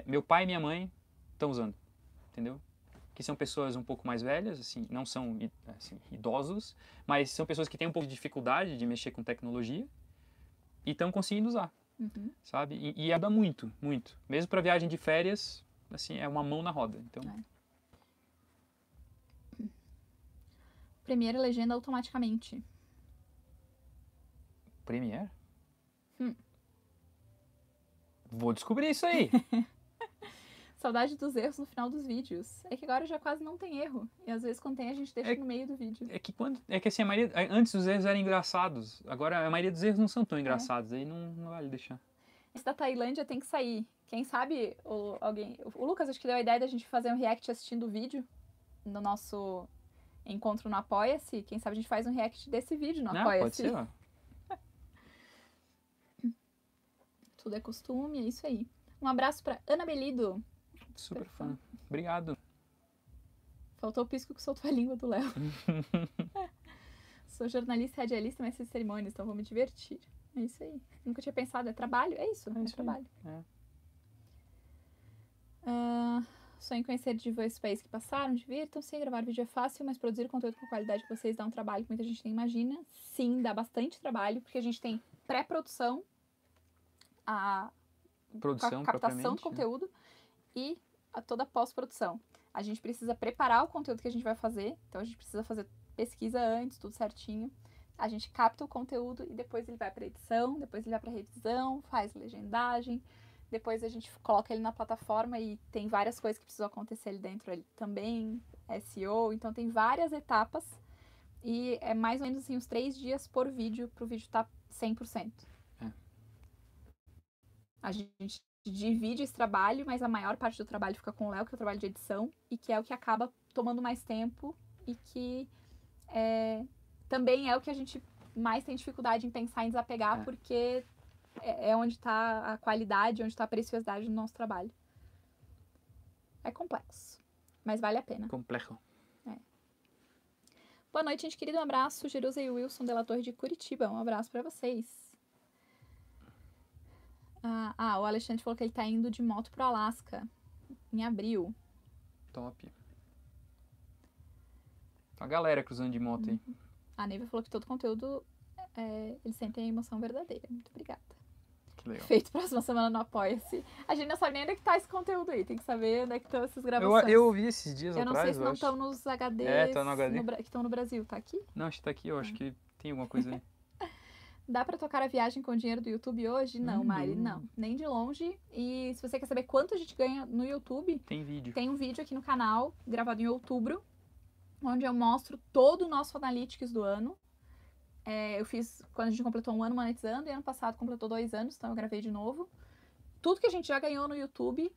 meu pai e minha mãe estão usando, entendeu? que são pessoas um pouco mais velhas, assim, não são assim, idosos, mas são pessoas que têm um pouco de dificuldade de mexer com tecnologia e estão conseguindo usar, uhum. sabe? E, e ajuda muito, muito. Mesmo para viagem de férias, assim, é uma mão na roda. Então. É. Premiere legenda automaticamente. Premiere? Hum. Vou descobrir isso aí. Saudade dos erros no final dos vídeos. É que agora já quase não tem erro. E às vezes quando tem a gente deixa é, no meio do vídeo. É que quando. É que assim, a maioria. Antes os erros eram engraçados. Agora a maioria dos erros não são tão é. engraçados. É. Aí não, não vale deixar. Esse da Tailândia tem que sair. Quem sabe o, alguém. O Lucas acho que deu a ideia da gente fazer um react assistindo o vídeo no nosso encontro no Apoia-se. Quem sabe a gente faz um react desse vídeo no Apoia-se. Pode ser, ó. Tudo é costume, é isso aí. Um abraço para Ana Belido, Super, Super tá fã. fã. Obrigado. Faltou o pisco que soltou a língua do Léo. Sou jornalista e radialista, mas sem cerimônias, então vou me divertir. É isso aí. Nunca tinha pensado. É trabalho? É isso. É, é trabalho. É. Uh, ah, só em conhecer diversos países que passaram, divirtam-se. Gravar vídeo é fácil, mas produzir conteúdo com qualidade que vocês dá um trabalho que muita gente nem imagina. Sim, dá bastante trabalho, porque a gente tem pré-produção, a captação do né? conteúdo. Né? e a toda a pós-produção. A gente precisa preparar o conteúdo que a gente vai fazer, então a gente precisa fazer pesquisa antes, tudo certinho. A gente capta o conteúdo e depois ele vai para edição, depois ele vai para revisão, faz legendagem, depois a gente coloca ele na plataforma e tem várias coisas que precisam acontecer ali dentro ali também, SEO, então tem várias etapas e é mais ou menos assim uns três dias por vídeo para o vídeo estar tá 100%. É. A gente divide esse trabalho, mas a maior parte do trabalho fica com o Léo, que é o trabalho de edição, e que é o que acaba tomando mais tempo e que é, também é o que a gente mais tem dificuldade em pensar em desapegar, é. porque é, é onde está a qualidade, onde está a preciosidade do nosso trabalho. É complexo, mas vale a pena. Complexo. É. Boa noite, gente querido. Um abraço, Jerusa e Wilson, delator de Curitiba. Um abraço para vocês. Ah, ah, o Alexandre falou que ele tá indo de moto pro Alasca em abril. Top. Tá a galera cruzando de moto aí. Uhum. A Neiva falou que todo conteúdo é, eles sentem a emoção verdadeira. Muito obrigada. Que legal. Feito próxima semana no Apoia-se. A gente não sabe nem onde é que tá esse conteúdo aí. Tem que saber onde é que estão essas gravações. Eu, ouvi esses dias eu atrás. Eu não sei se não estão nos HDs. É, no HD. No, que estão no Brasil. Tá aqui? Não, acho que tá aqui. Eu acho ah. que tem alguma coisa aí. Dá para tocar a viagem com o dinheiro do YouTube hoje? Não, hum. Mari, não. Nem de longe. E se você quer saber quanto a gente ganha no YouTube, tem vídeo. Tem um vídeo aqui no canal, gravado em outubro, onde eu mostro todo o nosso Analytics do ano. É, eu fiz quando a gente completou um ano monetizando e ano passado completou dois anos, então eu gravei de novo. Tudo que a gente já ganhou no YouTube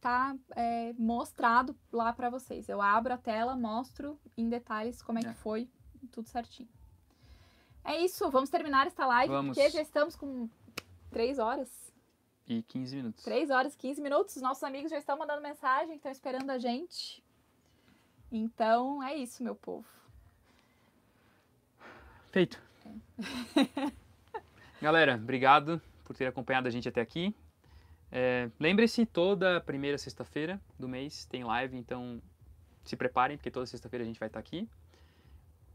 tá é, mostrado lá para vocês. Eu abro a tela, mostro em detalhes como é, é. que foi, tudo certinho. É isso, vamos terminar esta live, vamos. porque já estamos com 3 horas. E 15 minutos. 3 horas e 15 minutos. Os nossos amigos já estão mandando mensagem, estão esperando a gente. Então, é isso, meu povo. Feito. Galera, obrigado por ter acompanhado a gente até aqui. É, Lembre-se, toda primeira sexta-feira do mês tem live, então se preparem, porque toda sexta-feira a gente vai estar aqui.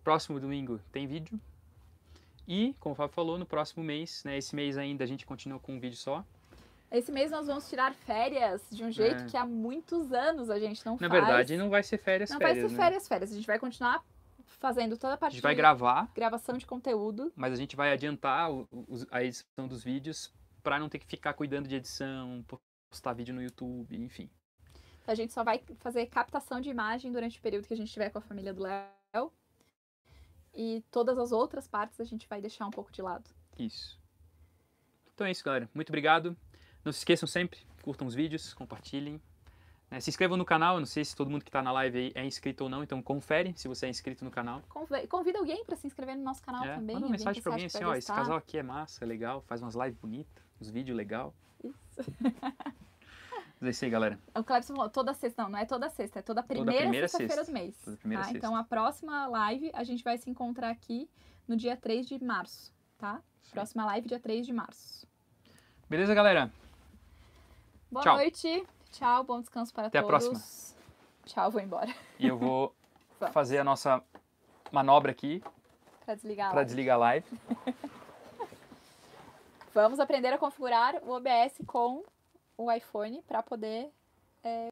Próximo domingo tem vídeo, e, como o Fábio falou, no próximo mês, né, esse mês ainda a gente continua com um vídeo só. Esse mês nós vamos tirar férias de um jeito é. que há muitos anos a gente não Na faz. Na verdade, não vai ser férias, não férias. Não vai ser férias, né? férias. A gente vai continuar fazendo toda a parte. A gente vai de gravar. Gravação de conteúdo. Mas a gente vai adiantar a edição dos vídeos para não ter que ficar cuidando de edição, postar vídeo no YouTube, enfim. A gente só vai fazer captação de imagem durante o período que a gente estiver com a família do Léo e todas as outras partes a gente vai deixar um pouco de lado. Isso. Então é isso, galera. Muito obrigado. Não se esqueçam sempre, curtam os vídeos, compartilhem. Né, se inscrevam no canal, eu não sei se todo mundo que está na live aí é inscrito ou não, então confere se você é inscrito no canal. Convida alguém para se inscrever no nosso canal é, também. Manda uma mensagem para alguém assim, ó, esse casal aqui é massa, é legal, faz umas lives bonitas, uns vídeos legal. Isso. isso aí, galera. O Clebson falou toda sexta. Não, não é toda sexta, é toda primeira, primeira sexta-feira do mês. Toda primeira tá? Então, sexta. Então a próxima live a gente vai se encontrar aqui no dia 3 de março, tá? Sim. Próxima live, dia 3 de março. Beleza, galera? Boa Tchau. noite. Tchau, bom descanso para Até todos. Até a próxima. Tchau, vou embora. E eu vou fazer a nossa manobra aqui. Para desligar, pra desligar a live. Vamos aprender a configurar o OBS com o iPhone para poder é,